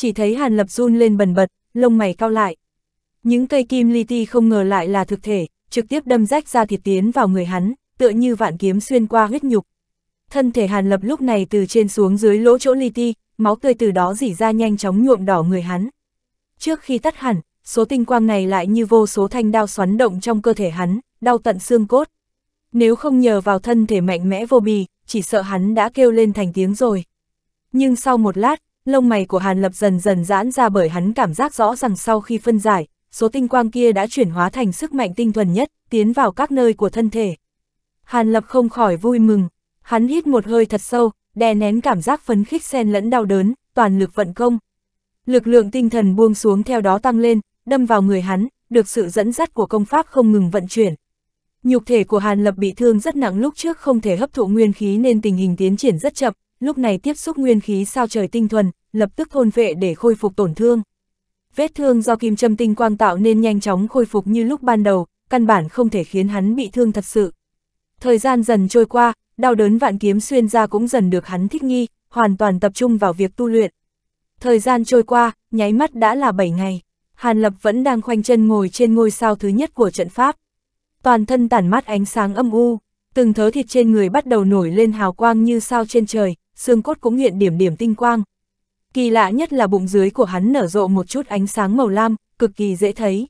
chỉ thấy Hàn Lập run lên bần bật, lông mày cao lại. Những cây kim li ti không ngờ lại là thực thể, trực tiếp đâm rách ra thịt tiến vào người hắn, tựa như vạn kiếm xuyên qua huyết nhục. Thân thể Hàn Lập lúc này từ trên xuống dưới lỗ chỗ li ti, máu tươi từ đó dỉ ra nhanh chóng nhuộm đỏ người hắn. Trước khi tắt hẳn, số tinh quang này lại như vô số thanh đao xoắn động trong cơ thể hắn, đau tận xương cốt. Nếu không nhờ vào thân thể mạnh mẽ vô bì, chỉ sợ hắn đã kêu lên thành tiếng rồi. Nhưng sau một lát, lông mày của Hàn Lập dần dần giãn ra bởi hắn cảm giác rõ rằng sau khi phân giải, số tinh quang kia đã chuyển hóa thành sức mạnh tinh thuần nhất, tiến vào các nơi của thân thể. Hàn Lập không khỏi vui mừng, hắn hít một hơi thật sâu, đè nén cảm giác phấn khích xen lẫn đau đớn, toàn lực vận công. Lực lượng tinh thần buông xuống theo đó tăng lên, đâm vào người hắn, được sự dẫn dắt của công pháp không ngừng vận chuyển. Nhục thể của Hàn Lập bị thương rất nặng lúc trước không thể hấp thụ nguyên khí nên tình hình tiến triển rất chậm, lúc này tiếp xúc nguyên khí sao trời tinh thuần, lập tức thôn vệ để khôi phục tổn thương. Vết thương do kim châm tinh quang tạo nên nhanh chóng khôi phục như lúc ban đầu, căn bản không thể khiến hắn bị thương thật sự. Thời gian dần trôi qua, đau đớn vạn kiếm xuyên ra cũng dần được hắn thích nghi, hoàn toàn tập trung vào việc tu luyện. Thời gian trôi qua, nháy mắt đã là 7 ngày. Hàn Lập vẫn đang khoanh chân ngồi trên ngôi sao thứ nhất của trận pháp. Toàn thân tản mát ánh sáng âm u, từng thớ thịt trên người bắt đầu nổi lên hào quang như sao trên trời, xương cốt cũng hiện điểm điểm tinh quang. Kỳ lạ nhất là bụng dưới của hắn nở rộ một chút ánh sáng màu lam, cực kỳ dễ thấy.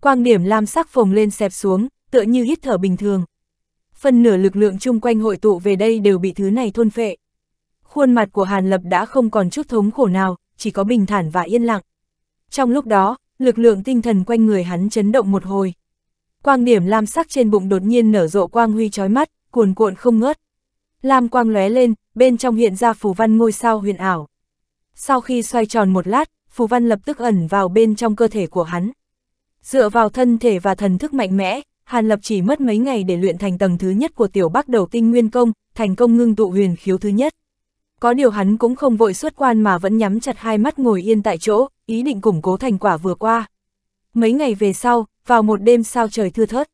Quang điểm lam sắc phồng lên xẹp xuống, tựa như hít thở bình thường. Phần nửa lực lượng chung quanh hội tụ về đây đều bị thứ này thôn phệ. Khuôn mặt của Hàn Lập đã không còn chút thống khổ nào, chỉ có bình thản và yên lặng. Trong lúc đó, lực lượng tinh thần quanh người hắn chấn động một hồi. Quang điểm lam sắc trên bụng đột nhiên nở rộ quang huy chói mắt, cuồn cuộn không ngớt lam quang lóe lên, bên trong hiện ra phù văn ngôi sao huyền ảo. Sau khi xoay tròn một lát, phù văn lập tức ẩn vào bên trong cơ thể của hắn. Dựa vào thân thể và thần thức mạnh mẽ, Hàn Lập chỉ mất mấy ngày để luyện thành tầng thứ nhất của tiểu bắc đầu tinh nguyên công, thành công ngưng tụ huyền khiếu thứ nhất. Có điều hắn cũng không vội xuất quan mà vẫn nhắm chặt hai mắt ngồi yên tại chỗ, ý định củng cố thành quả vừa qua. Mấy ngày về sau, vào một đêm sao trời thưa thớt.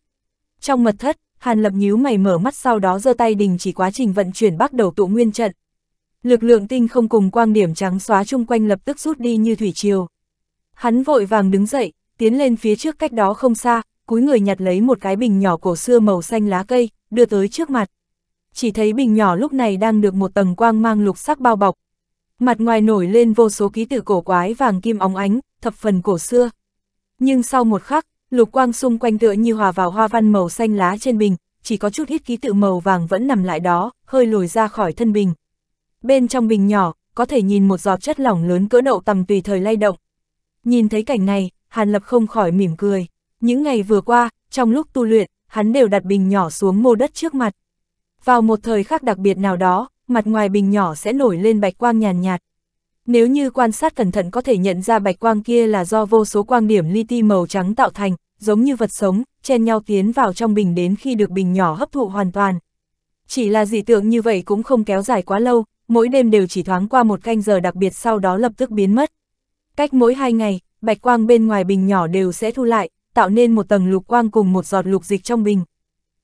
Trong mật thất, Hàn Lập nhíu mày mở mắt sau đó giơ tay đình chỉ quá trình vận chuyển bắt đầu tụ nguyên trận. Lực lượng tinh không cùng quang điểm trắng xóa chung quanh lập tức rút đi như thủy triều. Hắn vội vàng đứng dậy, tiến lên phía trước cách đó không xa, cúi người nhặt lấy một cái bình nhỏ cổ xưa màu xanh lá cây, đưa tới trước mặt. Chỉ thấy bình nhỏ lúc này đang được một tầng quang mang lục sắc bao bọc. Mặt ngoài nổi lên vô số ký tự cổ quái vàng kim óng ánh, thập phần cổ xưa. Nhưng sau một khắc, lục quang xung quanh tựa như hòa vào hoa văn màu xanh lá trên bình, chỉ có chút ít ký tự màu vàng vẫn nằm lại đó, hơi lùi ra khỏi thân bình. Bên trong bình nhỏ, có thể nhìn một giọt chất lỏng lớn cỡ đậu tầm tùy thời lay động. Nhìn thấy cảnh này, Hàn Lập không khỏi mỉm cười. Những ngày vừa qua, trong lúc tu luyện, hắn đều đặt bình nhỏ xuống mô đất trước mặt. Vào một thời khắc đặc biệt nào đó, mặt ngoài bình nhỏ sẽ nổi lên bạch quang nhàn nhạt, nhạt, nếu như quan sát cẩn thận có thể nhận ra bạch quang kia là do vô số quang điểm li ti màu trắng tạo thành, giống như vật sống, chen nhau tiến vào trong bình đến khi được bình nhỏ hấp thụ hoàn toàn. Chỉ là dị tượng như vậy cũng không kéo dài quá lâu, mỗi đêm đều chỉ thoáng qua một canh giờ đặc biệt sau đó lập tức biến mất. Cách mỗi hai ngày, bạch quang bên ngoài bình nhỏ đều sẽ thu lại, tạo nên một tầng lục quang cùng một giọt lục dịch trong bình.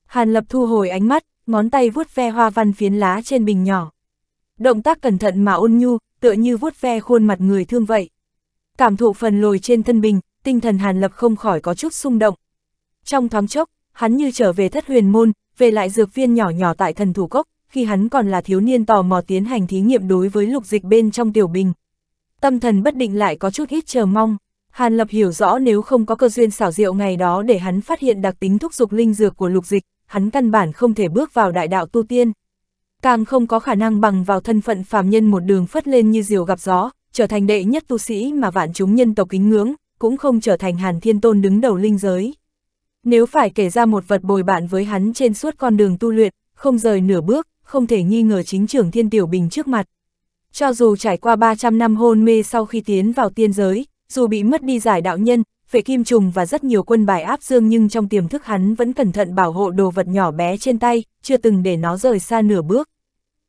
Hàn Lập thu hồi ánh mắt, ngón tay vuốt ve hoa văn phiến lá trên bình nhỏ động tác cẩn thận mà ôn nhu, tựa như vuốt ve khuôn mặt người thương vậy. Cảm thụ phần lồi trên thân mình, tinh thần Hàn Lập không khỏi có chút xung động. Trong thoáng chốc, hắn như trở về thất huyền môn, về lại dược viên nhỏ nhỏ tại thần thủ cốc, khi hắn còn là thiếu niên tò mò tiến hành thí nghiệm đối với lục dịch bên trong tiểu bình. Tâm thần bất định lại có chút ít chờ mong, Hàn Lập hiểu rõ nếu không có cơ duyên xảo diệu ngày đó để hắn phát hiện đặc tính thúc dục linh dược của lục dịch, hắn căn bản không thể bước vào đại đạo tu tiên càng không có khả năng bằng vào thân phận phàm nhân một đường phất lên như diều gặp gió, trở thành đệ nhất tu sĩ mà vạn chúng nhân tộc kính ngưỡng, cũng không trở thành hàn thiên tôn đứng đầu linh giới. Nếu phải kể ra một vật bồi bạn với hắn trên suốt con đường tu luyện, không rời nửa bước, không thể nghi ngờ chính trưởng thiên tiểu bình trước mặt. Cho dù trải qua 300 năm hôn mê sau khi tiến vào tiên giới, dù bị mất đi giải đạo nhân, phệ kim trùng và rất nhiều quân bài áp dương nhưng trong tiềm thức hắn vẫn cẩn thận bảo hộ đồ vật nhỏ bé trên tay, chưa từng để nó rời xa nửa bước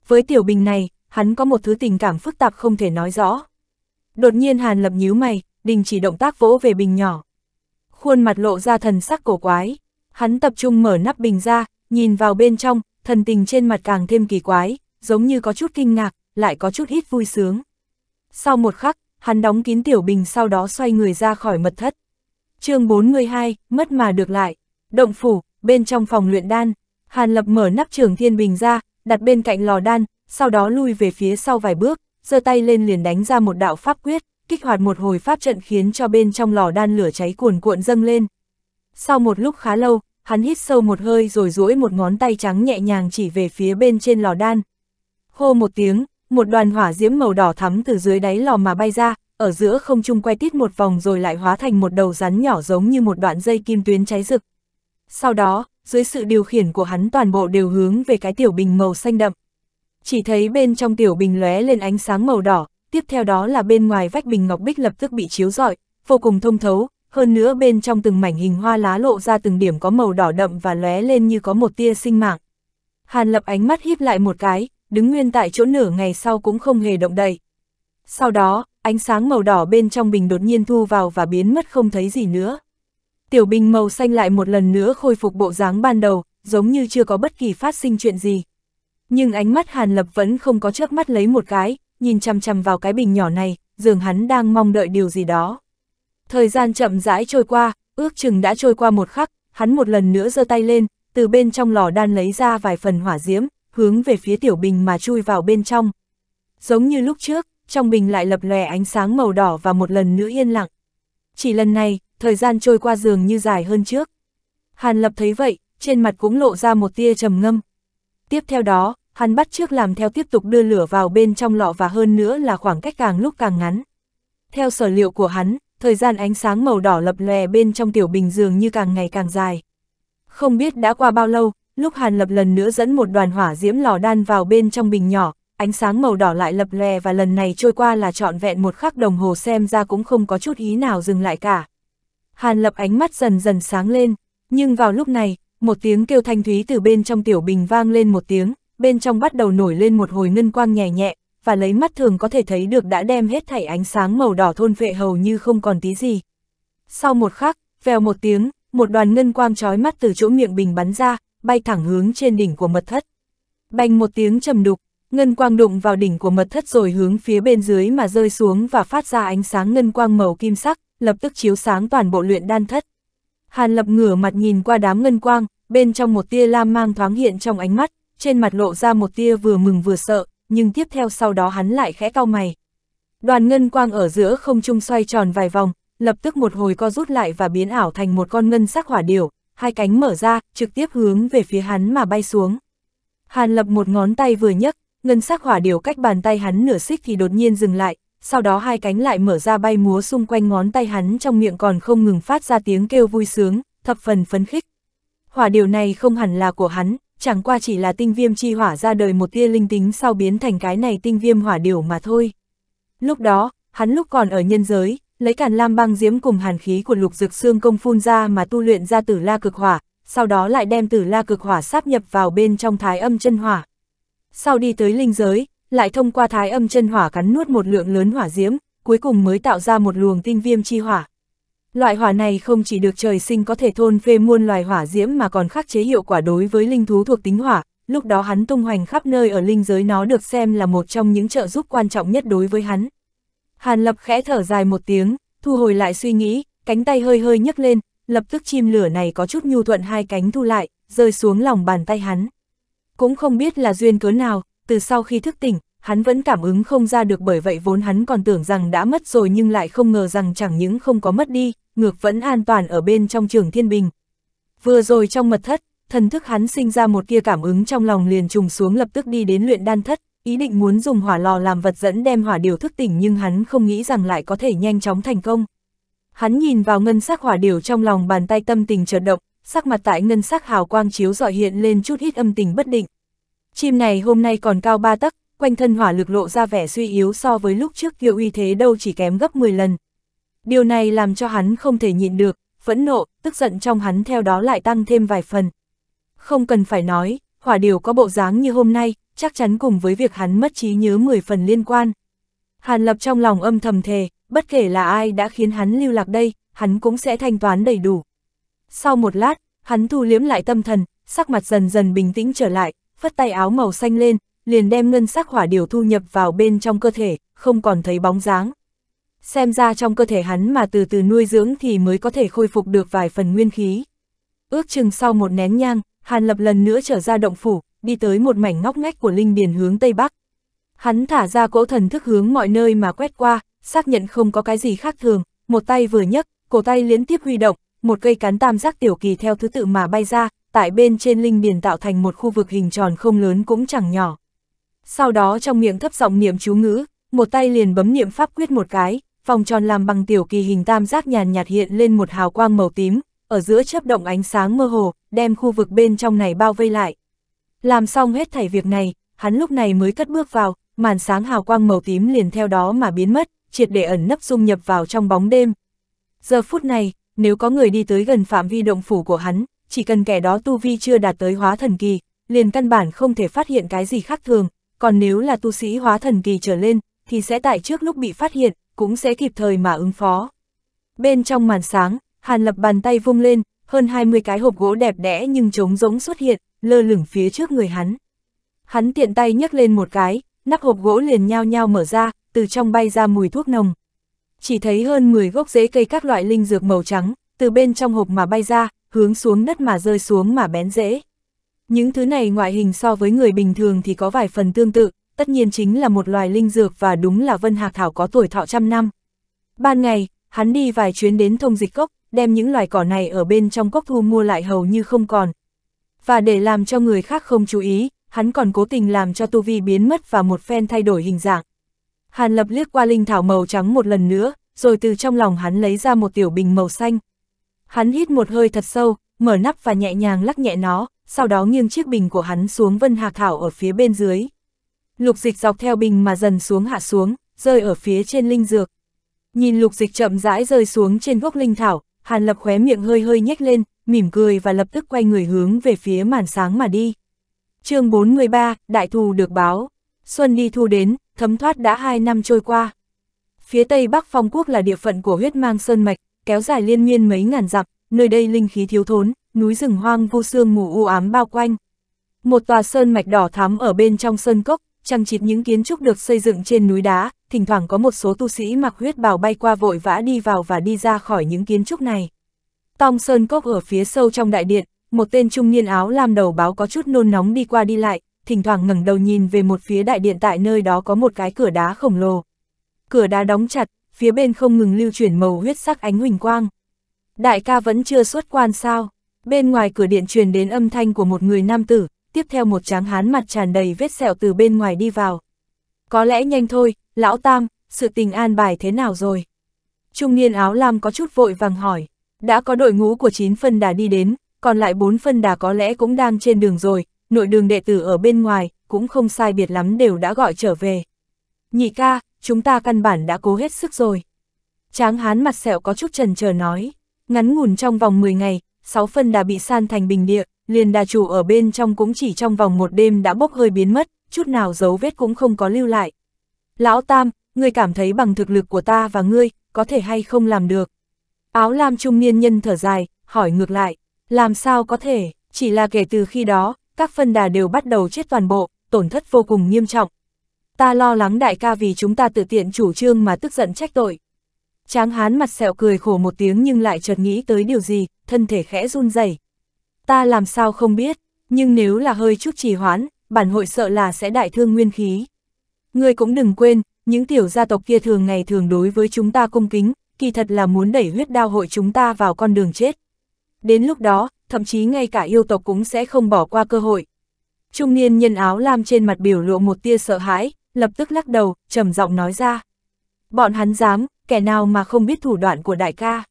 với Tiểu Bình này, hắn có một thứ tình cảm phức tạp không thể nói rõ. Đột nhiên Hàn Lập nhíu mày, đình chỉ động tác vỗ về bình nhỏ. Khuôn mặt lộ ra thần sắc cổ quái, hắn tập trung mở nắp bình ra, nhìn vào bên trong, thần tình trên mặt càng thêm kỳ quái, giống như có chút kinh ngạc, lại có chút ít vui sướng. Sau một khắc, hắn đóng kín tiểu bình sau đó xoay người ra khỏi mật thất. chương 42, mất mà được lại. Động phủ, bên trong phòng luyện đan, Hàn Lập mở nắp trường thiên bình ra, đặt bên cạnh lò đan, sau đó lui về phía sau vài bước, giơ tay lên liền đánh ra một đạo pháp quyết, kích hoạt một hồi pháp trận khiến cho bên trong lò đan lửa cháy cuồn cuộn dâng lên. Sau một lúc khá lâu, hắn hít sâu một hơi rồi duỗi một ngón tay trắng nhẹ nhàng chỉ về phía bên trên lò đan. Hô một tiếng, một đoàn hỏa diễm màu đỏ thắm từ dưới đáy lò mà bay ra, ở giữa không trung quay tít một vòng rồi lại hóa thành một đầu rắn nhỏ giống như một đoạn dây kim tuyến cháy rực. Sau đó, dưới sự điều khiển của hắn toàn bộ đều hướng về cái tiểu bình màu xanh đậm. Chỉ thấy bên trong tiểu bình lóe lên ánh sáng màu đỏ, tiếp theo đó là bên ngoài vách bình ngọc bích lập tức bị chiếu rọi, vô cùng thông thấu, hơn nữa bên trong từng mảnh hình hoa lá lộ ra từng điểm có màu đỏ đậm và lóe lên như có một tia sinh mạng. Hàn lập ánh mắt híp lại một cái, đứng nguyên tại chỗ nửa ngày sau cũng không hề động đậy. Sau đó, ánh sáng màu đỏ bên trong bình đột nhiên thu vào và biến mất không thấy gì nữa. Tiểu bình màu xanh lại một lần nữa khôi phục bộ dáng ban đầu, giống như chưa có bất kỳ phát sinh chuyện gì. Nhưng ánh mắt Hàn Lập vẫn không có trước mắt lấy một cái, nhìn chằm chằm vào cái bình nhỏ này, dường hắn đang mong đợi điều gì đó. Thời gian chậm rãi trôi qua, ước chừng đã trôi qua một khắc, hắn một lần nữa giơ tay lên, từ bên trong lò đan lấy ra vài phần hỏa diễm, hướng về phía tiểu bình mà chui vào bên trong. Giống như lúc trước, trong bình lại lập lòe ánh sáng màu đỏ và một lần nữa yên lặng. Chỉ lần này, thời gian trôi qua giường như dài hơn trước. Hàn Lập thấy vậy, trên mặt cũng lộ ra một tia trầm ngâm. Tiếp theo đó, hắn bắt trước làm theo tiếp tục đưa lửa vào bên trong lọ và hơn nữa là khoảng cách càng lúc càng ngắn. Theo sở liệu của hắn, thời gian ánh sáng màu đỏ lập lè bên trong tiểu bình dường như càng ngày càng dài. Không biết đã qua bao lâu, lúc Hàn Lập lần nữa dẫn một đoàn hỏa diễm lò đan vào bên trong bình nhỏ, ánh sáng màu đỏ lại lập lè và lần này trôi qua là trọn vẹn một khắc đồng hồ xem ra cũng không có chút ý nào dừng lại cả. Hàn Lập ánh mắt dần dần sáng lên, nhưng vào lúc này, một tiếng kêu thanh thúy từ bên trong tiểu bình vang lên một tiếng, bên trong bắt đầu nổi lên một hồi ngân quang nhẹ nhẹ, và lấy mắt thường có thể thấy được đã đem hết thảy ánh sáng màu đỏ thôn vệ hầu như không còn tí gì. Sau một khắc, vèo một tiếng, một đoàn ngân quang trói mắt từ chỗ miệng bình bắn ra, bay thẳng hướng trên đỉnh của mật thất. Bành một tiếng trầm đục, ngân quang đụng vào đỉnh của mật thất rồi hướng phía bên dưới mà rơi xuống và phát ra ánh sáng ngân quang màu kim sắc, lập tức chiếu sáng toàn bộ luyện đan thất. Hàn lập ngửa mặt nhìn qua đám ngân quang, bên trong một tia lam mang thoáng hiện trong ánh mắt, trên mặt lộ ra một tia vừa mừng vừa sợ, nhưng tiếp theo sau đó hắn lại khẽ cau mày. Đoàn ngân quang ở giữa không trung xoay tròn vài vòng, lập tức một hồi co rút lại và biến ảo thành một con ngân sắc hỏa điểu, hai cánh mở ra, trực tiếp hướng về phía hắn mà bay xuống. Hàn lập một ngón tay vừa nhấc, ngân sắc hỏa điểu cách bàn tay hắn nửa xích thì đột nhiên dừng lại, sau đó hai cánh lại mở ra bay múa xung quanh ngón tay hắn trong miệng còn không ngừng phát ra tiếng kêu vui sướng, thập phần phấn khích. Hỏa điều này không hẳn là của hắn, chẳng qua chỉ là tinh viêm chi hỏa ra đời một tia linh tính sau biến thành cái này tinh viêm hỏa điều mà thôi. Lúc đó, hắn lúc còn ở nhân giới, lấy càn lam băng diễm cùng hàn khí của lục dược xương công phun ra mà tu luyện ra tử la cực hỏa, sau đó lại đem tử la cực hỏa sáp nhập vào bên trong thái âm chân hỏa. Sau đi tới linh giới, lại thông qua thái âm chân hỏa cắn nuốt một lượng lớn hỏa diễm, cuối cùng mới tạo ra một luồng tinh viêm chi hỏa. Loại hỏa này không chỉ được trời sinh có thể thôn phê muôn loài hỏa diễm mà còn khắc chế hiệu quả đối với linh thú thuộc tính hỏa, lúc đó hắn tung hoành khắp nơi ở linh giới nó được xem là một trong những trợ giúp quan trọng nhất đối với hắn. Hàn Lập khẽ thở dài một tiếng, thu hồi lại suy nghĩ, cánh tay hơi hơi nhấc lên, lập tức chim lửa này có chút nhu thuận hai cánh thu lại, rơi xuống lòng bàn tay hắn. Cũng không biết là duyên cớ nào, từ sau khi thức tỉnh, hắn vẫn cảm ứng không ra được bởi vậy vốn hắn còn tưởng rằng đã mất rồi nhưng lại không ngờ rằng chẳng những không có mất đi, ngược vẫn an toàn ở bên trong trường thiên bình. Vừa rồi trong mật thất, thần thức hắn sinh ra một kia cảm ứng trong lòng liền trùng xuống lập tức đi đến luyện đan thất, ý định muốn dùng hỏa lò làm vật dẫn đem hỏa điều thức tỉnh nhưng hắn không nghĩ rằng lại có thể nhanh chóng thành công. Hắn nhìn vào ngân sắc hỏa điều trong lòng bàn tay tâm tình chợt động, sắc mặt tại ngân sắc hào quang chiếu dọi hiện lên chút ít âm tình bất định. Chim này hôm nay còn cao ba tấc, quanh thân hỏa lực lộ ra vẻ suy yếu so với lúc trước kia uy thế đâu chỉ kém gấp 10 lần. Điều này làm cho hắn không thể nhịn được, phẫn nộ, tức giận trong hắn theo đó lại tăng thêm vài phần. Không cần phải nói, hỏa điều có bộ dáng như hôm nay, chắc chắn cùng với việc hắn mất trí nhớ 10 phần liên quan. Hàn lập trong lòng âm thầm thề, bất kể là ai đã khiến hắn lưu lạc đây, hắn cũng sẽ thanh toán đầy đủ. Sau một lát, hắn thu liếm lại tâm thần, sắc mặt dần dần bình tĩnh trở lại, phất tay áo màu xanh lên, liền đem ngân sắc hỏa điều thu nhập vào bên trong cơ thể, không còn thấy bóng dáng. Xem ra trong cơ thể hắn mà từ từ nuôi dưỡng thì mới có thể khôi phục được vài phần nguyên khí. Ước chừng sau một nén nhang, Hàn Lập lần nữa trở ra động phủ, đi tới một mảnh ngóc ngách của linh điền hướng tây bắc. Hắn thả ra cỗ thần thức hướng mọi nơi mà quét qua, xác nhận không có cái gì khác thường, một tay vừa nhấc, cổ tay liên tiếp huy động, một cây cán tam giác tiểu kỳ theo thứ tự mà bay ra, tại bên trên linh biển tạo thành một khu vực hình tròn không lớn cũng chẳng nhỏ. Sau đó trong miệng thấp giọng niệm chú ngữ, một tay liền bấm niệm pháp quyết một cái, vòng tròn làm bằng tiểu kỳ hình tam giác nhàn nhạt hiện lên một hào quang màu tím, ở giữa chớp động ánh sáng mơ hồ, đem khu vực bên trong này bao vây lại. Làm xong hết thảy việc này, hắn lúc này mới cất bước vào, màn sáng hào quang màu tím liền theo đó mà biến mất, triệt để ẩn nấp dung nhập vào trong bóng đêm. Giờ phút này, nếu có người đi tới gần phạm vi động phủ của hắn, chỉ cần kẻ đó tu vi chưa đạt tới hóa thần kỳ, liền căn bản không thể phát hiện cái gì khác thường, còn nếu là tu sĩ hóa thần kỳ trở lên, thì sẽ tại trước lúc bị phát hiện, cũng sẽ kịp thời mà ứng phó. Bên trong màn sáng, Hàn Lập bàn tay vung lên, hơn 20 cái hộp gỗ đẹp đẽ nhưng trống rỗng xuất hiện, lơ lửng phía trước người hắn. Hắn tiện tay nhấc lên một cái, nắp hộp gỗ liền nhao nhao mở ra, từ trong bay ra mùi thuốc nồng. Chỉ thấy hơn 10 gốc rễ cây các loại linh dược màu trắng, từ bên trong hộp mà bay ra, hướng xuống đất mà rơi xuống mà bén dễ. Những thứ này ngoại hình so với người bình thường thì có vài phần tương tự, tất nhiên chính là một loài linh dược và đúng là Vân Hạc Thảo có tuổi thọ trăm năm. Ban ngày, hắn đi vài chuyến đến thông dịch cốc, đem những loài cỏ này ở bên trong cốc thu mua lại hầu như không còn. Và để làm cho người khác không chú ý, hắn còn cố tình làm cho tu vi biến mất và một phen thay đổi hình dạng. Hàn lập liếc qua linh thảo màu trắng một lần nữa, rồi từ trong lòng hắn lấy ra một tiểu bình màu xanh, Hắn hít một hơi thật sâu, mở nắp và nhẹ nhàng lắc nhẹ nó, sau đó nghiêng chiếc bình của hắn xuống vân hạc thảo ở phía bên dưới. Lục dịch dọc theo bình mà dần xuống hạ xuống, rơi ở phía trên linh dược. Nhìn lục dịch chậm rãi rơi xuống trên gốc linh thảo, hàn lập khóe miệng hơi hơi nhếch lên, mỉm cười và lập tức quay người hướng về phía màn sáng mà đi. chương 43, Đại Thù được báo. Xuân đi thu đến, thấm thoát đã hai năm trôi qua. Phía tây bắc phong quốc là địa phận của huyết mang sơn mạch, kéo dài liên miên mấy ngàn dặm, nơi đây linh khí thiếu thốn, núi rừng hoang vô sương mù u ám bao quanh. Một tòa sơn mạch đỏ thắm ở bên trong sơn cốc, trang chịt những kiến trúc được xây dựng trên núi đá, thỉnh thoảng có một số tu sĩ mặc huyết bào bay qua vội vã đi vào và đi ra khỏi những kiến trúc này. Tong sơn cốc ở phía sâu trong đại điện, một tên trung niên áo lam đầu báo có chút nôn nóng đi qua đi lại, thỉnh thoảng ngẩng đầu nhìn về một phía đại điện tại nơi đó có một cái cửa đá khổng lồ. Cửa đá đóng chặt, phía bên không ngừng lưu chuyển màu huyết sắc ánh huỳnh quang. Đại ca vẫn chưa xuất quan sao? Bên ngoài cửa điện truyền đến âm thanh của một người nam tử, tiếp theo một tráng hán mặt tràn đầy vết sẹo từ bên ngoài đi vào. Có lẽ nhanh thôi, lão tam, sự tình an bài thế nào rồi? Trung niên áo lam có chút vội vàng hỏi, đã có đội ngũ của 9 phân đà đi đến, còn lại 4 phân đà có lẽ cũng đang trên đường rồi, nội đường đệ tử ở bên ngoài, cũng không sai biệt lắm đều đã gọi trở về. Nhị ca, chúng ta căn bản đã cố hết sức rồi. Tráng hán mặt sẹo có chút trần chờ nói, ngắn ngủn trong vòng 10 ngày, 6 phân đà bị san thành bình địa, liền đà chủ ở bên trong cũng chỉ trong vòng một đêm đã bốc hơi biến mất, chút nào dấu vết cũng không có lưu lại. Lão Tam, ngươi cảm thấy bằng thực lực của ta và ngươi, có thể hay không làm được. Áo lam trung niên nhân thở dài, hỏi ngược lại, làm sao có thể, chỉ là kể từ khi đó, các phân đà đều bắt đầu chết toàn bộ, tổn thất vô cùng nghiêm trọng, ta lo lắng đại ca vì chúng ta tự tiện chủ trương mà tức giận trách tội. Tráng hán mặt sẹo cười khổ một tiếng nhưng lại chợt nghĩ tới điều gì, thân thể khẽ run rẩy. Ta làm sao không biết, nhưng nếu là hơi chút trì hoãn, bản hội sợ là sẽ đại thương nguyên khí. Ngươi cũng đừng quên, những tiểu gia tộc kia thường ngày thường đối với chúng ta cung kính, kỳ thật là muốn đẩy huyết đao hội chúng ta vào con đường chết. Đến lúc đó, thậm chí ngay cả yêu tộc cũng sẽ không bỏ qua cơ hội. Trung niên nhân áo lam trên mặt biểu lộ một tia sợ hãi, lập tức lắc đầu, trầm giọng nói ra. Bọn hắn dám, kẻ nào mà không biết thủ đoạn của đại ca.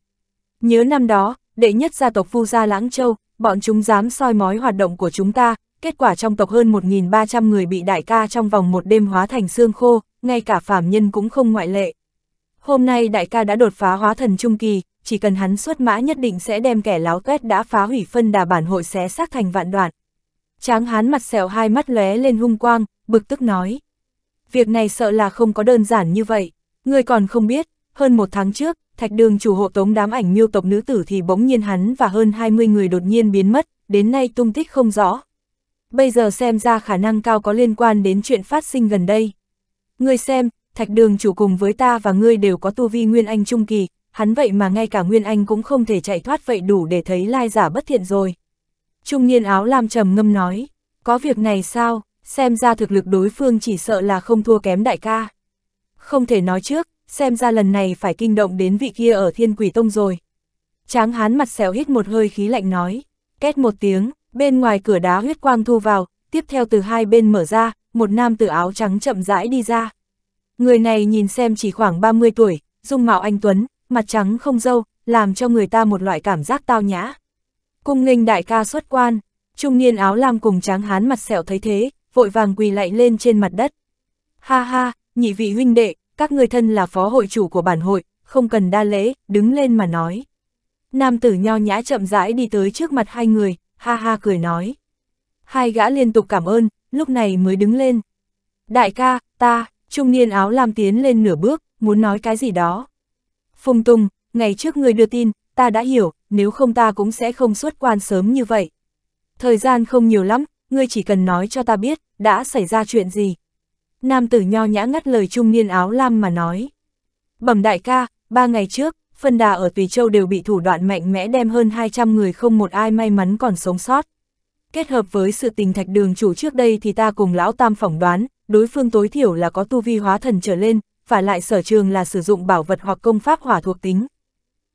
Nhớ năm đó, đệ nhất gia tộc Phu Gia Lãng Châu, bọn chúng dám soi mói hoạt động của chúng ta, kết quả trong tộc hơn 1.300 người bị đại ca trong vòng một đêm hóa thành xương khô, ngay cả phàm nhân cũng không ngoại lệ. Hôm nay đại ca đã đột phá hóa thần trung kỳ, chỉ cần hắn xuất mã nhất định sẽ đem kẻ láo tuét đã phá hủy phân đà bản hội xé xác thành vạn đoạn. Tráng hán mặt sẹo hai mắt lóe lên hung quang, bực tức nói việc này sợ là không có đơn giản như vậy. Ngươi còn không biết, hơn một tháng trước, thạch đường chủ hộ tống đám ảnh miêu tộc nữ tử thì bỗng nhiên hắn và hơn 20 người đột nhiên biến mất, đến nay tung tích không rõ. Bây giờ xem ra khả năng cao có liên quan đến chuyện phát sinh gần đây. Ngươi xem, thạch đường chủ cùng với ta và ngươi đều có tu vi Nguyên Anh Trung Kỳ, hắn vậy mà ngay cả Nguyên Anh cũng không thể chạy thoát vậy đủ để thấy lai giả bất thiện rồi. Trung niên áo lam trầm ngâm nói, có việc này sao, xem ra thực lực đối phương chỉ sợ là không thua kém đại ca. Không thể nói trước, xem ra lần này phải kinh động đến vị kia ở thiên quỷ tông rồi. Tráng hán mặt xéo hít một hơi khí lạnh nói, két một tiếng, bên ngoài cửa đá huyết quang thu vào, tiếp theo từ hai bên mở ra, một nam tử áo trắng chậm rãi đi ra. Người này nhìn xem chỉ khoảng 30 tuổi, dung mạo anh Tuấn, mặt trắng không dâu, làm cho người ta một loại cảm giác tao nhã. Cung nghênh đại ca xuất quan, trung niên áo lam cùng tráng hán mặt sẹo thấy thế, vội vàng quỳ lạy lên trên mặt đất. Ha ha, nhị vị huynh đệ, các người thân là phó hội chủ của bản hội, không cần đa lễ, đứng lên mà nói. Nam tử nho nhã chậm rãi đi tới trước mặt hai người, ha ha cười nói. Hai gã liên tục cảm ơn, lúc này mới đứng lên. Đại ca, ta, trung niên áo lam tiến lên nửa bước, muốn nói cái gì đó. Phùng Tùng, ngày trước người đưa tin, ta đã hiểu, nếu không ta cũng sẽ không xuất quan sớm như vậy. Thời gian không nhiều lắm, ngươi chỉ cần nói cho ta biết, đã xảy ra chuyện gì? Nam tử nho nhã ngắt lời trung niên áo lam mà nói. Bẩm đại ca, ba ngày trước, phân đà ở Tùy Châu đều bị thủ đoạn mạnh mẽ đem hơn 200 người không một ai may mắn còn sống sót. Kết hợp với sự tình thạch đường chủ trước đây thì ta cùng lão tam phỏng đoán, đối phương tối thiểu là có tu vi hóa thần trở lên, phải lại sở trường là sử dụng bảo vật hoặc công pháp hỏa thuộc tính.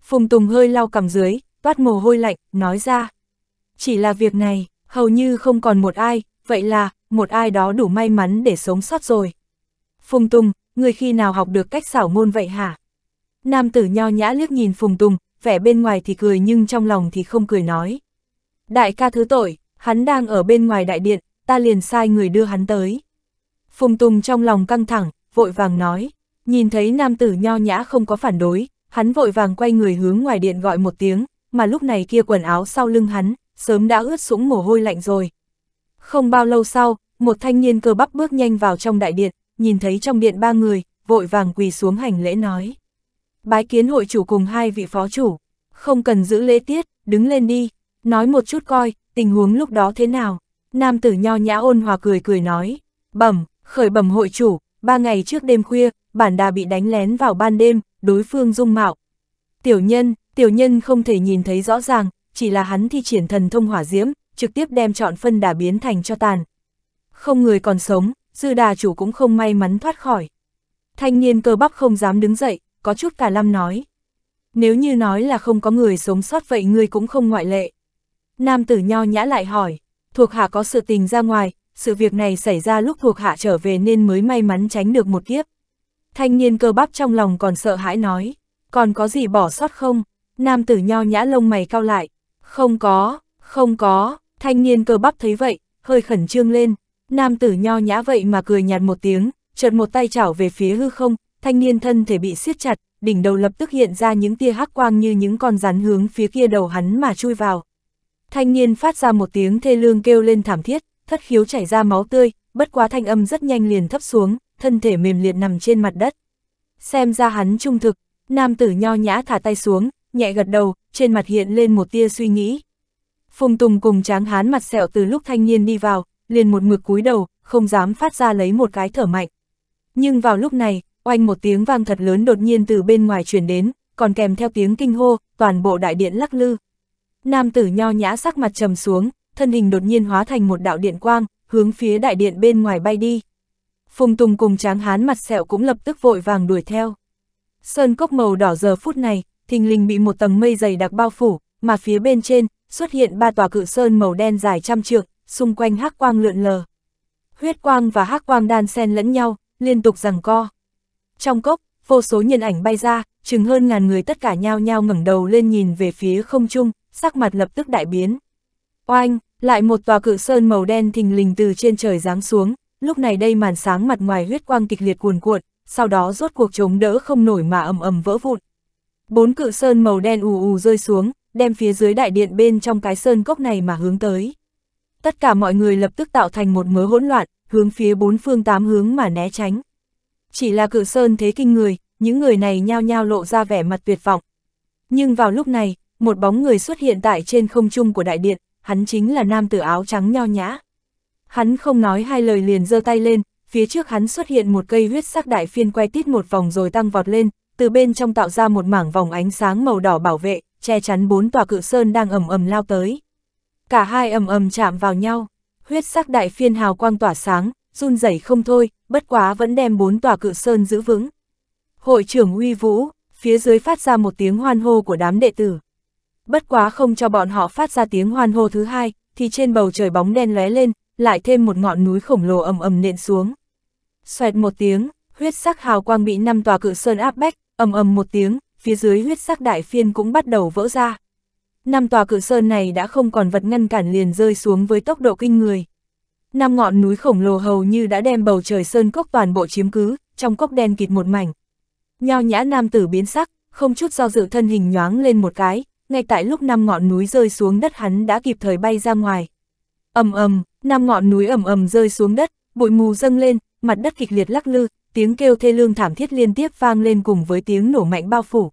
Phùng Tùng hơi lau cằm dưới, toát mồ hôi lạnh, nói ra. Chỉ là việc này, hầu như không còn một ai, vậy là, một ai đó đủ may mắn để sống sót rồi. Phùng Tùng, người khi nào học được cách xảo ngôn vậy hả? Nam tử nho nhã liếc nhìn Phùng Tùng, vẻ bên ngoài thì cười nhưng trong lòng thì không cười nói. Đại ca thứ tội, hắn đang ở bên ngoài đại điện, ta liền sai người đưa hắn tới. Phùng Tùng trong lòng căng thẳng, vội vàng nói, nhìn thấy nam tử nho nhã không có phản đối, hắn vội vàng quay người hướng ngoài điện gọi một tiếng, mà lúc này kia quần áo sau lưng hắn, sớm đã ướt sũng mồ hôi lạnh rồi. Không bao lâu sau, một thanh niên cơ bắp bước nhanh vào trong đại điện, nhìn thấy trong điện ba người, vội vàng quỳ xuống hành lễ nói. Bái kiến hội chủ cùng hai vị phó chủ, không cần giữ lễ tiết, đứng lên đi, nói một chút coi, tình huống lúc đó thế nào. Nam tử nho nhã ôn hòa cười cười nói, bẩm, khởi bẩm hội chủ, ba ngày trước đêm khuya, bản đà bị đánh lén vào ban đêm, đối phương dung mạo. Tiểu nhân, tiểu nhân không thể nhìn thấy rõ ràng, chỉ là hắn thi triển thần thông hỏa diễm, trực tiếp đem chọn phân đà biến thành cho tàn, không người còn sống, dư đà chủ cũng không may mắn thoát khỏi. Thanh niên cơ bắp không dám đứng dậy, có chút cả lăm nói. Nếu như nói là không có người sống sót vậy ngươi cũng không ngoại lệ. Nam tử nho nhã lại hỏi, thuộc hạ có sự tình ra ngoài, sự việc này xảy ra lúc thuộc hạ trở về nên mới may mắn tránh được một kiếp. Thanh niên cơ bắp trong lòng còn sợ hãi nói, còn có gì bỏ sót không? Nam tử nho nhã lông mày cao lại, không có, không có, thanh niên cơ bắp thấy vậy, hơi khẩn trương lên, Nam tử nho nhã vậy mà cười nhạt một tiếng, chợt một tay chảo về phía hư không, thanh niên thân thể bị siết chặt, đỉnh đầu lập tức hiện ra những tia hắc quang như những con rắn hướng phía kia đầu hắn mà chui vào. Thanh niên phát ra một tiếng thê lương kêu lên thảm thiết, thất khiếu chảy ra máu tươi, bất quá thanh âm rất nhanh liền thấp xuống, thân thể mềm liệt nằm trên mặt đất. Xem ra hắn trung thực, nam tử nho nhã thả tay xuống, nhẹ gật đầu, trên mặt hiện lên một tia suy nghĩ. Phùng Tùng cùng tráng hán mặt sẹo từ lúc thanh niên đi vào, liền một mực cúi đầu, không dám phát ra lấy một cái thở mạnh. Nhưng vào lúc này, oanh một tiếng vang thật lớn đột nhiên từ bên ngoài truyền đến, còn kèm theo tiếng kinh hô, toàn bộ đại điện lắc lư. Nam tử nho nhã sắc mặt trầm xuống, thân hình đột nhiên hóa thành một đạo điện quang, hướng phía đại điện bên ngoài bay đi. Phùng Tùng cùng tráng hán mặt sẹo cũng lập tức vội vàng đuổi theo. Sơn cốc màu đỏ giờ phút này, thình lình bị một tầng mây dày đặc bao phủ, mà phía bên trên, xuất hiện ba tòa cự sơn màu đen dài trăm trượng, xung quanh hắc quang lượn lờ. Huyết quang và hắc quang đan xen lẫn nhau, liên tục giằng co. Trong cốc, vô số nhân ảnh bay ra, chừng hơn ngàn người tất cả nhao nhao ngẩng đầu lên nhìn về phía không trung, sắc mặt lập tức đại biến. Oanh, lại một tòa cự sơn màu đen thình lình từ trên trời giáng xuống, lúc này đây màn sáng mặt ngoài huyết quang kịch liệt cuồn cuộn, sau đó rốt cuộc chống đỡ không nổi mà ầm ầm vỡ vụn. Bốn cự sơn màu đen ù ù rơi xuống, đem phía dưới đại điện bên trong cái sơn cốc này mà hướng tới tất cả mọi người lập tức tạo thành một mớ hỗn loạn, hướng phía bốn phương tám hướng mà né tránh. Chỉ là cử sơn thế kinh người, những người này nhao nhao lộ ra vẻ mặt tuyệt vọng. Nhưng vào lúc này, một bóng người xuất hiện tại trên không trung của đại điện, hắn chính là nam tử áo trắng nho nhã. Hắn không nói hai lời liền giơ tay lên, phía trước hắn xuất hiện một cây huyết sắc đại phiên quay tít một vòng rồi tăng vọt lên, từ bên trong tạo ra một mảng vòng ánh sáng màu đỏ bảo vệ, che chắn bốn tòa cự sơn đang ầm ầm lao tới. Cả hai ầm ầm chạm vào nhau, huyết sắc đại phiên hào quang tỏa sáng, run rẩy không thôi, bất quá vẫn đem bốn tòa cự sơn giữ vững. Hội trưởng uy vũ, phía dưới phát ra một tiếng hoan hô của đám đệ tử. Bất quá không cho bọn họ phát ra tiếng hoan hô thứ hai, thì trên bầu trời bóng đen lóe lên, lại thêm một ngọn núi khổng lồ ầm ầm nện xuống. Xoẹt một tiếng, huyết sắc hào quang bị năm tòa cự sơn áp bách, ầm ầm một tiếng, phía dưới huyết sắc đại phiên cũng bắt đầu vỡ ra. Năm tòa cự sơn này đã không còn vật ngăn cản liền rơi xuống với tốc độ kinh người. Năm ngọn núi khổng lồ hầu như đã đem bầu trời sơn cốc toàn bộ chiếm cứ, trong cốc đen kịt một mảnh. Nho nhã nam tử biến sắc, không chút do dự thân hình nhoáng lên một cái, ngay tại lúc năm ngọn núi rơi xuống đất hắn đã kịp thời bay ra ngoài. ầm ầm, năm ngọn núi ầm ầm rơi xuống đất, bụi mù dâng lên, mặt đất kịch liệt lắc lư, tiếng kêu thê lương thảm thiết liên tiếp vang lên cùng với tiếng nổ mạnh bao phủ.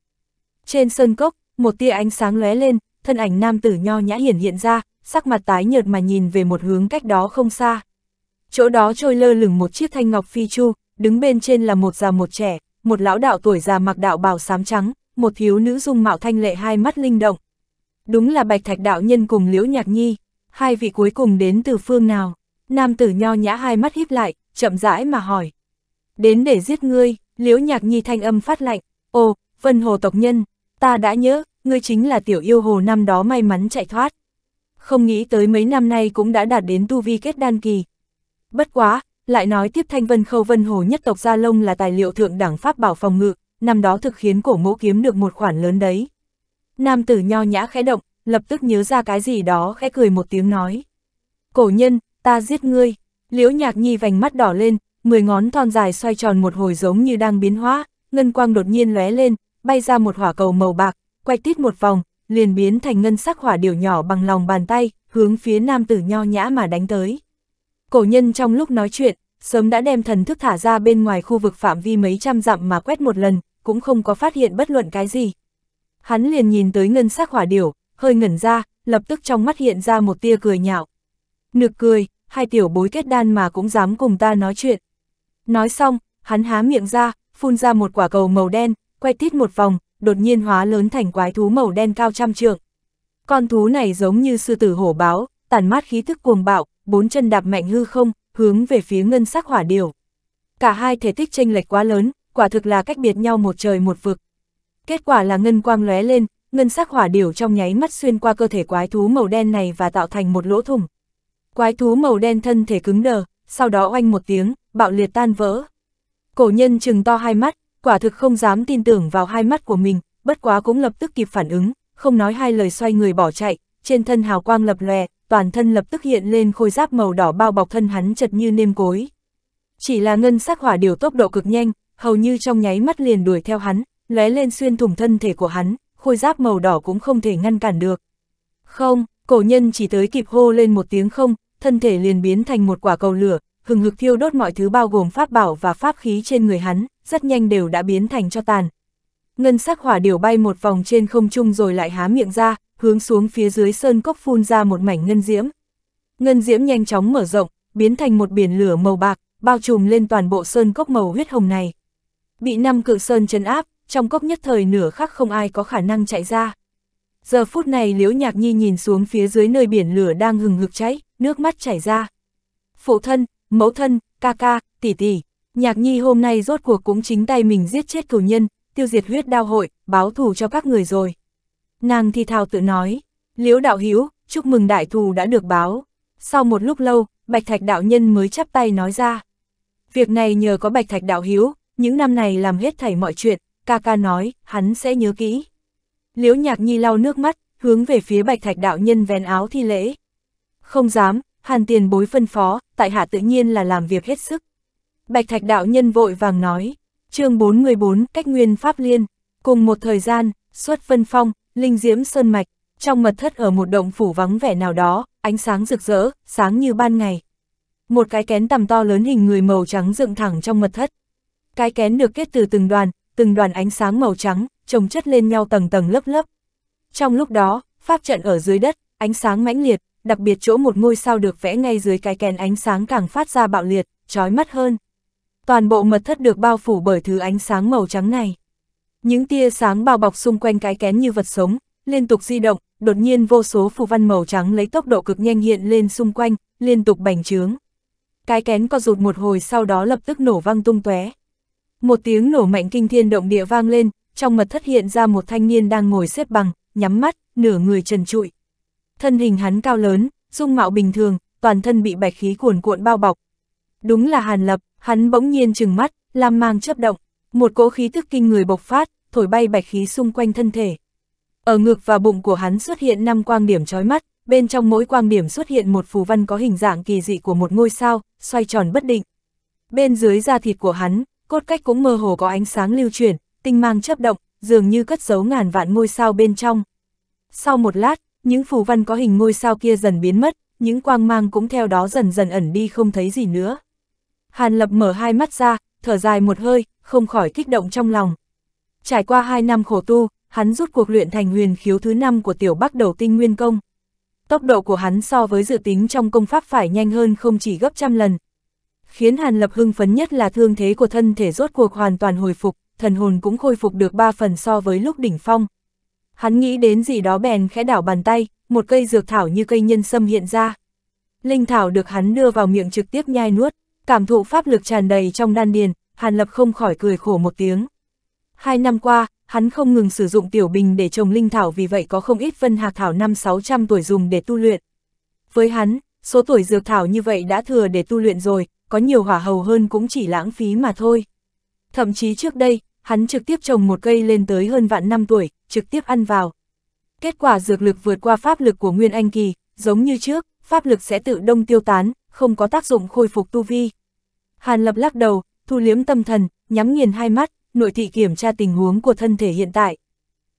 Trên sơn cốc, một tia ánh sáng lóe lên, thân ảnh nam tử nho nhã hiển hiện ra, sắc mặt tái nhợt mà nhìn về một hướng cách đó không xa. Chỗ đó trôi lơ lửng một chiếc thanh ngọc phi chu, đứng bên trên là một già một trẻ, một lão đạo tuổi già mặc đạo bào xám trắng, một thiếu nữ dung mạo thanh lệ hai mắt linh động. Đúng là Bạch Thạch đạo nhân cùng Liễu Nhạc Nhi, hai vị cuối cùng đến từ phương nào? Nam tử nho nhã hai mắt híp lại, chậm rãi mà hỏi. Đến để giết ngươi, Liễu Nhạc Nhi thanh âm phát lạnh, "Ồ, Vân Hồ tộc nhân, ta đã nhớ, ngươi chính là tiểu yêu hồ năm đó may mắn chạy thoát. Không nghĩ tới mấy năm nay cũng đã đạt đến tu vi kết đan kỳ. Bất quá, lại nói tiếp thanh vân khâu vân hồ nhất tộc Gia Lông là tài liệu thượng đẳng pháp bảo phòng ngự, năm đó thực khiến cổ mỗ kiếm được một khoản lớn đấy. Nam tử nho nhã khẽ động, lập tức nhớ ra cái gì đó khẽ cười một tiếng nói. Cổ nhân, ta giết ngươi. Liễu nhạc nhi vành mắt đỏ lên, mười ngón thon dài xoay tròn một hồi giống như đang biến hóa, ngân quang đột nhiên lóe lên, bay ra một hỏa cầu màu bạc, quay tít một vòng, liền biến thành ngân sắc hỏa điểu nhỏ bằng lòng bàn tay, hướng phía nam tử nho nhã mà đánh tới. Cổ nhân trong lúc nói chuyện, sớm đã đem thần thức thả ra bên ngoài khu vực phạm vi mấy trăm dặm mà quét một lần, cũng không có phát hiện bất luận cái gì. Hắn liền nhìn tới ngân sắc hỏa điểu, hơi ngẩn ra, lập tức trong mắt hiện ra một tia cười nhạo. Nực cười, hai tiểu bối kết đan mà cũng dám cùng ta nói chuyện. Nói xong, hắn há miệng ra, phun ra một quả cầu màu đen, quay tít một vòng, đột nhiên hóa lớn thành quái thú màu đen cao trăm trượng. Con thú này giống như sư tử hổ báo, tàn mát khí thức cuồng bạo, bốn chân đạp mạnh hư không, hướng về phía ngân sắc hỏa điểu. Cả hai thể tích chênh lệch quá lớn, quả thực là cách biệt nhau một trời một vực. Kết quả là ngân quang lóe lên, ngân sắc hỏa điểu trong nháy mắt xuyên qua cơ thể quái thú màu đen này và tạo thành một lỗ thủng. Quái thú màu đen thân thể cứng đờ, sau đó oanh một tiếng, bạo liệt tan vỡ. Cổ nhân chừng to hai mắt, quả thực không dám tin tưởng vào hai mắt của mình, bất quá cũng lập tức kịp phản ứng, không nói hai lời xoay người bỏ chạy, trên thân hào quang lập lòe, toàn thân lập tức hiện lên khôi giáp màu đỏ bao bọc thân hắn chật như nêm cối. Chỉ là ngân sắc hỏa điều tốc độ cực nhanh, hầu như trong nháy mắt liền đuổi theo hắn, lóe lên xuyên thủng thân thể của hắn, khôi giáp màu đỏ cũng không thể ngăn cản được. Không, cổ nhân chỉ tới kịp hô lên một tiếng không, thân thể liền biến thành một quả cầu lửa, hừng hực thiêu đốt mọi thứ bao gồm pháp bảo và pháp khí trên người hắn, rất nhanh đều đã biến thành cho tàn. Ngân sắc hỏa điểu bay một vòng trên không trung rồi lại há miệng ra, hướng xuống phía dưới sơn cốc phun ra một mảnh ngân diễm. Ngân diễm nhanh chóng mở rộng, biến thành một biển lửa màu bạc, bao trùm lên toàn bộ sơn cốc màu huyết hồng này. Bị năm cự sơn chân áp, trong cốc nhất thời nửa khắc không ai có khả năng chạy ra. Giờ phút này Liễu Nhạc Nhi nhìn xuống phía dưới nơi biển lửa đang hừng hực cháy, nước mắt chảy ra. Phụ thân, mẫu thân, ca ca, tỷ tỷ, Nhạc nhi hôm nay rốt cuộc cũng chính tay mình giết chết cửu nhân, tiêu diệt huyết đao hội, báo thù cho các người rồi. Nàng thi thào tự nói, liễu đạo hiếu, chúc mừng đại thù đã được báo. Sau một lúc lâu, bạch thạch đạo nhân mới chắp tay nói ra. Việc này nhờ có bạch thạch đạo hiếu, những năm này làm hết thảy mọi chuyện, ca ca nói, hắn sẽ nhớ kỹ. Liễu nhạc nhi lau nước mắt, hướng về phía bạch thạch đạo nhân vén áo thi lễ. Không dám, hàn tiền bối phân phó, tại hạ tự nhiên là làm việc hết sức. Bạch Thạch đạo nhân vội vàng nói, chương 414 cách nguyên pháp liên, cùng một thời gian, xuất vân phong, linh diễm sơn mạch, trong mật thất ở một động phủ vắng vẻ nào đó, ánh sáng rực rỡ, sáng như ban ngày. Một cái kén tầm to lớn hình người màu trắng dựng thẳng trong mật thất. Cái kén được kết từ từng đoàn, từng đoàn ánh sáng màu trắng, chồng chất lên nhau tầng tầng lớp lớp. Trong lúc đó, pháp trận ở dưới đất, ánh sáng mãnh liệt, đặc biệt chỗ một ngôi sao được vẽ ngay dưới cái kén ánh sáng càng phát ra bạo liệt, chói mắt hơn toàn bộ mật thất được bao phủ bởi thứ ánh sáng màu trắng này. Những tia sáng bao bọc xung quanh cái kén như vật sống, liên tục di động, đột nhiên vô số phù văn màu trắng lấy tốc độ cực nhanh hiện lên xung quanh, liên tục bành trướng. Cái kén co rụt một hồi sau đó lập tức nổ vang tung tóe. Một tiếng nổ mạnh kinh thiên động địa vang lên, trong mật thất hiện ra một thanh niên đang ngồi xếp bằng, nhắm mắt, nửa người trần trụi. Thân hình hắn cao lớn, dung mạo bình thường, toàn thân bị bạch khí cuồn cuộn bao bọc. Đúng là Hàn Lập, Hắn bỗng nhiên trừng mắt, làm mang chấp động, một cỗ khí tức kinh người bộc phát, thổi bay bạch khí xung quanh thân thể. Ở ngực và bụng của hắn xuất hiện năm quang điểm chói mắt, bên trong mỗi quang điểm xuất hiện một phù văn có hình dạng kỳ dị của một ngôi sao, xoay tròn bất định. Bên dưới da thịt của hắn, cốt cách cũng mơ hồ có ánh sáng lưu chuyển, tinh mang chấp động, dường như cất giấu ngàn vạn ngôi sao bên trong. Sau một lát, những phù văn có hình ngôi sao kia dần biến mất, những quang mang cũng theo đó dần dần ẩn đi không thấy gì nữa. Hàn Lập mở hai mắt ra, thở dài một hơi, không khỏi kích động trong lòng. Trải qua hai năm khổ tu, hắn rút cuộc luyện thành huyền khiếu thứ năm của tiểu bắc đầu tinh nguyên công. Tốc độ của hắn so với dự tính trong công pháp phải nhanh hơn không chỉ gấp trăm lần. Khiến Hàn Lập hưng phấn nhất là thương thế của thân thể rốt cuộc hoàn toàn hồi phục, thần hồn cũng khôi phục được ba phần so với lúc đỉnh phong. Hắn nghĩ đến gì đó bèn khẽ đảo bàn tay, một cây dược thảo như cây nhân sâm hiện ra. Linh thảo được hắn đưa vào miệng trực tiếp nhai nuốt, cảm thụ pháp lực tràn đầy trong đan điền, Hàn Lập không khỏi cười khổ một tiếng. Hai năm qua, hắn không ngừng sử dụng tiểu bình để trồng linh thảo vì vậy có không ít vân hạc thảo năm 600 tuổi dùng để tu luyện. Với hắn, số tuổi dược thảo như vậy đã thừa để tu luyện rồi, có nhiều hỏa hầu hơn cũng chỉ lãng phí mà thôi. Thậm chí trước đây, hắn trực tiếp trồng một cây lên tới hơn vạn năm tuổi, trực tiếp ăn vào. Kết quả dược lực vượt qua pháp lực của Nguyên Anh Kỳ, giống như trước, pháp lực sẽ tự đông tiêu tán, không có tác dụng khôi phục tu vi. Hàn Lập lắc đầu, thu liếm tâm thần, nhắm nghiền hai mắt, nội thị kiểm tra tình huống của thân thể hiện tại.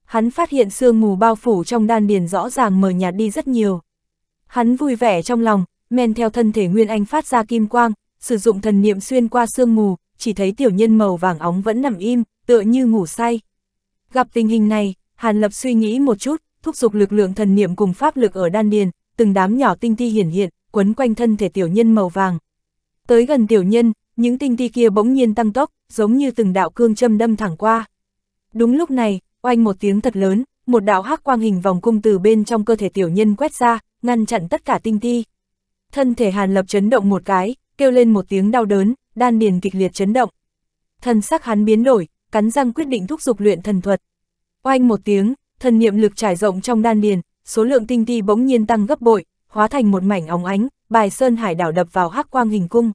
Hắn phát hiện sương mù bao phủ trong đan điền rõ ràng mờ nhạt đi rất nhiều. Hắn vui vẻ trong lòng, men theo thân thể Nguyên Anh phát ra kim quang, sử dụng thần niệm xuyên qua sương mù, chỉ thấy tiểu nhân màu vàng óng vẫn nằm im, tựa như ngủ say. Gặp tình hình này, Hàn Lập suy nghĩ một chút, thúc giục lực lượng thần niệm cùng pháp lực ở đan điền, từng đám nhỏ tinh ti hiển hiện, quấn quanh thân thể tiểu nhân màu vàng, Tới gần tiểu nhân, những tinh ti kia bỗng nhiên tăng tốc, giống như từng đạo cương châm đâm thẳng qua. Đúng lúc này, oanh một tiếng thật lớn, một đạo hắc quang hình vòng cung từ bên trong cơ thể tiểu nhân quét ra, ngăn chặn tất cả tinh ti. Thân thể Hàn Lập chấn động một cái, kêu lên một tiếng đau đớn, đan điền kịch liệt chấn động. thân sắc hắn biến đổi, cắn răng quyết định thúc giục luyện thần thuật. Oanh một tiếng, thần niệm lực trải rộng trong đan điền, số lượng tinh ti bỗng nhiên tăng gấp bội, hóa thành một mảnh óng ánh, bài sơn hải đảo đập vào hắc quang hình cung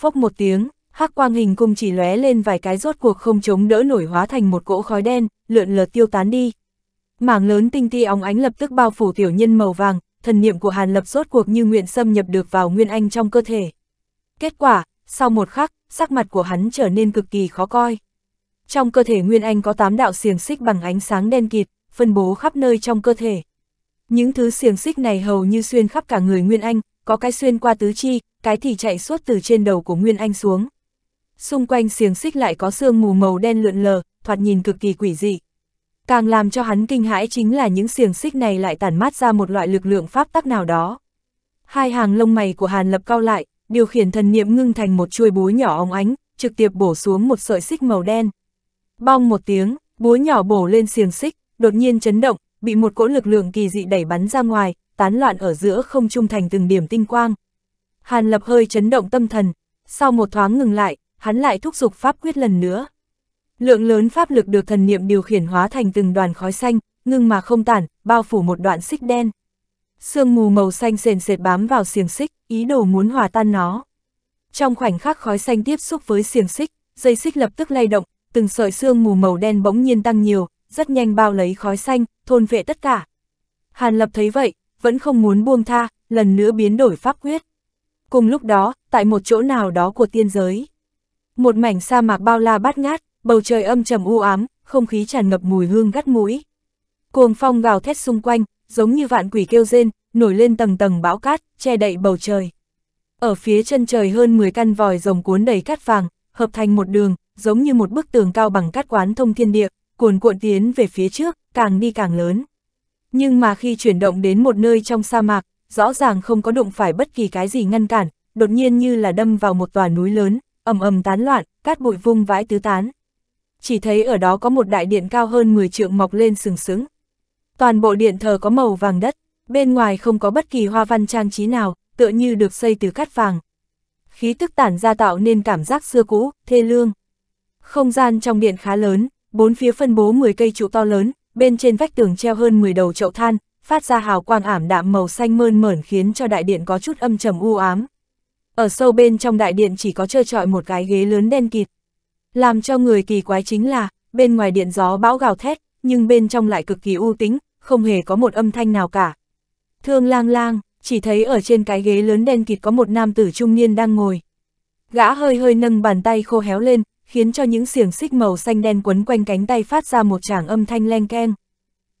phốc một tiếng, hắc quang hình cung chỉ lóe lên vài cái rốt cuộc không chống đỡ nổi hóa thành một cỗ khói đen, lượn lờ tiêu tán đi. Mảng lớn tinh ti óng ánh lập tức bao phủ tiểu nhân màu vàng, thần niệm của Hàn Lập rốt cuộc như nguyện xâm nhập được vào nguyên anh trong cơ thể. Kết quả, sau một khắc, sắc mặt của hắn trở nên cực kỳ khó coi. Trong cơ thể nguyên anh có 8 đạo xiềng xích bằng ánh sáng đen kịt, phân bố khắp nơi trong cơ thể. Những thứ xiềng xích này hầu như xuyên khắp cả người nguyên anh, có cái xuyên qua tứ chi, cái thì chạy suốt từ trên đầu của Nguyên Anh xuống. Xung quanh xiềng xích lại có sương mù màu đen lượn lờ, thoạt nhìn cực kỳ quỷ dị. Càng làm cho hắn kinh hãi chính là những xiềng xích này lại tản mát ra một loại lực lượng pháp tắc nào đó. Hai hàng lông mày của Hàn Lập cao lại, điều khiển thần niệm ngưng thành một chuôi búa nhỏ óng ánh, trực tiếp bổ xuống một sợi xích màu đen. Bong một tiếng, búa nhỏ bổ lên xiềng xích, đột nhiên chấn động, bị một cỗ lực lượng kỳ dị đẩy bắn ra ngoài, tán loạn ở giữa không trung thành từng điểm tinh quang. Hàn Lập hơi chấn động tâm thần, sau một thoáng ngừng lại, hắn lại thúc giục pháp quyết lần nữa. Lượng lớn pháp lực được thần niệm điều khiển hóa thành từng đoàn khói xanh, ngưng mà không tản, bao phủ một đoạn xích đen. Sương mù màu xanh sền sệt bám vào xiềng xích, ý đồ muốn hòa tan nó. Trong khoảnh khắc khói xanh tiếp xúc với xiềng xích, dây xích lập tức lay động, từng sợi sương mù màu đen bỗng nhiên tăng nhiều, rất nhanh bao lấy khói xanh, thôn vệ tất cả. Hàn Lập thấy vậy, vẫn không muốn buông tha, lần nữa biến đổi pháp quyết. Cùng lúc đó, tại một chỗ nào đó của tiên giới, một mảnh sa mạc bao la bát ngát, bầu trời âm trầm u ám, không khí tràn ngập mùi hương gắt mũi. Cuồng phong gào thét xung quanh, giống như vạn quỷ kêu rên, nổi lên tầng tầng bão cát, che đậy bầu trời. Ở phía chân trời hơn 10 căn vòi rồng cuốn đầy cát vàng, hợp thành một đường, giống như một bức tường cao bằng cát quán thông thiên địa, cuồn cuộn tiến về phía trước, càng đi càng lớn. Nhưng mà khi chuyển động đến một nơi trong sa mạc, rõ ràng không có đụng phải bất kỳ cái gì ngăn cản, đột nhiên như là đâm vào một tòa núi lớn, ầm ầm tán loạn, cát bụi vung vãi tứ tán. Chỉ thấy ở đó có một đại điện cao hơn 10 trượng mọc lên sừng sững. Toàn bộ điện thờ có màu vàng đất, bên ngoài không có bất kỳ hoa văn trang trí nào, tựa như được xây từ cát vàng. Khí tức tản ra tạo nên cảm giác xưa cũ, thê lương. Không gian trong điện khá lớn, bốn phía phân bố 10 cây trụ to lớn, bên trên vách tường treo hơn 10 đầu chậu than, phát ra hào quang ảm đạm màu xanh mơn mởn khiến cho đại điện có chút âm trầm u ám. Ở sâu bên trong đại điện chỉ có trơ trọi một cái ghế lớn đen kịt. Làm cho người kỳ quái chính là, bên ngoài điện gió bão gào thét, nhưng bên trong lại cực kỳ u tính, không hề có một âm thanh nào cả. Thương lang lang, chỉ thấy ở trên cái ghế lớn đen kịt có một nam tử trung niên đang ngồi. Gã hơi hơi nâng bàn tay khô héo lên, khiến cho những xiềng xích màu xanh đen quấn quanh cánh tay phát ra một tràng âm thanh len keng.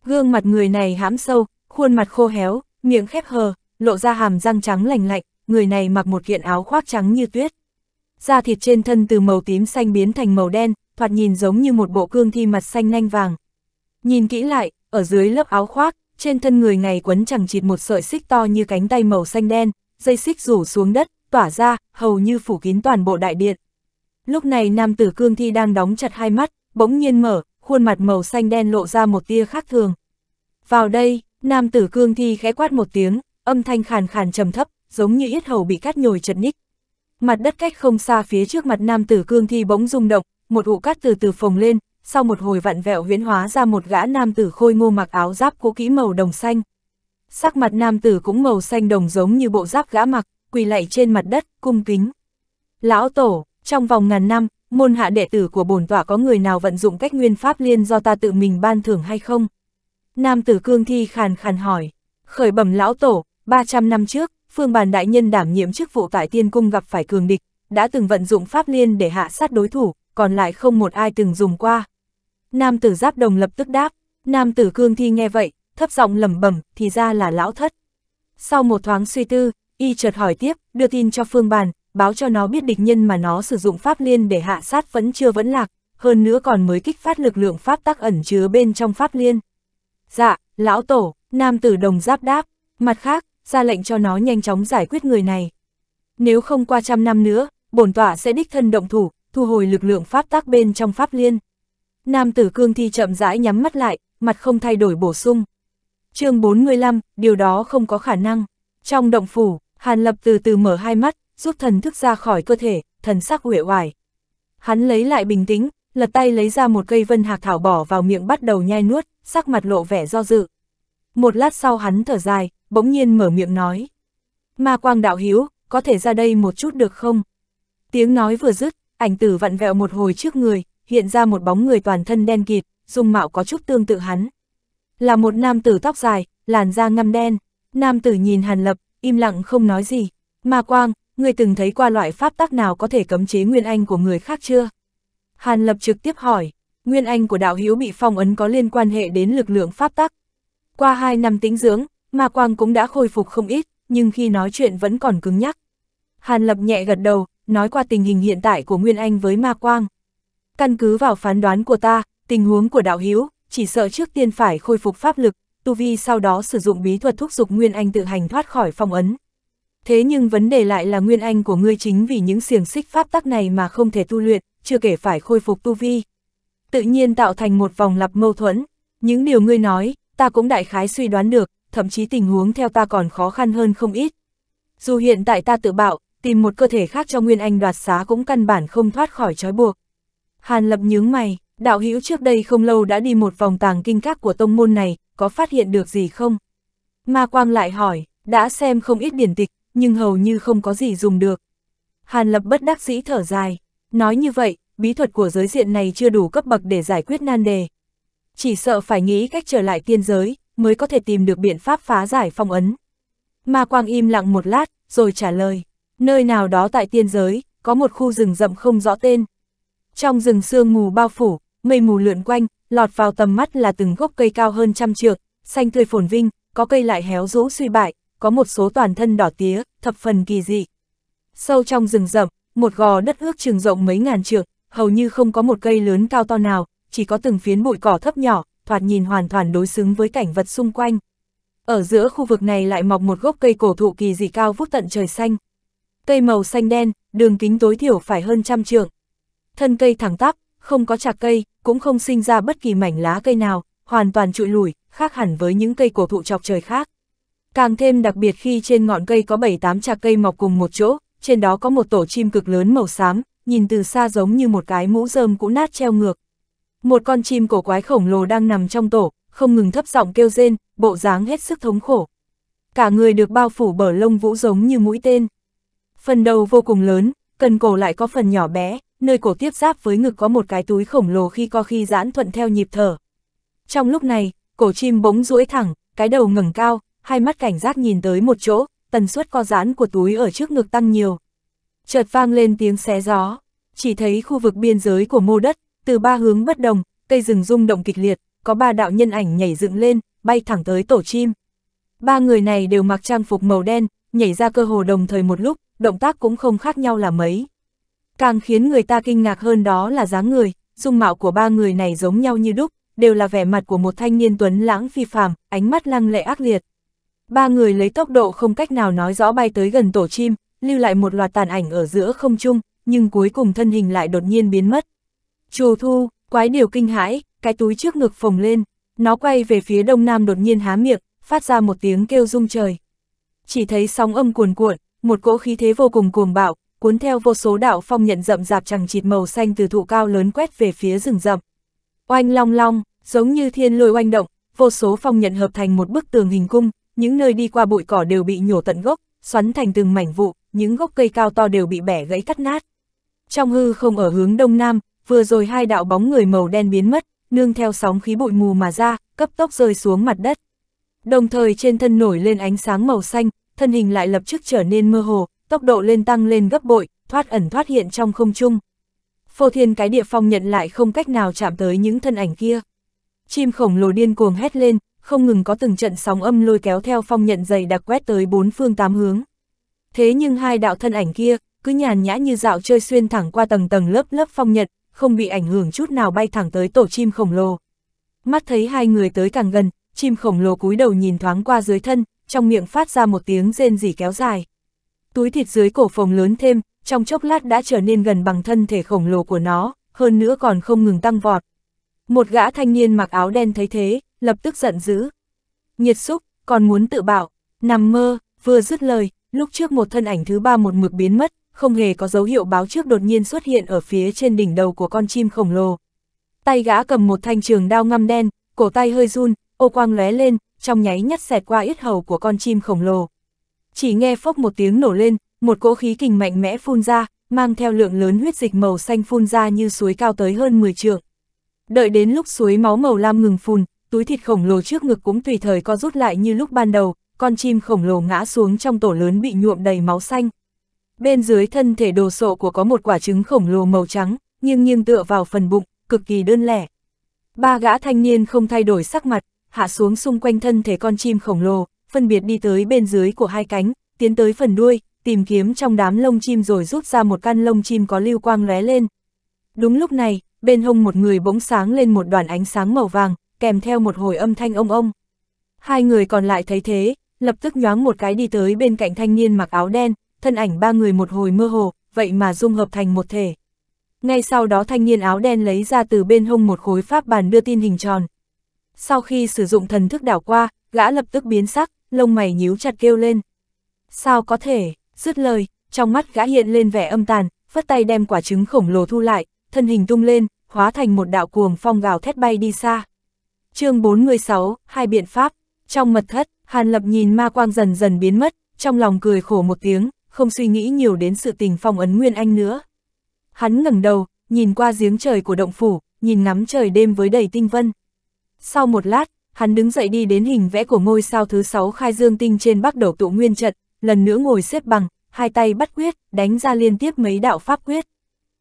Gương mặt người này hãm sâu, khuôn mặt khô héo, miệng khép hờ, lộ ra hàm răng trắng lành lạnh, người này mặc một kiện áo khoác trắng như tuyết. Da thịt trên thân từ màu tím xanh biến thành màu đen, thoạt nhìn giống như một bộ cương thi mặt xanh nanh vàng. Nhìn kỹ lại, ở dưới lớp áo khoác, trên thân người này quấn chẳng chịt một sợi xích to như cánh tay màu xanh đen, dây xích rủ xuống đất, tỏa ra, hầu như phủ kín toàn bộ đại điện. Lúc này nam tử cương thi đang đóng chặt hai mắt, bỗng nhiên mở, khuôn mặt màu xanh đen lộ ra một tia khác thường. Vào đây, nam tử cương thi khẽ quát một tiếng, âm thanh khàn khàn trầm thấp, giống như yết hầu bị cắt nhồi chật ních. Mặt đất cách không xa phía trước mặt nam tử cương thi bỗng rung động, một ụ cát từ từ phồng lên, sau một hồi vặn vẹo huyễn hóa ra một gã nam tử khôi ngô mặc áo giáp cũ kỹ màu đồng xanh. Sắc mặt nam tử cũng màu xanh đồng giống như bộ giáp gã mặc, quỳ lạy trên mặt đất, cung kính. Lão tổ, trong vòng ngàn năm, môn hạ đệ tử của bổn tọa có người nào vận dụng cách nguyên pháp liên do ta tự mình ban thưởng hay không? Nam tử cương thi khàn khàn hỏi. Khởi bẩm lão tổ, 300 năm trước, phương bàn đại nhân đảm nhiệm chức vụ tại tiên cung gặp phải cường địch, đã từng vận dụng pháp liên để hạ sát đối thủ, còn lại không một ai từng dùng qua. Nam tử giáp đồng lập tức đáp, nam tử cương thi nghe vậy, thấp giọng lẩm bẩm, thì ra là lão thất. Sau một thoáng suy tư, y chợt hỏi tiếp, đưa tin cho phương bàn, báo cho nó biết địch nhân mà nó sử dụng pháp liên để hạ sát vẫn chưa vẫn lạc, hơn nữa còn mới kích phát lực lượng pháp tắc ẩn chứa bên trong pháp liên. Dạ, lão tổ, nam tử đồng giáp đáp, mặt khác, ra lệnh cho nó nhanh chóng giải quyết người này. Nếu không qua trăm năm nữa, bổn tọa sẽ đích thân động thủ, thu hồi lực lượng pháp tắc bên trong pháp liên. Nam tử cương thi chậm rãi nhắm mắt lại, mặt không thay đổi bổ sung. chương 45, điều đó không có khả năng. Trong động phủ, Hàn Lập từ từ mở hai mắt, giúp thần thức ra khỏi cơ thể, thần sắc huệ hoài. Hắn lấy lại bình tĩnh, lật tay lấy ra một cây vân hạc thảo bỏ vào miệng bắt đầu nhai nuốt, sắc mặt lộ vẻ do dự. Một lát sau hắn thở dài, bỗng nhiên mở miệng nói. Ma quang đạo hiếu, có thể ra đây một chút được không? Tiếng nói vừa dứt, ảnh tử vặn vẹo một hồi trước người, hiện ra một bóng người toàn thân đen kịt, dung mạo có chút tương tự hắn. Là một nam tử tóc dài, làn da ngăm đen. Nam tử nhìn Hàn Lập, im lặng không nói gì. Ma quang, Ngươi từng thấy qua loại pháp tắc nào có thể cấm chế nguyên anh của người khác chưa? Hàn Lập trực tiếp hỏi, nguyên anh của đạo hiếu bị phong ấn có liên quan hệ đến lực lượng pháp tắc. Qua hai năm tĩnh dưỡng, Ma Quang cũng đã khôi phục không ít, nhưng khi nói chuyện vẫn còn cứng nhắc. Hàn Lập nhẹ gật đầu, nói qua tình hình hiện tại của Nguyên Anh với Ma Quang. Căn cứ vào phán đoán của ta, tình huống của đạo hiếu, chỉ sợ trước tiên phải khôi phục pháp lực, tu vi sau đó sử dụng bí thuật thúc giục Nguyên Anh tự hành thoát khỏi phong ấn. Thế nhưng vấn đề lại là nguyên anh của ngươi chính vì những xiềng xích pháp tắc này mà không thể tu luyện, chưa kể phải khôi phục tu vi. Tự nhiên tạo thành một vòng lặp mâu thuẫn. Những điều ngươi nói, ta cũng đại khái suy đoán được, thậm chí tình huống theo ta còn khó khăn hơn không ít. Dù hiện tại ta tự bạo, tìm một cơ thể khác cho Nguyên Anh đoạt xá cũng căn bản không thoát khỏi trói buộc. Hàn Lập nhướng mày, đạo hữu trước đây không lâu đã đi một vòng tàng kinh các của tông môn này, có phát hiện được gì không? Ma Quang lại hỏi, đã xem không ít điển tịch, nhưng hầu như không có gì dùng được. Hàn Lập bất đắc sĩ thở dài, nói như vậy, bí thuật của giới diện này chưa đủ cấp bậc để giải quyết nan đề. Chỉ sợ phải nghĩ cách trở lại tiên giới, mới có thể tìm được biện pháp phá giải phong ấn. Ma Quang im lặng một lát, rồi trả lời, nơi nào đó tại tiên giới, có một khu rừng rậm không rõ tên. Trong rừng sương mù bao phủ, mây mù lượn quanh, lọt vào tầm mắt là từng gốc cây cao hơn trăm trượng, xanh tươi phồn vinh, có cây lại héo rũ suy bại, có một số toàn thân đỏ tía, thập phần kỳ dị. Sâu trong rừng rậm, một gò đất ước chừng rộng mấy ngàn trượng, hầu như không có một cây lớn cao to nào, chỉ có từng phiến bụi cỏ thấp nhỏ, thoạt nhìn hoàn toàn đối xứng với cảnh vật xung quanh. Ở giữa khu vực này lại mọc một gốc cây cổ thụ kỳ dị cao vút tận trời xanh. Cây màu xanh đen, đường kính tối thiểu phải hơn trăm trượng. Thân cây thẳng tắp, không có chạc cây, cũng không sinh ra bất kỳ mảnh lá cây nào, hoàn toàn trụi lùi, khác hẳn với những cây cổ thụ chọc trời khác. Càng thêm đặc biệt khi trên ngọn cây có 7-8 chạc cây mọc cùng một chỗ, trên đó có một tổ chim cực lớn màu xám, nhìn từ xa giống như một cái mũ rơm cũ nát treo ngược. Một con chim cổ quái khổng lồ đang nằm trong tổ, không ngừng thấp giọng kêu rên, bộ dáng hết sức thống khổ. Cả người được bao phủ bởi lông vũ giống như mũi tên. Phần đầu vô cùng lớn, cần cổ lại có phần nhỏ bé, nơi cổ tiếp giáp với ngực có một cái túi khổng lồ khi co khi giãn thuận theo nhịp thở. Trong lúc này, cổ chim bỗng duỗi thẳng, cái đầu ngẩng cao, hai mắt cảnh giác nhìn tới một chỗ, tần suất co giãn của túi ở trước ngực tăng nhiều. Chợt vang lên tiếng xé gió, chỉ thấy khu vực biên giới của mô đất, từ ba hướng bất đồng, cây rừng rung động kịch liệt, có ba đạo nhân ảnh nhảy dựng lên, bay thẳng tới tổ chim. Ba người này đều mặc trang phục màu đen, nhảy ra cơ hồ đồng thời một lúc, động tác cũng không khác nhau là mấy. Càng khiến người ta kinh ngạc hơn đó là dáng người, dung mạo của ba người này giống nhau như đúc, đều là vẻ mặt của một thanh niên tuấn lãng phi phàm, ánh mắt lăng lệ ác liệt ba người lấy tốc độ không cách nào nói rõ bay tới gần tổ chim, lưu lại một loạt tàn ảnh ở giữa không trung, nhưng cuối cùng thân hình lại đột nhiên biến mất. Chu Thu, quái điều kinh hãi, cái túi trước ngực phồng lên, nó quay về phía đông nam đột nhiên há miệng, phát ra một tiếng kêu rung trời. Chỉ thấy sóng âm cuồn cuộn, một cỗ khí thế vô cùng cuồng bạo, cuốn theo vô số đạo phong nhận rậm rạp chẳng chịt màu xanh từ thụ cao lớn quét về phía rừng rậm. Oanh long long, giống như thiên lôi oanh động, vô số phong nhận hợp thành một bức tường hình cung, những nơi đi qua bụi cỏ đều bị nhổ tận gốc, xoắn thành từng mảnh vụ, những gốc cây cao to đều bị bẻ gãy cắt nát. Trong hư không ở hướng đông nam, vừa rồi hai đạo bóng người màu đen biến mất, nương theo sóng khí bụi mù mà ra, cấp tốc rơi xuống mặt đất. Đồng thời trên thân nổi lên ánh sáng màu xanh, thân hình lại lập tức trở nên mơ hồ, tốc độ lên tăng lên gấp bội, thoát ẩn thoát hiện trong không trung. Phô thiên cái địa phong nhận lại không cách nào chạm tới những thân ảnh kia. Chim khổng lồ điên cuồng hét lên, không ngừng có từng trận sóng âm lôi kéo theo phong nhận dày đặc quét tới bốn phương tám hướng. Thế nhưng hai đạo thân ảnh kia, cứ nhàn nhã như dạo chơi xuyên thẳng qua tầng tầng lớp lớp phong nhận, không bị ảnh hưởng chút nào bay thẳng tới tổ chim khổng lồ. Mắt thấy hai người tới càng gần, chim khổng lồ cúi đầu nhìn thoáng qua dưới thân, trong miệng phát ra một tiếng rên rỉ kéo dài. Túi thịt dưới cổ phồng lớn thêm, trong chốc lát đã trở nên gần bằng thân thể khổng lồ của nó, hơn nữa còn không ngừng tăng vọt. Một gã thanh niên mặc áo đen thấy thế, lập tức giận dữ. Nhiệt xúc, còn muốn tự bảo, nằm mơ, vừa dứt lời, lúc trước một thân ảnh thứ ba một mực biến mất, không hề có dấu hiệu báo trước đột nhiên xuất hiện ở phía trên đỉnh đầu của con chim khổng lồ. Tay gã cầm một thanh trường đao ngăm đen, cổ tay hơi run, ô quang lóe lên, trong nháy nhất xẹt qua yết hầu của con chim khổng lồ. Chỉ nghe phốc một tiếng nổ lên, một cỗ khí kình mạnh mẽ phun ra, mang theo lượng lớn huyết dịch màu xanh phun ra như suối cao tới hơn 10 trượng. Đợi đến lúc suối máu màu lam ngừng phun, túi thịt khổng lồ trước ngực cũng tùy thời co rút lại như lúc ban đầu, con chim khổng lồ ngã xuống trong tổ lớn bị nhuộm đầy máu xanh. Bên dưới thân thể đồ sộ của có một quả trứng khổng lồ màu trắng, nghiêng nghiêng tựa vào phần bụng, cực kỳ đơn lẻ. Ba gã thanh niên không thay đổi sắc mặt, hạ xuống xung quanh thân thể con chim khổng lồ, phân biệt đi tới bên dưới của hai cánh, tiến tới phần đuôi, tìm kiếm trong đám lông chim rồi rút ra một căn lông chim có lưu quang lóe lên. Đúng lúc này, bên hông một người bỗng sáng lên một đoàn ánh sáng màu vàng, kèm theo một hồi âm thanh ông ông. Hai người còn lại thấy thế, lập tức nhoáng một cái đi tới bên cạnh thanh niên mặc áo đen, thân ảnh ba người một hồi mơ hồ, vậy mà dung hợp thành một thể. Ngay sau đó thanh niên áo đen lấy ra từ bên hông một khối pháp bàn đưa tin hình tròn. Sau khi sử dụng thần thức đảo qua, gã lập tức biến sắc, lông mày nhíu chặt kêu lên. Sao có thể, dứt lời, trong mắt gã hiện lên vẻ âm tàn, phất tay đem quả trứng khổng lồ thu lại, thân hình tung lên, hóa thành một đạo cuồng phong gào thét bay đi xa chương 46, hai biện pháp. Trong mật thất, Hàn Lập nhìn ma quang dần dần biến mất, trong lòng cười khổ một tiếng, không suy nghĩ nhiều đến sự tình phong ấn Nguyên Anh nữa. Hắn ngẩng đầu, nhìn qua giếng trời của động phủ, nhìn ngắm trời đêm với đầy tinh vân. Sau một lát, hắn đứng dậy đi đến hình vẽ của ngôi sao thứ sáu khai dương tinh trên bắc đầu tụ nguyên trận, lần nữa ngồi xếp bằng, hai tay bắt quyết, đánh ra liên tiếp mấy đạo pháp quyết.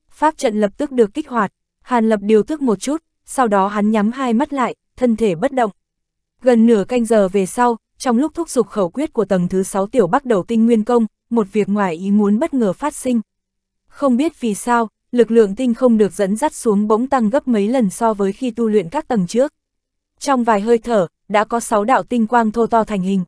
Pháp trận lập tức được kích hoạt, Hàn Lập điều tức một chút, sau đó hắn nhắm hai mắt lại, thân thể bất động. Gần nửa canh giờ về sau, trong lúc thúc giục khẩu quyết của tầng thứ 6 tiểu bắc đầu tinh nguyên công, một việc ngoài ý muốn bất ngờ phát sinh. Không biết vì sao, lực lượng tinh không được dẫn dắt xuống bỗng tăng gấp mấy lần so với khi tu luyện các tầng trước. Trong vài hơi thở, đã có 6 đạo tinh quang thô to thành hình.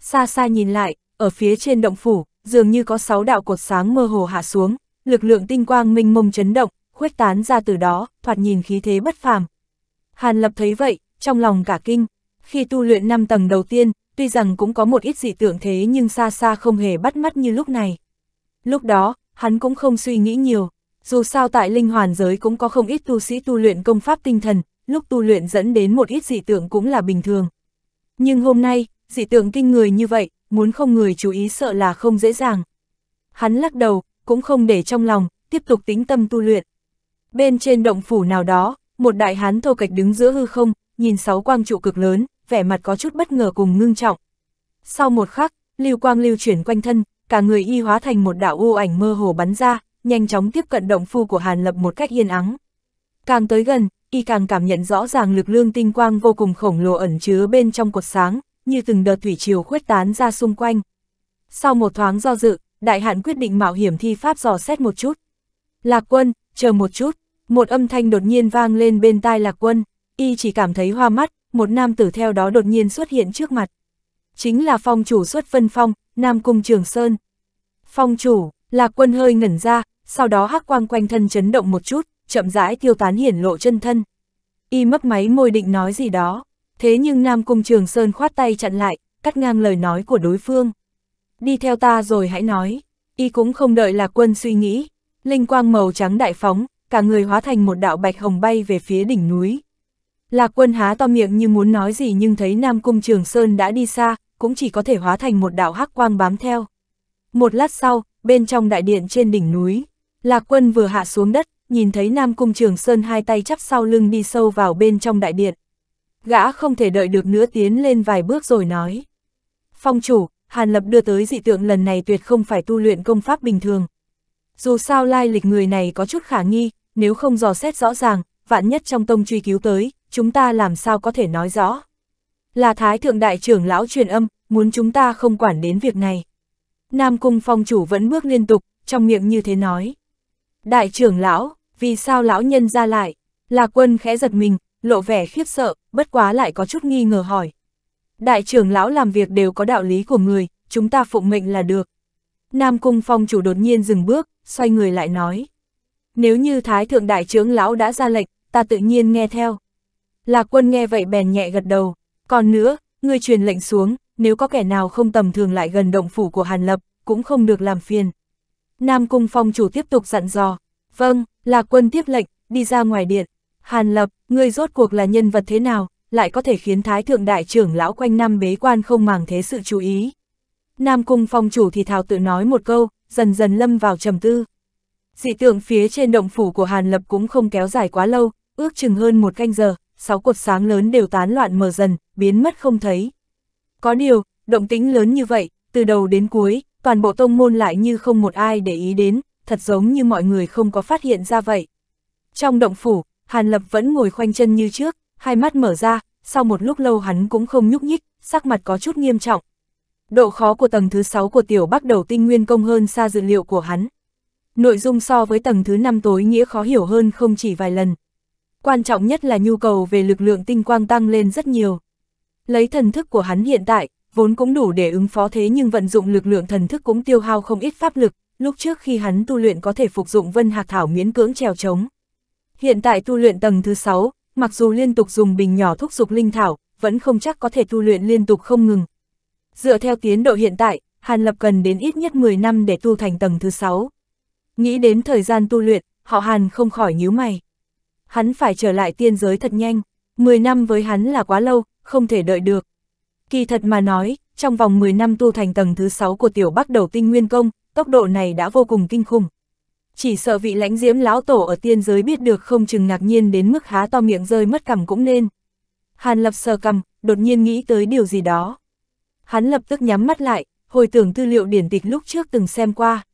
Xa xa nhìn lại, ở phía trên động phủ, dường như có 6 đạo cột sáng mơ hồ hạ xuống, lực lượng tinh quang minh mông chấn động, khuếch tán ra từ đó, thoạt nhìn khí thế bất phàm. Hàn Lập thấy vậy, trong lòng cả kinh. Khi tu luyện 5 tầng đầu tiên, tuy rằng cũng có một ít dị tưởng thế nhưng xa xa không hề bắt mắt như lúc này. Lúc đó, hắn cũng không suy nghĩ nhiều, dù sao tại linh hoàn giới cũng có không ít tu sĩ tu luyện công pháp tinh thần, lúc tu luyện dẫn đến một ít dị tưởng cũng là bình thường. Nhưng hôm nay, dị tưởng kinh người như vậy, muốn không người chú ý sợ là không dễ dàng. Hắn lắc đầu, cũng không để trong lòng, tiếp tục tính tâm tu luyện. Bên trên động phủ nào đó, một đại hán thô kệch đứng giữa hư không, nhìn sáu quang trụ cực lớn, vẻ mặt có chút bất ngờ cùng ngưng trọng. Sau một khắc, lưu quang lưu chuyển quanh thân, cả người y hóa thành một đạo u ảnh mơ hồ bắn ra, nhanh chóng tiếp cận động phu của Hàn Lập một cách yên ắng. Càng tới gần, y càng cảm nhận rõ ràng lực lượng tinh quang vô cùng khổng lồ ẩn chứa bên trong cột sáng, như từng đợt thủy triều khuếch tán ra xung quanh. Sau một thoáng do dự, đại hán quyết định mạo hiểm thi pháp dò xét một chút. Lạc quân, chờ một chút, một âm thanh đột nhiên vang lên bên tai lạc quân, y chỉ cảm thấy hoa mắt, một nam tử theo đó đột nhiên xuất hiện trước mặt. Chính là phong chủ xuất vân phong, nam cung trường sơn. Phong chủ, lạc quân hơi ngẩn ra, sau đó hắc quang quanh thân chấn động một chút, chậm rãi tiêu tán hiển lộ chân thân. Y mấp máy môi định nói gì đó, thế nhưng nam cung trường sơn khoát tay chặn lại, cắt ngang lời nói của đối phương. Đi theo ta rồi hãy nói, y cũng không đợi lạc quân suy nghĩ, linh quang màu trắng đại phóng, cả người hóa thành một đạo bạch hồng bay về phía đỉnh núi. Lạc quân há to miệng như muốn nói gì nhưng thấy Nam Cung Trường Sơn đã đi xa, cũng chỉ có thể hóa thành một đạo hắc quang bám theo. Một lát sau, bên trong đại điện trên đỉnh núi, Lạc quân vừa hạ xuống đất, nhìn thấy Nam Cung Trường Sơn hai tay chắp sau lưng đi sâu vào bên trong đại điện. Gã không thể đợi được nữa tiến lên vài bước rồi nói. Phong chủ, Hàn Lập đưa tới dị tượng lần này tuyệt không phải tu luyện công pháp bình thường, dù sao lai lịch người này có chút khả nghi, nếu không dò xét rõ ràng, vạn nhất trong tông truy cứu tới, chúng ta làm sao có thể nói rõ. Là Thái Thượng Đại trưởng lão truyền âm, muốn chúng ta không quản đến việc này. Nam Cung Phong chủ vẫn bước liên tục, trong miệng như thế nói. Đại trưởng lão, vì sao lão nhân ra lại? là quân khẽ giật mình, lộ vẻ khiếp sợ, bất quá lại có chút nghi ngờ hỏi. Đại trưởng lão làm việc đều có đạo lý của người, chúng ta phụng mệnh là được. Nam Cung Phong chủ đột nhiên dừng bước, xoay người lại nói. Nếu như Thái Thượng Đại Trướng Lão đã ra lệch, ta tự nhiên nghe theo. Lạc quân nghe vậy bèn nhẹ gật đầu. Còn nữa, ngươi truyền lệnh xuống, nếu có kẻ nào không tầm thường lại gần động phủ của Hàn Lập, cũng không được làm phiền. Nam Cung Phong chủ tiếp tục dặn dò. Vâng, Lạc quân tiếp lệnh, đi ra ngoài điện. Hàn Lập, ngươi rốt cuộc là nhân vật thế nào, lại có thể khiến Thái Thượng Đại trưởng lão quanh năm bế quan không màng thế sự chú ý. Nam Cung Phong chủ thì thào tự nói một câu, dần dần lâm vào trầm tư. Dị tượng phía trên động phủ của Hàn Lập cũng không kéo dài quá lâu, ước chừng hơn một canh giờ, sáu cột sáng lớn đều tán loạn mờ dần, biến mất không thấy. Có điều, động tĩnh lớn như vậy, từ đầu đến cuối, toàn bộ tông môn lại như không một ai để ý đến, thật giống như mọi người không có phát hiện ra vậy. Trong động phủ, Hàn Lập vẫn ngồi khoanh chân như trước, hai mắt mở ra, sau một lúc lâu hắn cũng không nhúc nhích, sắc mặt có chút nghiêm trọng, Độ khó của tầng thứ 6 của tiểu bắc đầu tinh nguyên công hơn xa dự liệu của hắn. Nội dung so với tầng thứ 5 tối nghĩa khó hiểu hơn không chỉ vài lần. Quan trọng nhất là nhu cầu về lực lượng tinh quang tăng lên rất nhiều. Lấy thần thức của hắn hiện tại, vốn cũng đủ để ứng phó thế nhưng vận dụng lực lượng thần thức cũng tiêu hao không ít pháp lực, lúc trước khi hắn tu luyện có thể phục dụng vân hạc thảo miễn cưỡng trèo trống. Hiện tại tu luyện tầng thứ 6, mặc dù liên tục dùng bình nhỏ thúc dục linh thảo, vẫn không chắc có thể tu luyện liên tục không ngừng, Dựa theo tiến độ hiện tại, Hàn Lập cần đến ít nhất 10 năm để tu thành tầng thứ 6. Nghĩ đến thời gian tu luyện, họ Hàn không khỏi nhíu mày. Hắn phải trở lại tiên giới thật nhanh, 10 năm với hắn là quá lâu, không thể đợi được. Kỳ thật mà nói, trong vòng 10 năm tu thành tầng thứ 6 của tiểu bắc đầu tinh nguyên công, tốc độ này đã vô cùng kinh khủng. Chỉ sợ vị lãnh diễm lão tổ ở tiên giới biết được không chừng ngạc nhiên đến mức há to miệng rơi mất cằm cũng nên. Hàn lập sờ cằm, đột nhiên nghĩ tới điều gì đó hắn lập tức nhắm mắt lại, hồi tưởng tư liệu điển tịch lúc trước từng xem qua.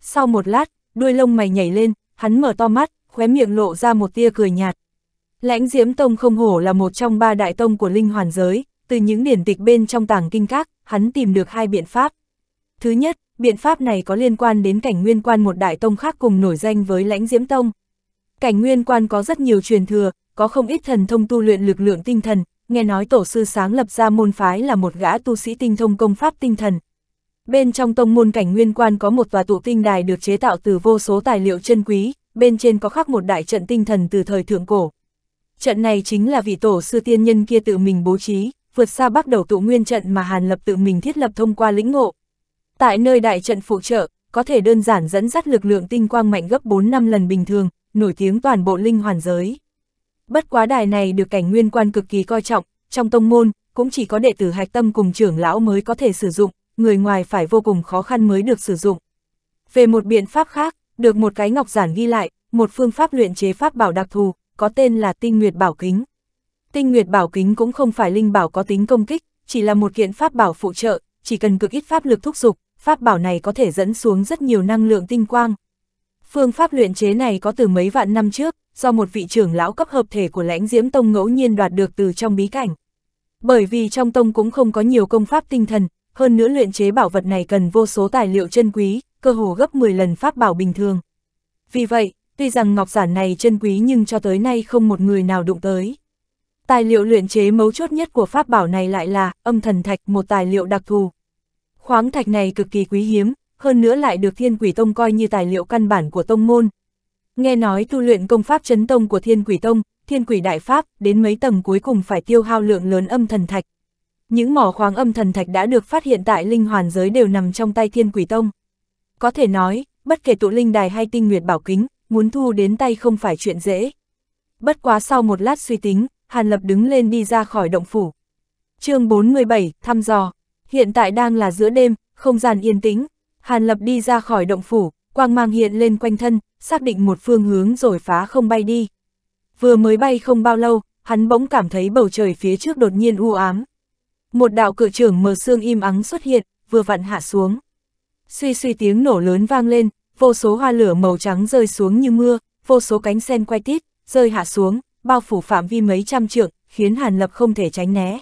Sau một lát, đuôi lông mày nhảy lên, hắn mở to mắt, khóe miệng lộ ra một tia cười nhạt. Lãnh Diễm Tông không hổ là một trong ba đại tông của linh hoàn giới, từ những điển tịch bên trong tàng kinh các, hắn tìm được hai biện pháp. Thứ nhất, biện pháp này có liên quan đến cảnh nguyên quan một đại tông khác cùng nổi danh với lãnh Diễm Tông. Cảnh nguyên quan có rất nhiều truyền thừa, có không ít thần thông tu luyện lực lượng tinh thần, nghe nói tổ sư sáng lập ra môn phái là một gã tu sĩ tinh thông công pháp tinh thần. Bên trong tông môn cảnh nguyên quan có một tòa tụ tinh đài được chế tạo từ vô số tài liệu chân quý, bên trên có khắc một đại trận tinh thần từ thời thượng cổ. Trận này chính là vị tổ sư tiên nhân kia tự mình bố trí, vượt xa bắt đầu tụ nguyên trận mà Hàn Lập tự mình thiết lập thông qua lĩnh ngộ. Tại nơi đại trận phụ trợ, có thể đơn giản dẫn dắt lực lượng tinh quang mạnh gấp 4 năm lần bình thường, nổi tiếng toàn bộ linh hoàn giới. Bất quá đài này được cảnh nguyên quan cực kỳ coi trọng, trong tông môn, cũng chỉ có đệ tử hạch tâm cùng trưởng lão mới có thể sử dụng, người ngoài phải vô cùng khó khăn mới được sử dụng. Về một biện pháp khác, được một cái ngọc giản ghi lại, một phương pháp luyện chế pháp bảo đặc thù, có tên là tinh nguyệt bảo kính. Tinh nguyệt bảo kính cũng không phải linh bảo có tính công kích, chỉ là một kiện pháp bảo phụ trợ, chỉ cần cực ít pháp lực thúc dục, pháp bảo này có thể dẫn xuống rất nhiều năng lượng tinh quang. Phương pháp luyện chế này có từ mấy vạn năm trước, do một vị trưởng lão cấp hợp thể của lãnh diễm tông ngẫu nhiên đoạt được từ trong bí cảnh. Bởi vì trong tông cũng không có nhiều công pháp tinh thần, hơn nữa luyện chế bảo vật này cần vô số tài liệu chân quý, cơ hồ gấp 10 lần pháp bảo bình thường. Vì vậy, tuy rằng ngọc giản này chân quý nhưng cho tới nay không một người nào đụng tới. Tài liệu luyện chế mấu chốt nhất của pháp bảo này lại là âm thần thạch, một tài liệu đặc thù. Khoáng thạch này cực kỳ quý hiếm, hơn nữa lại được Thiên Quỷ Tông coi như tài liệu căn bản của tông môn, Nghe nói tu luyện công pháp chấn tông của thiên quỷ tông, thiên quỷ đại pháp, đến mấy tầng cuối cùng phải tiêu hao lượng lớn âm thần thạch. Những mỏ khoáng âm thần thạch đã được phát hiện tại linh hoàn giới đều nằm trong tay thiên quỷ tông. Có thể nói, bất kể tụ linh đài hay tinh nguyệt bảo kính, muốn thu đến tay không phải chuyện dễ. Bất quá sau một lát suy tính, Hàn Lập đứng lên đi ra khỏi động phủ. chương 47, thăm dò. Hiện tại đang là giữa đêm, không gian yên tĩnh. Hàn Lập đi ra khỏi động phủ, quang mang hiện lên quanh thân, xác định một phương hướng rồi phá không bay đi. Vừa mới bay không bao lâu, hắn bỗng cảm thấy bầu trời phía trước đột nhiên u ám. Một đạo cự trưởng mờ xương im ắng xuất hiện, vừa vặn hạ xuống. Suy suy tiếng nổ lớn vang lên, vô số hoa lửa màu trắng rơi xuống như mưa, vô số cánh sen quay tít, rơi hạ xuống, bao phủ phạm vi mấy trăm trượng, khiến Hàn Lập không thể tránh né.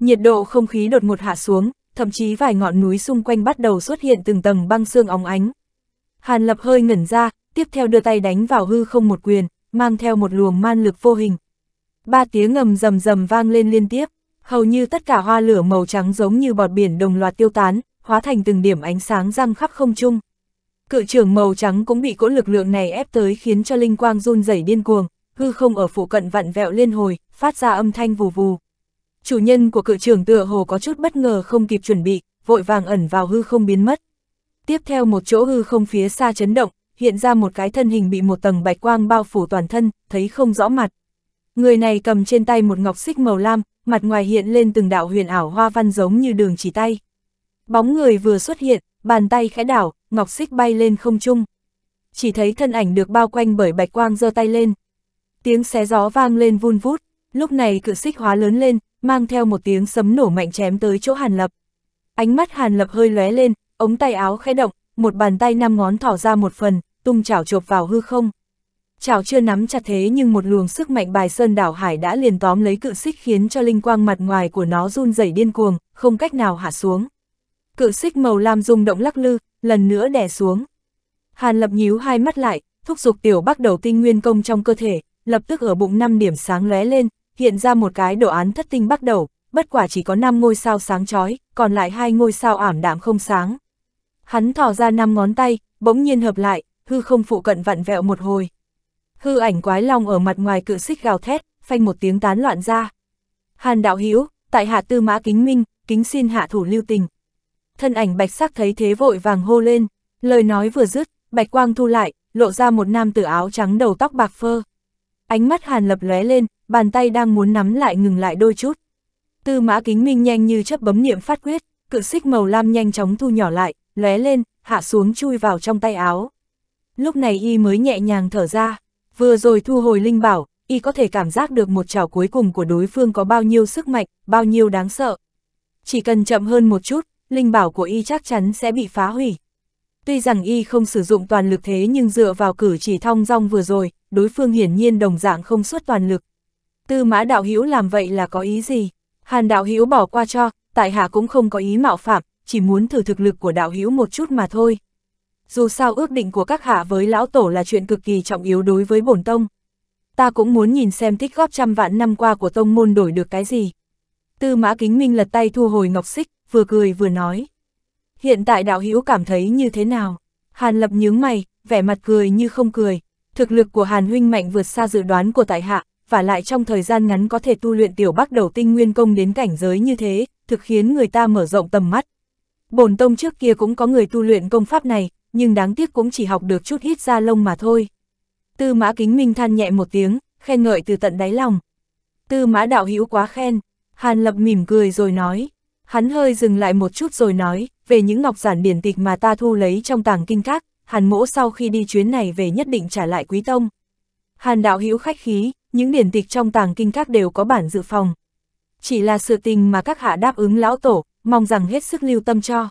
Nhiệt độ không khí đột ngột hạ xuống, thậm chí vài ngọn núi xung quanh bắt đầu xuất hiện từng tầng băng xương óng ánh, Hàn Lập hơi ngẩn ra, tiếp theo đưa tay đánh vào hư không một quyền, mang theo một luồng man lực vô hình. Ba tiếng ngầm rầm rầm vang lên liên tiếp, hầu như tất cả hoa lửa màu trắng giống như bọt biển đồng loạt tiêu tán, hóa thành từng điểm ánh sáng răng khắp không trung. Cự trưởng màu trắng cũng bị cỗ lực lượng này ép tới khiến cho linh quang run rẩy điên cuồng, hư không ở phụ cận vặn vẹo liên hồi, phát ra âm thanh vù vù. Chủ nhân của cự trưởng tựa hồ có chút bất ngờ không kịp chuẩn bị, vội vàng ẩn vào hư không biến mất. Tiếp theo một chỗ hư không phía xa chấn động, hiện ra một cái thân hình bị một tầng bạch quang bao phủ toàn thân, thấy không rõ mặt. Người này cầm trên tay một ngọc xích màu lam, mặt ngoài hiện lên từng đạo huyền ảo hoa văn giống như đường chỉ tay. Bóng người vừa xuất hiện, bàn tay khẽ đảo, ngọc xích bay lên không trung. Chỉ thấy thân ảnh được bao quanh bởi bạch quang giơ tay lên. Tiếng xé gió vang lên vun vút, lúc này cự xích hóa lớn lên, mang theo một tiếng sấm nổ mạnh chém tới chỗ Hàn Lập. Ánh mắt Hàn Lập hơi lóe lên, ống tay áo khẽ động, một bàn tay năm ngón thỏ ra một phần, tung chảo chộp vào hư không. Chảo chưa nắm chặt thế nhưng một luồng sức mạnh bài sơn đảo hải đã liền tóm lấy cự xích khiến cho linh quang mặt ngoài của nó run rẩy điên cuồng, không cách nào hạ xuống. Cự xích màu lam rung động lắc lư, lần nữa đè xuống. Hàn lập nhíu hai mắt lại, thúc giục tiểu bắc đầu tinh nguyên công trong cơ thể, lập tức ở bụng năm điểm sáng lóe lên, hiện ra một cái đồ án thất tinh bắt đầu, bất quả chỉ có 5 ngôi sao sáng chói, còn lại hai ngôi sao ảm đạm không sáng. Hắn thò ra năm ngón tay, bỗng nhiên hợp lại, hư không phụ cận vặn vẹo một hồi. Hư ảnh quái long ở mặt ngoài cự xích gào thét, phanh một tiếng tán loạn ra. Hàn đạo hiếu, tại hạ tư mã kính minh, kính xin hạ thủ lưu tình. Thân ảnh bạch sắc thấy thế vội vàng hô lên, lời nói vừa dứt, bạch quang thu lại, lộ ra một nam tử áo trắng đầu tóc bạc phơ. Ánh mắt hàn lập lóe lên, bàn tay đang muốn nắm lại ngừng lại đôi chút. Tư mã kính minh nhanh như chấp bấm niệm phát quyết, cự xích màu lam nhanh chóng thu nhỏ lại, lóe lên, hạ xuống chui vào trong tay áo. Lúc này y mới nhẹ nhàng thở ra, vừa rồi thu hồi linh bảo, y có thể cảm giác được một chảo cuối cùng của đối phương có bao nhiêu sức mạnh, bao nhiêu đáng sợ. Chỉ cần chậm hơn một chút, linh bảo của y chắc chắn sẽ bị phá hủy. Tuy rằng y không sử dụng toàn lực thế nhưng dựa vào cử chỉ thong dong vừa rồi, đối phương hiển nhiên đồng dạng không suốt toàn lực. Tư mã đạo hữu làm vậy là có ý gì? Hàn đạo hữu bỏ qua cho, tại hạ cũng không có ý mạo phạm, chỉ muốn thử thực lực của đạo hữu một chút mà thôi. Dù sao ước định của các hạ với lão tổ là chuyện cực kỳ trọng yếu đối với bổn tông. Ta cũng muốn nhìn xem tích góp trăm vạn năm qua của tông môn đổi được cái gì. Tư mã kính minh lật tay thu hồi ngọc xích, vừa cười vừa nói. Hiện tại đạo hữu cảm thấy như thế nào? Hàn lập nhướng mày, vẻ mặt cười như không cười. Thực lực của Hàn huynh mạnh vượt xa dự đoán của tại hạ, và lại trong thời gian ngắn có thể tu luyện tiểu bắc đầu tinh nguyên công đến cảnh giới như thế, thực khiến người ta mở rộng tầm mắt. Bổn tông trước kia cũng có người tu luyện công pháp này, nhưng đáng tiếc cũng chỉ học được chút hít ra lông mà thôi. Tư mã kính minh than nhẹ một tiếng, khen ngợi từ tận đáy lòng. Tư mã đạo hữu quá khen, Hàn Lập mỉm cười rồi nói. Hắn hơi dừng lại một chút rồi nói, về những ngọc giản điển tịch mà ta thu lấy trong tàng kinh các, Hàn mỗ sau khi đi chuyến này về nhất định trả lại quý tông. Hàn đạo hữu khách khí, những điển tịch trong tàng kinh các đều có bản dự phòng. Chỉ là sự tình mà các hạ đáp ứng lão tổ, mong rằng hết sức lưu tâm cho.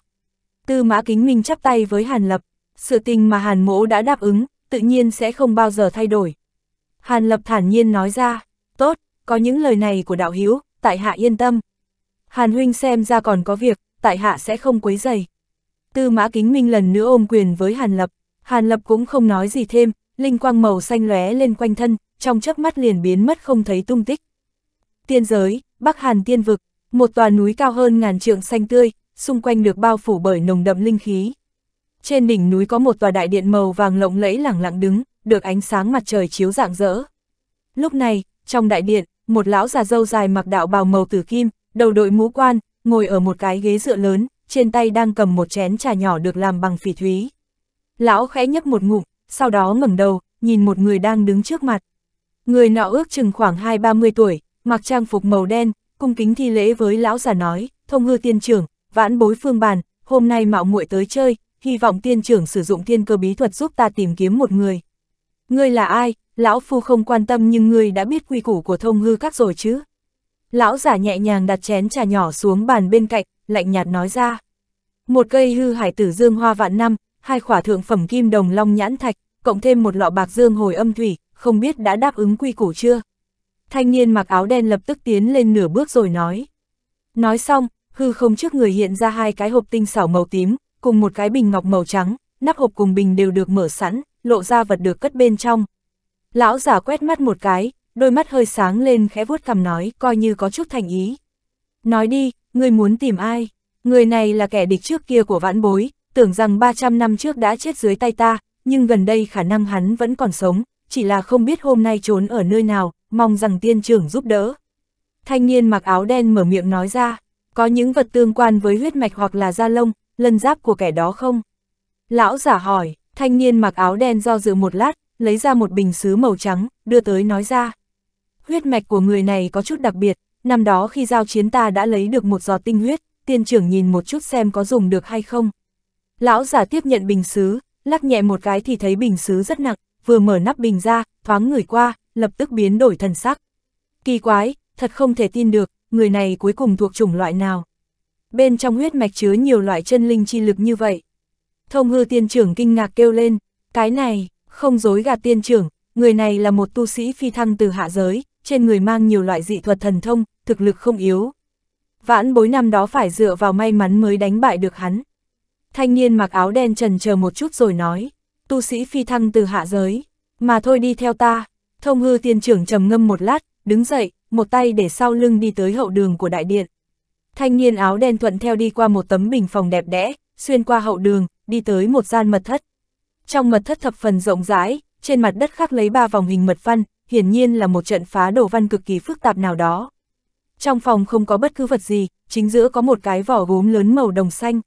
Tư mã kính minh chắp tay với Hàn Lập, sự tình mà Hàn mỗ đã đáp ứng, tự nhiên sẽ không bao giờ thay đổi. Hàn Lập thản nhiên nói ra, tốt, có những lời này của đạo hiếu, tại hạ yên tâm. Hàn huynh xem ra còn có việc, tại hạ sẽ không quấy dày. Tư mã kính minh lần nữa ôm quyền với Hàn Lập, Hàn Lập cũng không nói gì thêm, linh quang màu xanh lóe lên quanh thân, trong chớp mắt liền biến mất không thấy tung tích. Tiên giới, Bắc Hàn tiên vực, một tòa núi cao hơn ngàn trượng xanh tươi, xung quanh được bao phủ bởi nồng đậm linh khí. Trên đỉnh núi có một tòa đại điện màu vàng lộng lẫy lẳng lặng đứng, được ánh sáng mặt trời chiếu rạng rỡ. Lúc này, trong đại điện, một lão già dâu dài mặc đạo bào màu tử kim, đầu đội mũ quan, ngồi ở một cái ghế dựa lớn, trên tay đang cầm một chén trà nhỏ được làm bằng phỉ thúy. Lão khẽ nhấp một ngụm, sau đó ngẩng đầu, nhìn một người đang đứng trước mặt. Người nọ ước chừng khoảng hai ba mươi tuổi, mặc trang phục màu đen, cung kính thi lễ với lão giả nói, thông hư tiên trưởng, vãn bối phương bàn, hôm nay mạo muội tới chơi, hy vọng tiên trưởng sử dụng thiên cơ bí thuật giúp ta tìm kiếm một người. Ngươi là ai, lão phu không quan tâm nhưng ngươi đã biết quy củ của thông hư các rồi chứ. Lão giả nhẹ nhàng đặt chén trà nhỏ xuống bàn bên cạnh, lạnh nhạt nói ra. Một cây hư hải tử dương hoa vạn năm, hai khỏa thượng phẩm kim đồng long nhãn thạch, cộng thêm một lọ bạc dương hồi âm thủy, không biết đã đáp ứng quy củ chưa thanh niên mặc áo đen lập tức tiến lên nửa bước rồi nói. Nói xong, hư không trước người hiện ra hai cái hộp tinh xảo màu tím, cùng một cái bình ngọc màu trắng, nắp hộp cùng bình đều được mở sẵn, lộ ra vật được cất bên trong. Lão giả quét mắt một cái, đôi mắt hơi sáng lên khẽ vuốt cằm nói coi như có chút thành ý. Nói đi, ngươi muốn tìm ai? Người này là kẻ địch trước kia của vãn bối, tưởng rằng 300 năm trước đã chết dưới tay ta, nhưng gần đây khả năng hắn vẫn còn sống, chỉ là không biết hôm nay trốn ở nơi nào, mong rằng tiên trưởng giúp đỡ. Thanh niên mặc áo đen mở miệng nói ra, có những vật tương quan với huyết mạch hoặc là da lông, lân giáp của kẻ đó không? Lão giả hỏi, thanh niên mặc áo đen do dự một lát, lấy ra một bình xứ màu trắng, đưa tới nói ra. Huyết mạch của người này có chút đặc biệt, năm đó khi giao chiến ta đã lấy được một giọt tinh huyết, tiên trưởng nhìn một chút xem có dùng được hay không. Lão giả tiếp nhận bình xứ, lắc nhẹ một cái thì thấy bình xứ rất nặng, vừa mở nắp bình ra, thoáng ngửi qua, lập tức biến đổi thần sắc. Kỳ quái, thật không thể tin được, người này cuối cùng thuộc chủng loại nào. Bên trong huyết mạch chứa nhiều loại chân linh chi lực như vậy. Thông hư tiên trưởng kinh ngạc kêu lên, cái này, không dối gạt tiên trưởng, người này là một tu sĩ phi thăng từ hạ giới, trên người mang nhiều loại dị thuật thần thông, thực lực không yếu. Vãn bối năm đó phải dựa vào may mắn mới đánh bại được hắn. Thanh niên mặc áo đen trần chờ một chút rồi nói, tu sĩ phi thăng từ hạ giới, mà thôi đi theo ta, Thông hư tiên trưởng trầm ngâm một lát, đứng dậy, một tay để sau lưng đi tới hậu đường của đại điện. Thanh niên áo đen thuận theo đi qua một tấm bình phòng đẹp đẽ, xuyên qua hậu đường, đi tới một gian mật thất. Trong mật thất thập phần rộng rãi, trên mặt đất khắc lấy ba vòng hình mật văn, hiển nhiên là một trận phá đồ văn cực kỳ phức tạp nào đó. Trong phòng không có bất cứ vật gì, chính giữa có một cái vỏ gốm lớn màu đồng xanh.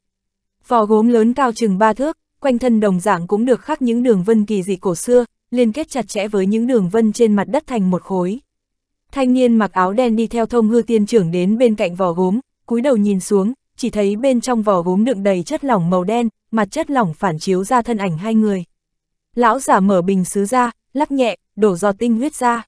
Vỏ gốm lớn cao chừng ba thước, quanh thân đồng dạng cũng được khắc những đường vân kỳ dị cổ xưa, liên kết chặt chẽ với những đường vân trên mặt đất thành một khối. Thanh niên mặc áo đen đi theo thông hư tiên trưởng đến bên cạnh vỏ gốm, cúi đầu nhìn xuống, chỉ thấy bên trong vỏ gốm đựng đầy chất lỏng màu đen, mặt chất lỏng phản chiếu ra thân ảnh hai người. Lão giả mở bình sứ ra, lắc nhẹ, đổ giọt tinh huyết ra.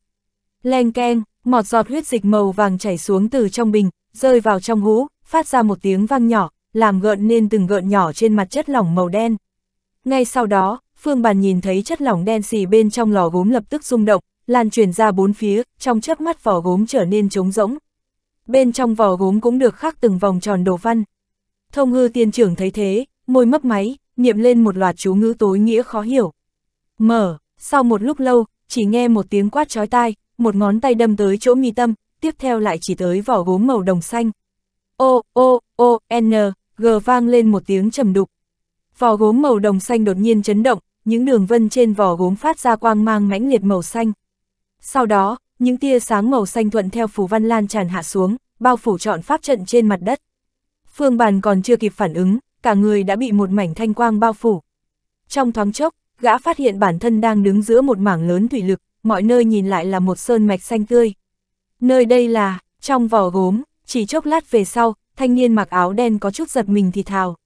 Leng keng, một giọt huyết dịch màu vàng chảy xuống từ trong bình, rơi vào trong hũ, phát ra một tiếng vang nhỏ, làm gợn nên từng gợn nhỏ trên mặt chất lỏng màu đen. Ngay sau đó, Phương Bàn nhìn thấy chất lỏng đen xì bên trong lò gốm lập tức rung động, lan truyền ra bốn phía, trong chớp mắt vỏ gốm trở nên trống rỗng. Bên trong vỏ gốm cũng được khắc từng vòng tròn đồ văn. Thông hư tiên trưởng thấy thế, môi mấp máy, niệm lên một loạt chú ngữ tối nghĩa khó hiểu. Mở, sau một lúc lâu, chỉ nghe một tiếng quát chói tai, một ngón tay đâm tới chỗ mi tâm, tiếp theo lại chỉ tới vỏ gốm màu đồng xanh. Ô, ô, ô, n, g vang lên một tiếng trầm đục. Vỏ gốm màu đồng xanh đột nhiên chấn động, những đường vân trên vỏ gốm phát ra quang mang mãnh liệt màu xanh. Sau đó, những tia sáng màu xanh thuận theo phù văn lan tràn hạ xuống, bao phủ trọn pháp trận trên mặt đất. Phương Bàn còn chưa kịp phản ứng, cả người đã bị một mảnh thanh quang bao phủ. Trong thoáng chốc, gã phát hiện bản thân đang đứng giữa một mảng lớn thủy lực, mọi nơi nhìn lại là một sơn mạch xanh tươi. Nơi đây là, trong vỏ gốm, chỉ chốc lát về sau, thanh niên mặc áo đen có chút giật mình thì thào.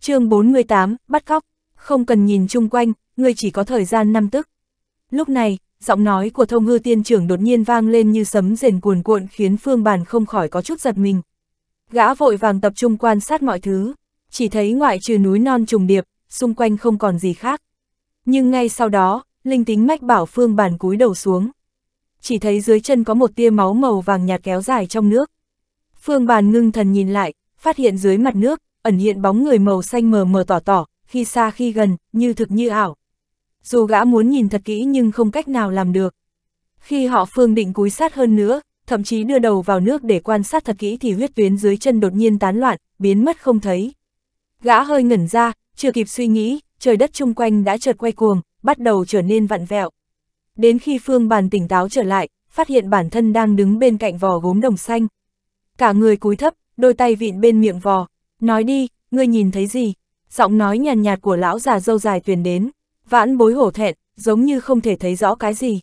chương 48, bắt cóc, không cần nhìn chung quanh, ngươi chỉ có thời gian năm tức. Lúc này, giọng nói của thông hư tiên trưởng đột nhiên vang lên như sấm rền cuồn cuộn khiến phương bản không khỏi có chút giật mình. Gã vội vàng tập trung quan sát mọi thứ, chỉ thấy ngoại trừ núi non trùng điệp, xung quanh không còn gì khác. Nhưng ngay sau đó, linh tính mách bảo phương bản cúi đầu xuống. Chỉ thấy dưới chân có một tia máu màu vàng nhạt kéo dài trong nước. Phương bản ngưng thần nhìn lại, phát hiện dưới mặt nước, ẩn hiện bóng người màu xanh mờ mờ tỏ tỏ, khi xa khi gần, như thực như ảo. Dù gã muốn nhìn thật kỹ nhưng không cách nào làm được. Khi họ phương định cúi sát hơn nữa, thậm chí đưa đầu vào nước để quan sát thật kỹ thì huyết tuyến dưới chân đột nhiên tán loạn, biến mất không thấy. Gã hơi ngẩn ra, chưa kịp suy nghĩ, trời đất chung quanh đã chợt quay cuồng, bắt đầu trở nên vặn vẹo. Đến khi Phương Bàn tỉnh táo trở lại, phát hiện bản thân đang đứng bên cạnh vò gốm đồng xanh. Cả người cúi thấp, đôi tay vịn bên miệng vò. Nói đi, ngươi nhìn thấy gì? giọng nói nhàn nhạt, nhạt của lão già dâu dài tuyền đến, vãn bối hổ thẹn, giống như không thể thấy rõ cái gì.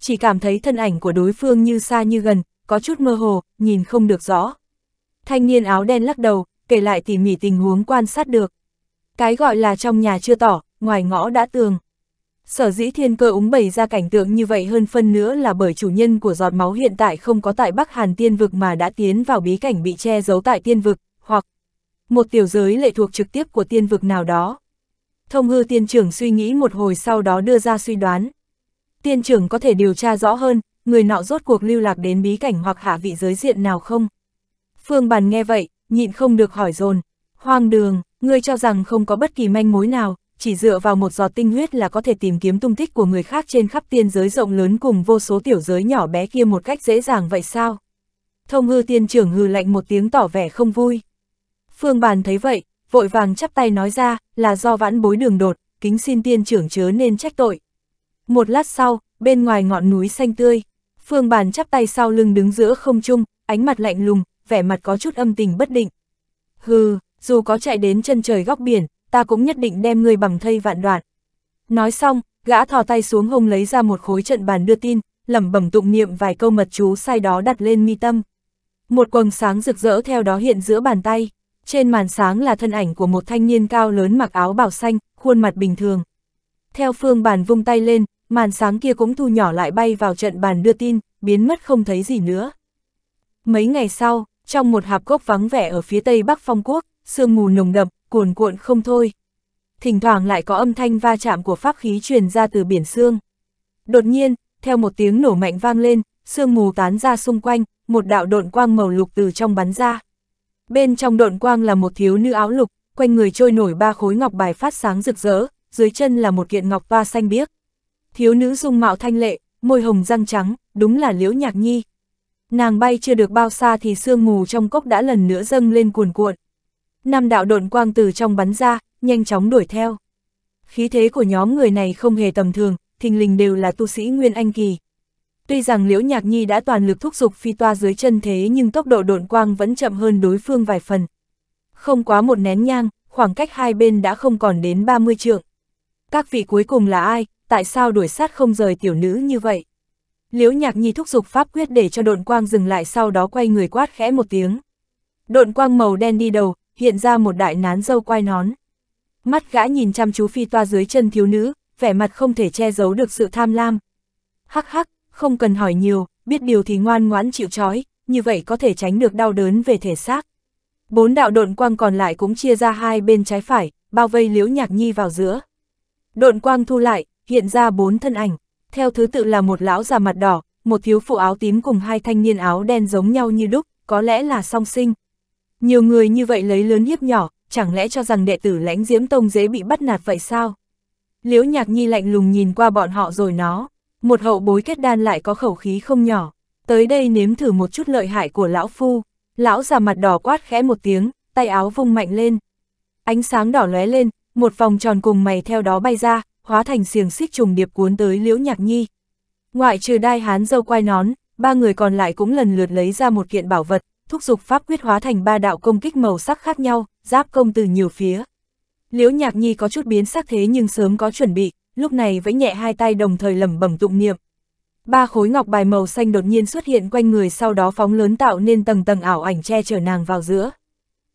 Chỉ cảm thấy thân ảnh của đối phương như xa như gần, có chút mơ hồ, nhìn không được rõ. Thanh niên áo đen lắc đầu, kể lại tỉ mỉ tình huống quan sát được. Cái gọi là trong nhà chưa tỏ, ngoài ngõ đã tường. Sở dĩ thiên cơ úng bày ra cảnh tượng như vậy hơn phân nữa là bởi chủ nhân của giọt máu hiện tại không có tại Bắc Hàn Tiên Vực mà đã tiến vào bí cảnh bị che giấu tại Tiên Vực, một tiểu giới lệ thuộc trực tiếp của tiên vực nào đó. Thông hư tiên trưởng suy nghĩ một hồi sau đó đưa ra suy đoán. Tiên trưởng có thể điều tra rõ hơn, người nọ rốt cuộc lưu lạc đến bí cảnh hoặc hạ vị giới diện nào không? Phương Bàn nghe vậy, nhịn không được hỏi dồn Hoang đường, ngươi cho rằng không có bất kỳ manh mối nào, chỉ dựa vào một giọt tinh huyết là có thể tìm kiếm tung tích của người khác trên khắp tiên giới rộng lớn cùng vô số tiểu giới nhỏ bé kia một cách dễ dàng vậy sao? Thông hư tiên trưởng hư lạnh một tiếng tỏ vẻ không vui. Phương Bàn thấy vậy, vội vàng chắp tay nói ra, là do vãn bối đường đột, kính xin tiên trưởng chớ nên trách tội. Một lát sau, bên ngoài ngọn núi xanh tươi, Phương Bàn chắp tay sau lưng đứng giữa không trung, ánh mặt lạnh lùng, vẻ mặt có chút âm tình bất định. Hừ, dù có chạy đến chân trời góc biển, ta cũng nhất định đem ngươi bằng thây vạn đoạn. Nói xong, gã thò tay xuống hông lấy ra một khối trận bàn đưa tin, lẩm bẩm tụng niệm vài câu mật chú sai đó đặt lên mi tâm. Một quầng sáng rực rỡ theo đó hiện giữa bàn tay. Trên màn sáng là thân ảnh của một thanh niên cao lớn mặc áo bảo xanh, khuôn mặt bình thường. Theo phương bàn vung tay lên, màn sáng kia cũng thu nhỏ lại bay vào trận bàn đưa tin, biến mất không thấy gì nữa. Mấy ngày sau, trong một hạp gốc vắng vẻ ở phía tây bắc phong quốc, sương mù nồng đậm, cuồn cuộn không thôi. Thỉnh thoảng lại có âm thanh va chạm của pháp khí truyền ra từ biển sương. Đột nhiên, theo một tiếng nổ mạnh vang lên, sương mù tán ra xung quanh, một đạo độn quang màu lục từ trong bắn ra. Bên trong độn quang là một thiếu nữ áo lục, quanh người trôi nổi ba khối ngọc bài phát sáng rực rỡ, dưới chân là một kiện ngọc va xanh biếc. Thiếu nữ dung mạo thanh lệ, môi hồng răng trắng, đúng là Liễu Nhạc Nhi. Nàng bay chưa được bao xa thì sương mù trong cốc đã lần nữa dâng lên cuồn cuộn. Năm đạo độn quang từ trong bắn ra, nhanh chóng đuổi theo. Khí thế của nhóm người này không hề tầm thường, thình lình đều là tu sĩ Nguyên Anh Kỳ. Tuy rằng Liễu Nhạc Nhi đã toàn lực thúc giục phi toa dưới chân thế nhưng tốc độ độn quang vẫn chậm hơn đối phương vài phần. Không quá một nén nhang, khoảng cách hai bên đã không còn đến 30 trượng. Các vị cuối cùng là ai, tại sao đuổi sát không rời tiểu nữ như vậy? Liễu Nhạc Nhi thúc giục pháp quyết để cho độn quang dừng lại sau đó quay người quát khẽ một tiếng. Độn quang màu đen đi đầu, hiện ra một đại nán dâu quai nón. Mắt gã nhìn chăm chú phi toa dưới chân thiếu nữ, vẻ mặt không thể che giấu được sự tham lam. Hắc hắc, không cần hỏi nhiều, biết điều thì ngoan ngoãn chịu trói, như vậy có thể tránh được đau đớn về thể xác. Bốn đạo độn quang còn lại cũng chia ra hai bên trái phải, bao vây Liễu Nhạc Nhi vào giữa. Độn quang thu lại, hiện ra bốn thân ảnh, theo thứ tự là một lão già mặt đỏ, một thiếu phụ áo tím cùng hai thanh niên áo đen giống nhau như đúc, có lẽ là song sinh. Nhiều người như vậy lấy lớn hiếp nhỏ, chẳng lẽ cho rằng đệ tử lãnh diễm tông dễ bị bắt nạt vậy sao? Liễu Nhạc Nhi lạnh lùng nhìn qua bọn họ rồi nó, một hậu bối kết đan lại có khẩu khí không nhỏ, tới đây nếm thử một chút lợi hại của lão phu. Lão già mặt đỏ quát khẽ một tiếng, tay áo vung mạnh lên. Ánh sáng đỏ lóe lên, một vòng tròn cùng mày theo đó bay ra, hóa thành xiềng xích trùng điệp cuốn tới Liễu Nhạc Nhi. Ngoại trừ đai hán dâu quai nón, ba người còn lại cũng lần lượt lấy ra một kiện bảo vật, thúc giục pháp quyết hóa thành ba đạo công kích màu sắc khác nhau, giáp công từ nhiều phía. Liễu Nhạc Nhi có chút biến sắc thế nhưng sớm có chuẩn bị, lúc này vẫy nhẹ hai tay đồng thời lẩm bẩm tụng niệm. Ba khối ngọc bài màu xanh đột nhiên xuất hiện quanh người sau đó phóng lớn tạo nên tầng tầng ảo ảnh che chở nàng vào giữa.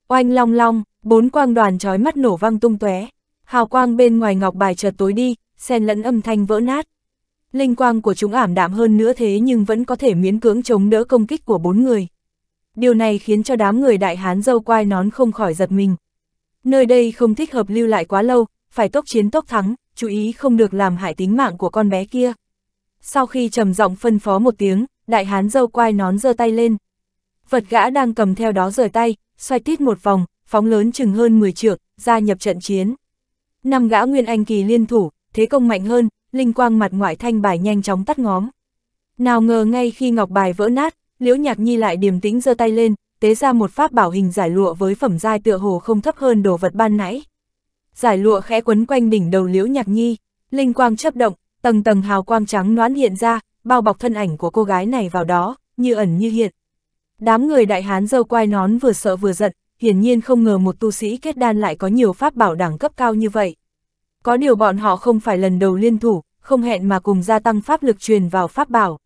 Oanh long long, bốn quang đoàn trói mắt nổ vang tung tóe. Hào quang bên ngoài ngọc bài chợt tối đi, xen lẫn âm thanh vỡ nát. Linh quang của chúng ảm đạm hơn nữa thế nhưng vẫn có thể miễn cưỡng chống đỡ công kích của bốn người. Điều này khiến cho đám người đại hán dâu quai nón không khỏi giật mình. Nơi đây không thích hợp lưu lại quá lâu, phải tốc chiến tốc thắng, chú ý không được làm hại tính mạng của con bé kia. Sau khi trầm giọng phân phó một tiếng, đại hán dâu quai nón giơ tay lên. Vật gã đang cầm theo đó rời tay, xoay tít một vòng, phóng lớn chừng hơn 10 trượng, gia nhập trận chiến. Năm gã nguyên anh kỳ liên thủ, thế công mạnh hơn, linh quang mặt ngoại thanh bài nhanh chóng tắt ngóm. Nào ngờ ngay khi ngọc bài vỡ nát, Liễu Nhạc Nhi lại điềm tĩnh giơ tay lên, tế ra một pháp bảo hình giải lụa với phẩm giai tựa hồ không thấp hơn đồ vật ban nãy giải lụa khẽ quấn quanh đỉnh đầu Liễu Nhạc Nhi, linh quang chấp động, tầng tầng hào quang trắng noãn hiện ra, bao bọc thân ảnh của cô gái này vào đó, như ẩn như hiện. Đám người đại hán dâu quai nón vừa sợ vừa giận, hiển nhiên không ngờ một tu sĩ kết đan lại có nhiều pháp bảo đẳng cấp cao như vậy. Có điều bọn họ không phải lần đầu liên thủ, không hẹn mà cùng gia tăng pháp lực truyền vào pháp bảo.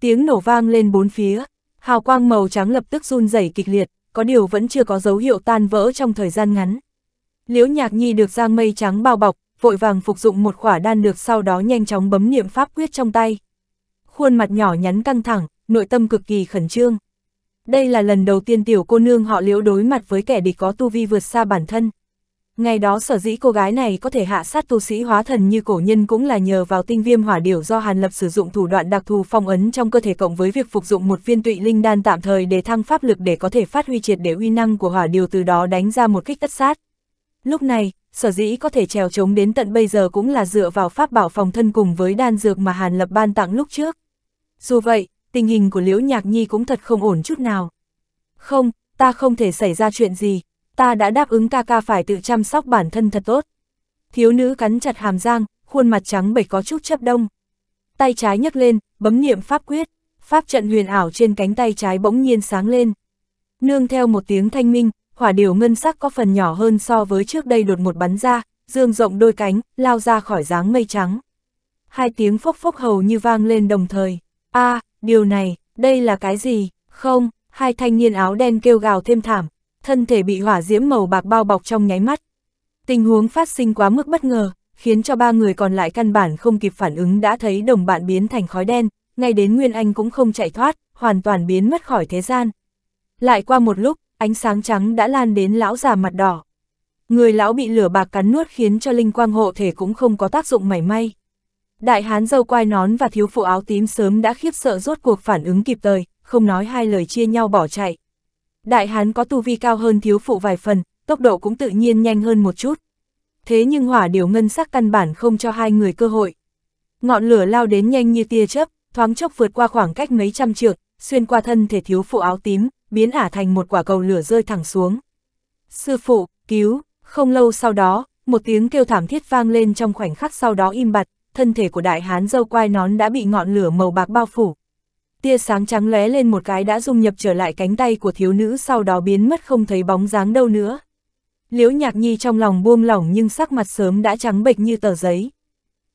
Tiếng nổ vang lên bốn phía, hào quang màu trắng lập tức run rẩy kịch liệt, có điều vẫn chưa có dấu hiệu tan vỡ trong thời gian ngắn. Liễu Nhạc Nhi được Giang Mây Trắng bao bọc, vội vàng phục dụng một khỏa đan được sau đó nhanh chóng bấm niệm pháp quyết trong tay. Khuôn mặt nhỏ nhắn căng thẳng, nội tâm cực kỳ khẩn trương. Đây là lần đầu tiên tiểu cô nương họ liễu đối mặt với kẻ địch có tu vi vượt xa bản thân. Ngày đó sở dĩ cô gái này có thể hạ sát tu sĩ hóa thần như cổ nhân cũng là nhờ vào tinh viêm hỏa điểu do Hàn Lập sử dụng thủ đoạn đặc thù phong ấn trong cơ thể cộng với việc phục dụng một viên tụy linh đan tạm thời để thăng pháp lực để có thể phát huy triệt để uy năng của hỏa điểu từ đó đánh ra một kích tất sát. Lúc này, sở dĩ có thể trèo chống đến tận bây giờ cũng là dựa vào pháp bảo phòng thân cùng với đan dược mà Hàn Lập ban tặng lúc trước. Dù vậy, tình hình của Liễu Nhạc Nhi cũng thật không ổn chút nào. Không, ta không thể xảy ra chuyện gì, ta đã đáp ứng ca ca phải tự chăm sóc bản thân thật tốt. Thiếu nữ cắn chặt hàm răng, khuôn mặt trắng bệch có chút chấp đông. Tay trái nhấc lên, bấm niệm pháp quyết, pháp trận huyền ảo trên cánh tay trái bỗng nhiên sáng lên. Nương theo một tiếng thanh minh, hỏa điều ngân sắc có phần nhỏ hơn so với trước đây đột một bắn ra, dương rộng đôi cánh, lao ra khỏi dáng mây trắng. Hai tiếng phốc phốc hầu như vang lên đồng thời. a à, điều này, đây là cái gì? Không, hai thanh niên áo đen kêu gào thêm thảm, thân thể bị hỏa diễm màu bạc bao bọc trong nháy mắt. Tình huống phát sinh quá mức bất ngờ, khiến cho ba người còn lại căn bản không kịp phản ứng đã thấy đồng bạn biến thành khói đen, ngay đến Nguyên Anh cũng không chạy thoát, hoàn toàn biến mất khỏi thế gian. Lại qua một lúc, ánh sáng trắng đã lan đến lão già mặt đỏ. Người lão bị lửa bạc cắn nuốt khiến cho linh quang hộ thể cũng không có tác dụng mảy may. Đại hán dâu quai nón và thiếu phụ áo tím sớm đã khiếp sợ rốt cuộc phản ứng kịp thời, không nói hai lời chia nhau bỏ chạy. Đại hán có tu vi cao hơn thiếu phụ vài phần, tốc độ cũng tự nhiên nhanh hơn một chút. Thế nhưng hỏa điều ngân sắc căn bản không cho hai người cơ hội. Ngọn lửa lao đến nhanh như tia chớp, thoáng chốc vượt qua khoảng cách mấy trăm trượng, xuyên qua thân thể thiếu phụ áo tím, biến ả thành một quả cầu lửa rơi thẳng xuống. Sư phụ, cứu, không lâu sau đó, một tiếng kêu thảm thiết vang lên trong khoảnh khắc sau đó im bặt, thân thể của đại hán dâu quai nón đã bị ngọn lửa màu bạc bao phủ. Tia sáng trắng lóe lên một cái đã dung nhập trở lại cánh tay của thiếu nữ sau đó biến mất không thấy bóng dáng đâu nữa. Liễu Nhạc Nhi trong lòng buông lỏng nhưng sắc mặt sớm đã trắng bệch như tờ giấy.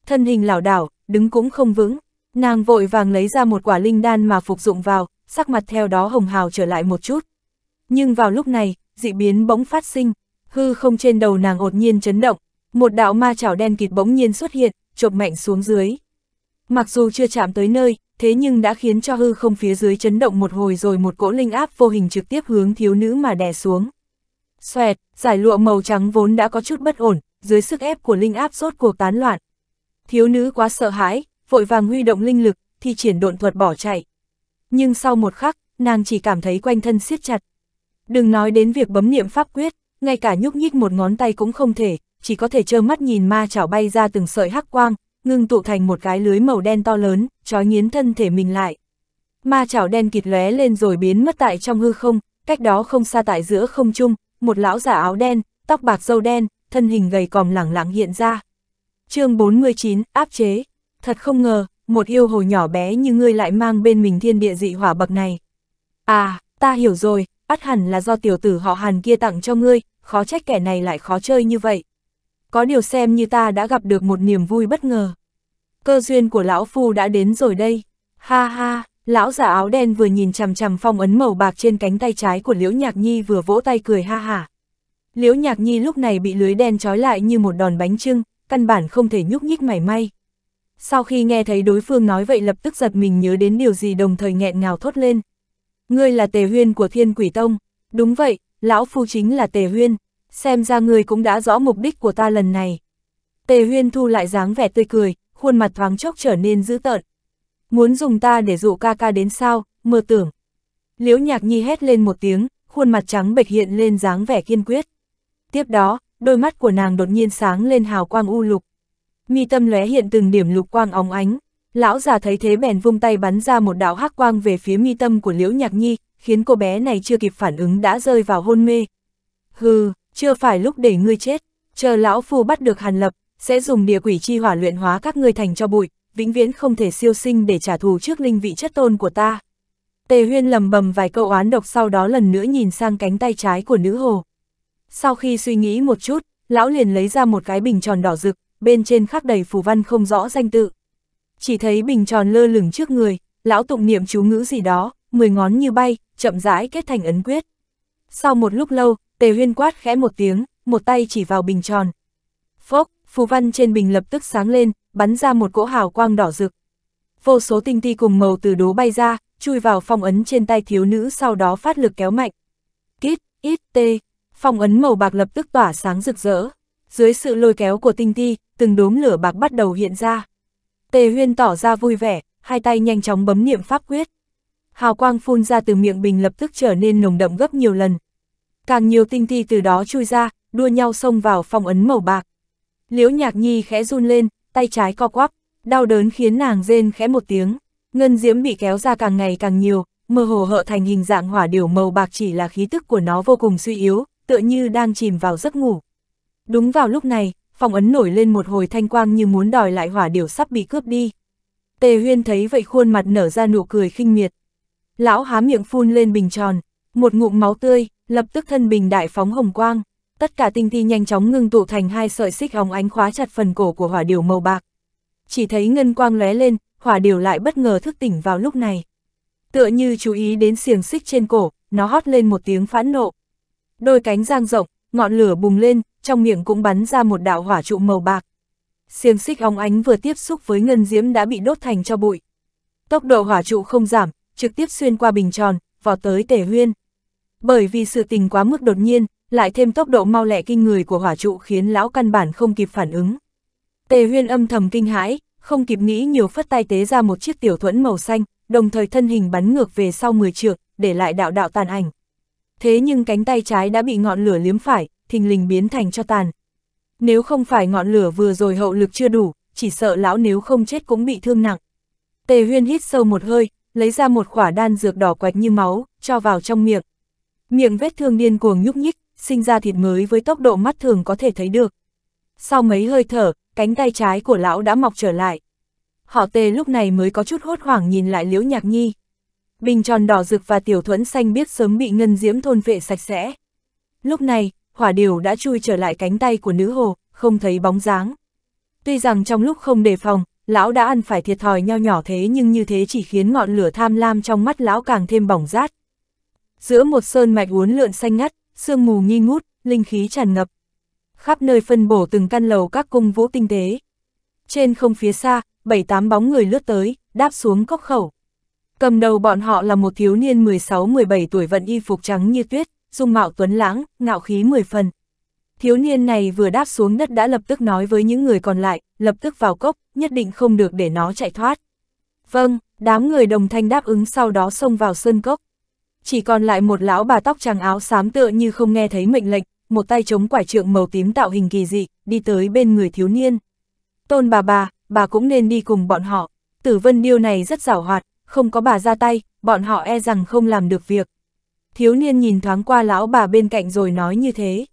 Thân hình lảo đảo, đứng cũng không vững, nàng vội vàng lấy ra một quả linh đan mà phục dụng vào, sắc mặt theo đó hồng hào trở lại một chút. Nhưng vào lúc này, dị biến bỗng phát sinh, hư không trên đầu nàng ột nhiên chấn động, một đạo ma chảo đen kịt bỗng nhiên xuất hiện, chộp mạnh xuống dưới. Mặc dù chưa chạm tới nơi, thế nhưng đã khiến cho hư không phía dưới chấn động một hồi rồi một cỗ linh áp vô hình trực tiếp hướng thiếu nữ mà đè xuống. Xoẹt, giải lụa màu trắng vốn đã có chút bất ổn, dưới sức ép của linh áp rốt cuộc tán loạn. Thiếu nữ quá sợ hãi, vội vàng huy động linh lực, thi triển độn thuật bỏ chạy nhưng sau một khắc, nàng chỉ cảm thấy quanh thân siết chặt. Đừng nói đến việc bấm niệm pháp quyết, ngay cả nhúc nhích một ngón tay cũng không thể, chỉ có thể trơ mắt nhìn ma chảo bay ra từng sợi hắc quang, ngưng tụ thành một cái lưới màu đen to lớn, trói nghiến thân thể mình lại. Ma chảo đen kịt lóe lên rồi biến mất tại trong hư không, cách đó không xa tại giữa không trung, một lão giả áo đen, tóc bạc râu đen, thân hình gầy còm lẳng lặng hiện ra. chương 49, áp chế. Thật không ngờ, một yêu hồ nhỏ bé như ngươi lại mang bên mình thiên địa dị hỏa bậc này. À, ta hiểu rồi, ắt hẳn là do tiểu tử họ hàn kia tặng cho ngươi, khó trách kẻ này lại khó chơi như vậy. Có điều xem như ta đã gặp được một niềm vui bất ngờ. Cơ duyên của lão phu đã đến rồi đây. Ha ha, lão giả áo đen vừa nhìn chằm chằm phong ấn màu bạc trên cánh tay trái của Liễu Nhạc Nhi vừa vỗ tay cười ha hả. Liễu Nhạc Nhi lúc này bị lưới đen trói lại như một đòn bánh trưng, căn bản không thể nhúc nhích mảy may. Sau khi nghe thấy đối phương nói vậy lập tức giật mình nhớ đến điều gì đồng thời nghẹn ngào thốt lên. Ngươi là tề huyên của thiên quỷ tông. Đúng vậy, lão phu chính là tề huyên. Xem ra ngươi cũng đã rõ mục đích của ta lần này. Tề huyên thu lại dáng vẻ tươi cười, khuôn mặt thoáng chốc trở nên dữ tợn. Muốn dùng ta để dụ ca ca đến sao, mơ tưởng. Liễu nhạc nhi hét lên một tiếng, khuôn mặt trắng bệch hiện lên dáng vẻ kiên quyết. Tiếp đó, đôi mắt của nàng đột nhiên sáng lên hào quang u lục, mi tâm lóe hiện từng điểm lục quang óng ánh. Lão già thấy thế bèn vung tay bắn ra một đạo hắc quang về phía mi tâm của Liễu Nhạc Nhi, khiến cô bé này chưa kịp phản ứng đã rơi vào hôn mê. Hừ, chưa phải lúc để ngươi chết, chờ lão phu bắt được Hàn Lập, sẽ dùng địa quỷ chi hỏa luyện hóa các ngươi thành cho bụi, vĩnh viễn không thể siêu sinh để trả thù trước linh vị chất tôn của ta. Tề Huyên lầm bầm vài câu oán độc sau đó lần nữa nhìn sang cánh tay trái của nữ hồ. Sau khi suy nghĩ một chút, lão liền lấy ra một cái bình tròn đỏ rực, bên trên khắc đầy phù văn không rõ danh tự. Chỉ thấy bình tròn lơ lửng trước người, lão tụng niệm chú ngữ gì đó, mười ngón như bay, chậm rãi kết thành ấn quyết. Sau một lúc lâu, tề huyên quát khẽ một tiếng, một tay chỉ vào bình tròn. Phốc, phù văn trên bình lập tức sáng lên, bắn ra một cỗ hào quang đỏ rực. Vô số tinh ti cùng màu từ đố bay ra, chui vào phong ấn trên tay thiếu nữ sau đó phát lực kéo mạnh. Kít, ít, tê, phong ấn màu bạc lập tức tỏa sáng rực rỡ, dưới sự lôi kéo của tinh ti, từng đốm lửa bạc bắt đầu hiện ra. Tề huyên tỏ ra vui vẻ, hai tay nhanh chóng bấm niệm pháp quyết. Hào quang phun ra từ miệng bình lập tức trở nên nồng đậm gấp nhiều lần. Càng nhiều tinh ti từ đó chui ra, đua nhau xông vào phong ấn màu bạc. Liễu nhạc nhi khẽ run lên, tay trái co quắp, đau đớn khiến nàng rên khẽ một tiếng. Ngân diễm bị kéo ra càng ngày càng nhiều, mơ hồ hợ thành hình dạng hỏa điểu màu bạc chỉ là khí tức của nó vô cùng suy yếu, tựa như đang chìm vào giấc ngủ. Đúng vào lúc này, phòng ấn nổi lên một hồi thanh quang như muốn đòi lại hỏa điểu sắp bị cướp đi. Tề huyên thấy vậy khuôn mặt nở ra nụ cười khinh miệt. Lão há miệng phun lên bình tròn, một ngụm máu tươi, lập tức thân bình đại phóng hồng quang. Tất cả tinh thi nhanh chóng ngưng tụ thành hai sợi xích hồng ánh khóa chặt phần cổ của hỏa điểu màu bạc. Chỉ thấy ngân quang lóe lên, hỏa điểu lại bất ngờ thức tỉnh vào lúc này. Tựa như chú ý đến xiềng xích trên cổ, nó hót lên một tiếng phẫn nộ. Đôi cánh giang rộng, ngọn lửa bùng lên, trong miệng cũng bắn ra một đạo hỏa trụ màu bạc. Xiềng xích óng ánh vừa tiếp xúc với ngân diễm đã bị đốt thành cho bụi. Tốc độ hỏa trụ không giảm, trực tiếp xuyên qua bình tròn, vào tới tể huyên. Bởi vì sự tình quá mức đột nhiên, lại thêm tốc độ mau lẹ kinh người của hỏa trụ khiến lão căn bản không kịp phản ứng. Tề huyên âm thầm kinh hãi, không kịp nghĩ nhiều phất tay tế ra một chiếc tiểu thuẫn màu xanh, đồng thời thân hình bắn ngược về sau 10 trượng, để lại đạo đạo tàn ảnh. Thế nhưng cánh tay trái đã bị ngọn lửa liếm phải, thình lình biến thành cho tàn. Nếu không phải ngọn lửa vừa rồi hậu lực chưa đủ, chỉ sợ lão nếu không chết cũng bị thương nặng. Tề huyên hít sâu một hơi, lấy ra một khỏa đan dược đỏ quạch như máu, cho vào trong miệng. Miệng vết thương điên cuồng nhúc nhích, sinh ra thịt mới với tốc độ mắt thường có thể thấy được. Sau mấy hơi thở, cánh tay trái của lão đã mọc trở lại. Họ tề lúc này mới có chút hốt hoảng nhìn lại liễu nhạc nhi. Bình tròn đỏ rực và tiểu thuẫn xanh biết sớm bị ngân diễm thôn vệ sạch sẽ. Lúc này, hỏa điều đã chui trở lại cánh tay của nữ hồ, không thấy bóng dáng. Tuy rằng trong lúc không đề phòng, lão đã ăn phải thiệt thòi nho nhỏ thế nhưng như thế chỉ khiến ngọn lửa tham lam trong mắt lão càng thêm bỏng rát. Giữa một sơn mạch uốn lượn xanh ngắt, sương mù nghi ngút, linh khí tràn ngập. Khắp nơi phân bổ từng căn lầu các cung vũ tinh tế. Trên không phía xa, bảy tám bóng người lướt tới, đáp xuống cốc khẩu. Cầm đầu bọn họ là một thiếu niên 16-17 tuổi vận y phục trắng như tuyết, dung mạo tuấn lãng, ngạo khí mười phần. Thiếu niên này vừa đáp xuống đất đã lập tức nói với những người còn lại, lập tức vào cốc, nhất định không được để nó chạy thoát. Vâng, đám người đồng thanh đáp ứng sau đó xông vào sơn cốc. Chỉ còn lại một lão bà tóc trắng áo xám tựa như không nghe thấy mệnh lệnh, một tay chống quải trượng màu tím tạo hình kỳ dị, đi tới bên người thiếu niên. Tôn bà bà, bà cũng nên đi cùng bọn họ. Tử vân điêu này rất giảo hoạt, không có bà ra tay, bọn họ e rằng không làm được việc thiếu niên nhìn thoáng qua lão bà bên cạnh rồi nói như thế.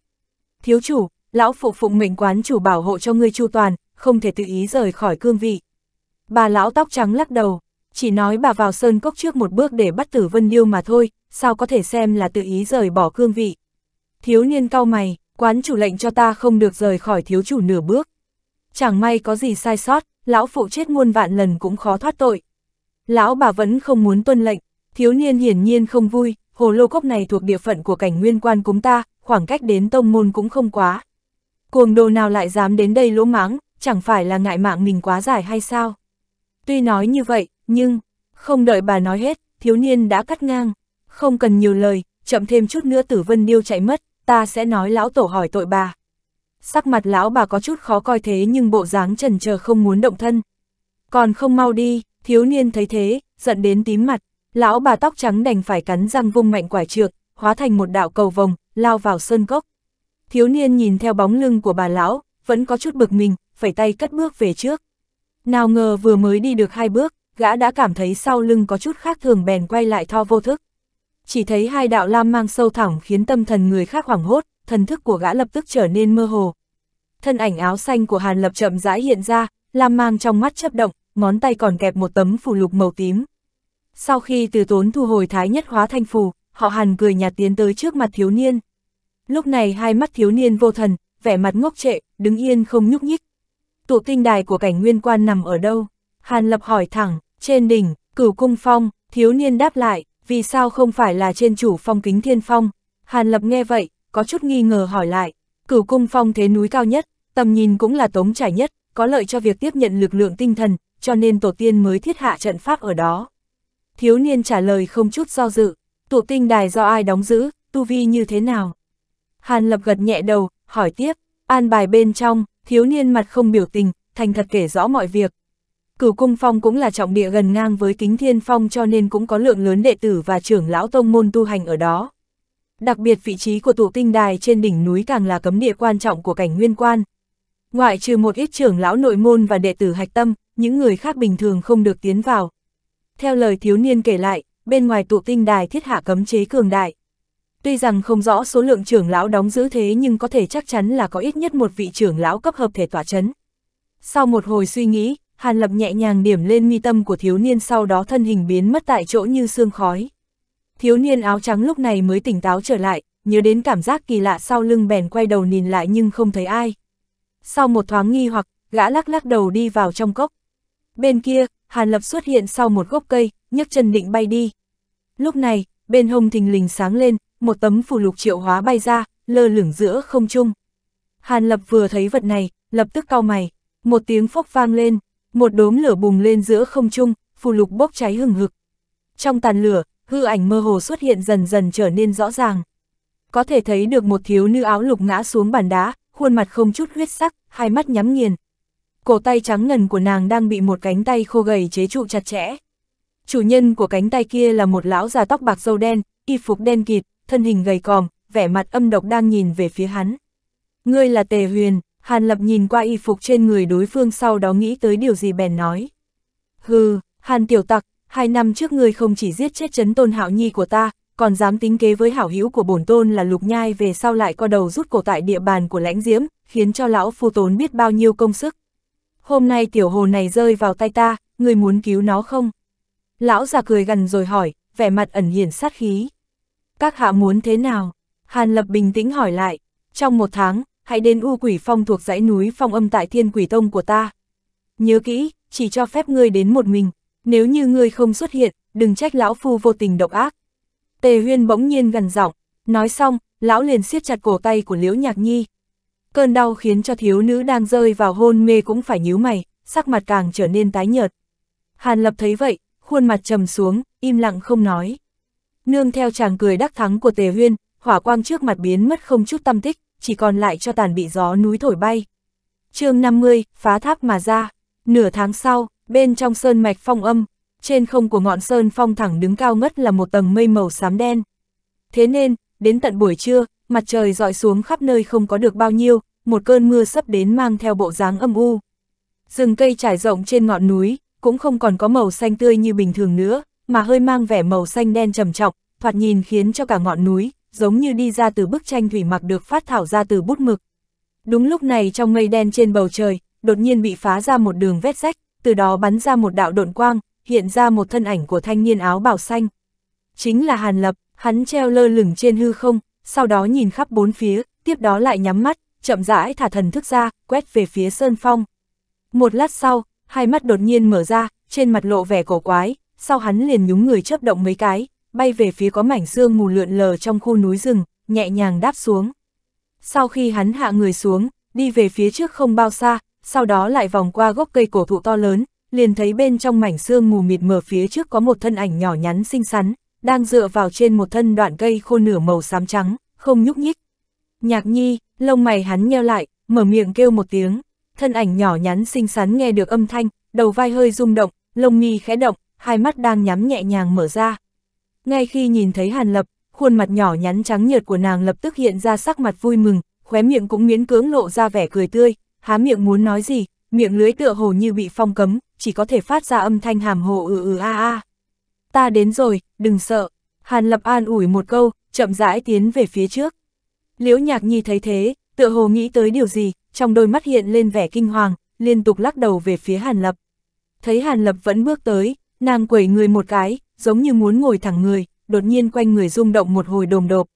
Thiếu chủ, lão phụ phụng mệnh quán chủ bảo hộ cho ngươi chu toàn, không thể tự ý rời khỏi cương vị. Bà lão tóc trắng lắc đầu, chỉ nói bà vào sơn cốc trước một bước để bắt tử Vân Điêu mà thôi, sao có thể xem là tự ý rời bỏ cương vị. Thiếu niên cau mày, quán chủ lệnh cho ta không được rời khỏi thiếu chủ nửa bước. Chẳng may có gì sai sót, lão phụ chết muôn vạn lần cũng khó thoát tội. Lão bà vẫn không muốn tuân lệnh, thiếu niên hiển nhiên không vui, hồ lô cốc này thuộc địa phận của cảnh nguyên quan cúng ta, khoảng cách đến tông môn cũng không quá. Cuồng đồ nào lại dám đến đây lỗ mãng, chẳng phải là ngại mạng mình quá dài hay sao? Tuy nói như vậy, nhưng, không đợi bà nói hết, thiếu niên đã cắt ngang. Không cần nhiều lời, chậm thêm chút nữa tử vân điêu chạy mất, ta sẽ nói lão tổ hỏi tội bà. Sắc mặt lão bà có chút khó coi thế nhưng bộ dáng trần chờ không muốn động thân. Còn không mau đi, thiếu niên thấy thế, giận đến tím mặt. Lão bà tóc trắng đành phải cắn răng vung mạnh quải trược, hóa thành một đạo cầu vồng, lao vào sơn cốc. Thiếu niên nhìn theo bóng lưng của bà lão, vẫn có chút bực mình, phải tay cất bước về trước. Nào ngờ vừa mới đi được hai bước, gã đã cảm thấy sau lưng có chút khác thường bèn quay lại tho vô thức. Chỉ thấy hai đạo lam mang sâu thẳm khiến tâm thần người khác hoảng hốt, thần thức của gã lập tức trở nên mơ hồ. Thân ảnh áo xanh của Hàn Lập chậm rãi hiện ra, lam mang trong mắt chấp động, ngón tay còn kẹp một tấm phù lục màu tím, sau khi từ tốn thu hồi thái nhất hóa thanh phù, họ hàn cười nhạt tiến tới trước mặt thiếu niên. Lúc này hai mắt thiếu niên vô thần, vẻ mặt ngốc trệ, đứng yên không nhúc nhích. Tụ tinh đài của cảnh nguyên quan nằm ở đâu? Hàn lập hỏi thẳng, trên đỉnh, cửu cung phong, thiếu niên đáp lại, vì sao không phải là trên chủ phong kính thiên phong? Hàn lập nghe vậy, có chút nghi ngờ hỏi lại, cửu cung phong thế núi cao nhất, tầm nhìn cũng là tống trải nhất, có lợi cho việc tiếp nhận lực lượng tinh thần, cho nên tổ tiên mới thiết hạ trận pháp ở đó thiếu niên trả lời không chút do dự, tụ tinh đài do ai đóng giữ, tu vi như thế nào? Hàn Lập gật nhẹ đầu, hỏi tiếp, an bài bên trong, thiếu niên mặt không biểu tình, thành thật kể rõ mọi việc. Cửu cung phong cũng là trọng địa gần ngang với kính thiên phong cho nên cũng có lượng lớn đệ tử và trưởng lão tông môn tu hành ở đó. Đặc biệt vị trí của tụ tinh đài trên đỉnh núi càng là cấm địa quan trọng của cảnh nguyên quan. Ngoại trừ một ít trưởng lão nội môn và đệ tử hạch tâm, những người khác bình thường không được tiến vào, theo lời thiếu niên kể lại, bên ngoài tụ tinh đài thiết hạ cấm chế cường đại. Tuy rằng không rõ số lượng trưởng lão đóng giữ thế nhưng có thể chắc chắn là có ít nhất một vị trưởng lão cấp hợp thể tỏa chấn. Sau một hồi suy nghĩ, Hàn Lập nhẹ nhàng điểm lên mi tâm của thiếu niên sau đó thân hình biến mất tại chỗ như sương khói. Thiếu niên áo trắng lúc này mới tỉnh táo trở lại, nhớ đến cảm giác kỳ lạ sau lưng bèn quay đầu nhìn lại nhưng không thấy ai. Sau một thoáng nghi hoặc, gã lắc lắc đầu đi vào trong cốc. Bên kia, Hàn Lập xuất hiện sau một gốc cây, nhấc chân định bay đi. Lúc này, bên hông thình lình sáng lên, một tấm phù lục triệu hóa bay ra, lơ lửng giữa không trung. Hàn Lập vừa thấy vật này, lập tức cau mày, một tiếng phốc vang lên, một đốm lửa bùng lên giữa không trung, phù lục bốc cháy hừng hực. Trong tàn lửa, hư ảnh mơ hồ xuất hiện dần dần trở nên rõ ràng. Có thể thấy được một thiếu nữ áo lục ngã xuống bàn đá, khuôn mặt không chút huyết sắc, hai mắt nhắm nghiền, cổ tay trắng ngần của nàng đang bị một cánh tay khô gầy chế trụ chặt chẽ. Chủ nhân của cánh tay kia là một lão già tóc bạc râu đen, y phục đen kịt, thân hình gầy còm, vẻ mặt âm độc đang nhìn về phía hắn. Ngươi là Tề Huyền, Hàn Lập nhìn qua y phục trên người đối phương sau đó nghĩ tới điều gì bèn nói. Hừ, Hàn Tiểu Tặc, hai năm trước ngươi không chỉ giết chết chấn tôn hạo nhi của ta, còn dám tính kế với hảo hữu của bổn tôn là lục nhai về sau lại co đầu rút cổ tại địa bàn của lãnh diễm, khiến cho lão phu tốn biết bao nhiêu công sức hôm nay tiểu hồ này rơi vào tay ta, người muốn cứu nó không? Lão già cười gần rồi hỏi, vẻ mặt ẩn hiển sát khí. Các hạ muốn thế nào? Hàn Lập bình tĩnh hỏi lại, trong một tháng, hãy đến U Quỷ Phong thuộc dãy núi phong âm tại Thiên Quỷ Tông của ta. Nhớ kỹ, chỉ cho phép ngươi đến một mình, nếu như ngươi không xuất hiện, đừng trách lão phu vô tình độc ác. Tề huyên bỗng nhiên gần giọng, nói xong, lão liền siết chặt cổ tay của Liễu Nhạc Nhi, Cơn đau khiến cho thiếu nữ đang rơi vào hôn mê cũng phải nhíu mày, sắc mặt càng trở nên tái nhợt. Hàn Lập thấy vậy, khuôn mặt trầm xuống, im lặng không nói. Nương theo chàng cười đắc thắng của Tề Huyên, hỏa quang trước mặt biến mất không chút tâm tích, chỉ còn lại cho tàn bị gió núi thổi bay. chương 50, phá tháp mà ra. Nửa tháng sau, bên trong sơn mạch phong âm, trên không của ngọn sơn phong thẳng đứng cao ngất là một tầng mây màu xám đen. Thế nên, đến tận buổi trưa, mặt trời dọi xuống khắp nơi không có được bao nhiêu, một cơn mưa sắp đến mang theo bộ dáng âm u. Rừng cây trải rộng trên ngọn núi, cũng không còn có màu xanh tươi như bình thường nữa, mà hơi mang vẻ màu xanh đen trầm trọng, thoạt nhìn khiến cho cả ngọn núi, giống như đi ra từ bức tranh thủy mặc được phát thảo ra từ bút mực. Đúng lúc này trong mây đen trên bầu trời, đột nhiên bị phá ra một đường vết rách, từ đó bắn ra một đạo độn quang, hiện ra một thân ảnh của thanh niên áo bào xanh. Chính là Hàn Lập, hắn treo lơ lửng trên hư không, sau đó nhìn khắp bốn phía, tiếp đó lại nhắm mắt, chậm rãi thả thần thức ra, quét về phía sơn phong. Một lát sau, hai mắt đột nhiên mở ra, trên mặt lộ vẻ cổ quái, sau hắn liền nhúng người chớp động mấy cái, bay về phía có mảnh xương mù lượn lờ trong khu núi rừng, nhẹ nhàng đáp xuống. Sau khi hắn hạ người xuống, đi về phía trước không bao xa, sau đó lại vòng qua gốc cây cổ thụ to lớn, liền thấy bên trong mảnh xương mù mịt mờ phía trước có một thân ảnh nhỏ nhắn xinh xắn, đang dựa vào trên một thân đoạn cây khô nửa màu xám trắng, không nhúc nhích. Nhạc nhi, lông mày hắn nheo lại, mở miệng kêu một tiếng, thân ảnh nhỏ nhắn xinh xắn nghe được âm thanh, đầu vai hơi rung động, lông mi khẽ động, hai mắt đang nhắm nhẹ nhàng mở ra. Ngay khi nhìn thấy Hàn Lập, khuôn mặt nhỏ nhắn trắng nhợt của nàng lập tức hiện ra sắc mặt vui mừng, khóe miệng cũng miễn cưỡng lộ ra vẻ cười tươi, há miệng muốn nói gì, miệng lưới tựa hồ như bị phong cấm, chỉ có thể phát ra âm thanh hàm hồ ừ ừ a a ta đến rồi, đừng sợ. Hàn Lập an ủi một câu, chậm rãi tiến về phía trước. Liễu Nhạc Nhi thấy thế, tựa hồ nghĩ tới điều gì, trong đôi mắt hiện lên vẻ kinh hoàng, liên tục lắc đầu về phía Hàn Lập. Thấy Hàn Lập vẫn bước tới, nàng quẩy người một cái, giống như muốn ngồi thẳng người, đột nhiên quanh người rung động một hồi đồm đột,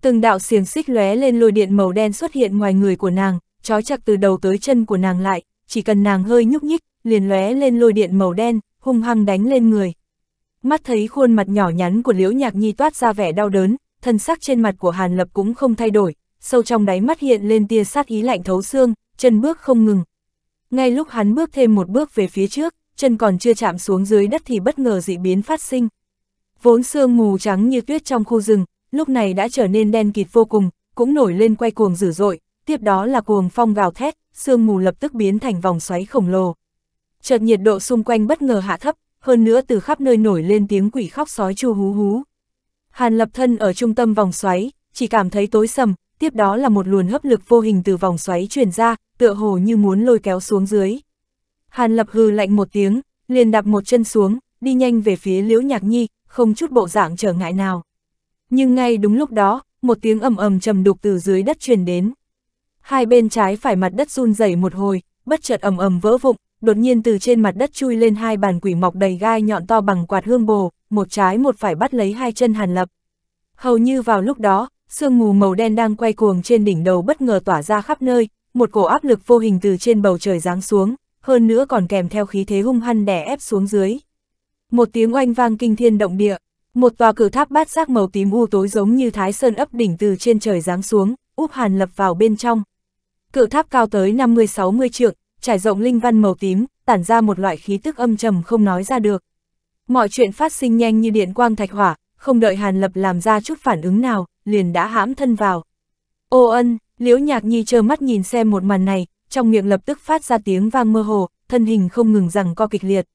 Từng đạo xiềng xích lóe lên lôi điện màu đen xuất hiện ngoài người của nàng, trói chặt từ đầu tới chân của nàng lại, chỉ cần nàng hơi nhúc nhích, liền lóe lên lôi điện màu đen, hung hăng đánh lên người mắt thấy khuôn mặt nhỏ nhắn của Liễu Nhạc Nhi toát ra vẻ đau đớn, thân sắc trên mặt của Hàn Lập cũng không thay đổi, sâu trong đáy mắt hiện lên tia sát ý lạnh thấu xương, chân bước không ngừng. Ngay lúc hắn bước thêm một bước về phía trước, chân còn chưa chạm xuống dưới đất thì bất ngờ dị biến phát sinh. Vốn sương mù trắng như tuyết trong khu rừng, lúc này đã trở nên đen kịt vô cùng, cũng nổi lên quay cuồng dữ dội, tiếp đó là cuồng phong gào thét, sương mù lập tức biến thành vòng xoáy khổng lồ. Chợt nhiệt độ xung quanh bất ngờ hạ thấp, hơn nữa từ khắp nơi nổi lên tiếng quỷ khóc sói chu hú hú. Hàn lập thân ở trung tâm vòng xoáy, chỉ cảm thấy tối sầm, tiếp đó là một luồn hấp lực vô hình từ vòng xoáy truyền ra, tựa hồ như muốn lôi kéo xuống dưới. Hàn lập hừ lạnh một tiếng, liền đạp một chân xuống, đi nhanh về phía liễu nhạc nhi, không chút bộ dạng trở ngại nào. Nhưng ngay đúng lúc đó, một tiếng ầm ầm trầm đục từ dưới đất truyền đến. Hai bên trái phải mặt đất run rẩy một hồi, bất chợt ầm ầm vỡ vụng đột nhiên từ trên mặt đất chui lên hai bàn quỷ mọc đầy gai nhọn to bằng quạt hương bồ, một trái một phải bắt lấy hai chân Hàn Lập. Hầu như vào lúc đó, sương mù màu đen đang quay cuồng trên đỉnh đầu bất ngờ tỏa ra khắp nơi, một cổ áp lực vô hình từ trên bầu trời giáng xuống, hơn nữa còn kèm theo khí thế hung hăng đè ép xuống dưới. Một tiếng oanh vang kinh thiên động địa, một tòa cửa tháp bát giác màu tím u tối giống như thái sơn ấp đỉnh từ trên trời giáng xuống, úp Hàn Lập vào bên trong. Cự tháp cao tới 50-60 trượng, trải rộng linh văn màu tím, tản ra một loại khí tức âm trầm không nói ra được. Mọi chuyện phát sinh nhanh như điện quang thạch hỏa, không đợi Hàn Lập làm ra chút phản ứng nào, liền đã hãm thân vào. Ô ân, Liễu Nhạc Nhi trơ mắt nhìn xem một màn này, trong miệng lập tức phát ra tiếng vang mơ hồ, thân hình không ngừng rằng co kịch liệt.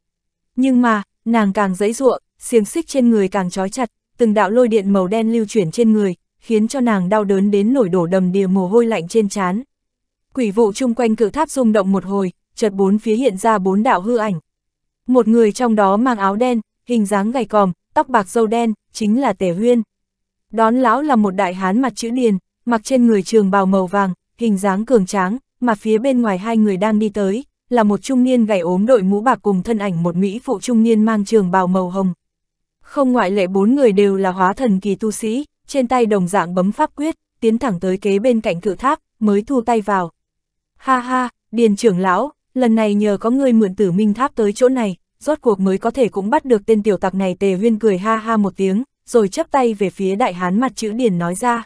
Nhưng mà, nàng càng dãy ruộng, xiềng xích trên người càng trói chặt, từng đạo lôi điện màu đen lưu chuyển trên người, khiến cho nàng đau đớn đến nổi đổ đầm đìa mồ hôi lạnh trên trán. Quỷ vụ chung quanh cự tháp rung động một hồi, chợt bốn phía hiện ra bốn đạo hư ảnh. Một người trong đó mang áo đen, hình dáng gầy còm, tóc bạc râu đen, chính là Tề Huyên. Đón lão là một đại hán mặt chữ điền, mặc trên người trường bào màu vàng, hình dáng cường tráng, mà phía bên ngoài hai người đang đi tới, là một trung niên gầy ốm đội mũ bạc cùng thân ảnh một mỹ phụ trung niên mang trường bào màu hồng. Không ngoại lệ bốn người đều là hóa thần kỳ tu sĩ, trên tay đồng dạng bấm pháp quyết, tiến thẳng tới kế bên cạnh cự tháp, mới thu tay vào. Ha ha, điền trưởng lão, lần này nhờ có người mượn tử minh tháp tới chỗ này, rốt cuộc mới có thể cũng bắt được tên tiểu tặc này tề huyên cười ha ha một tiếng, rồi chấp tay về phía đại hán mặt chữ điền nói ra.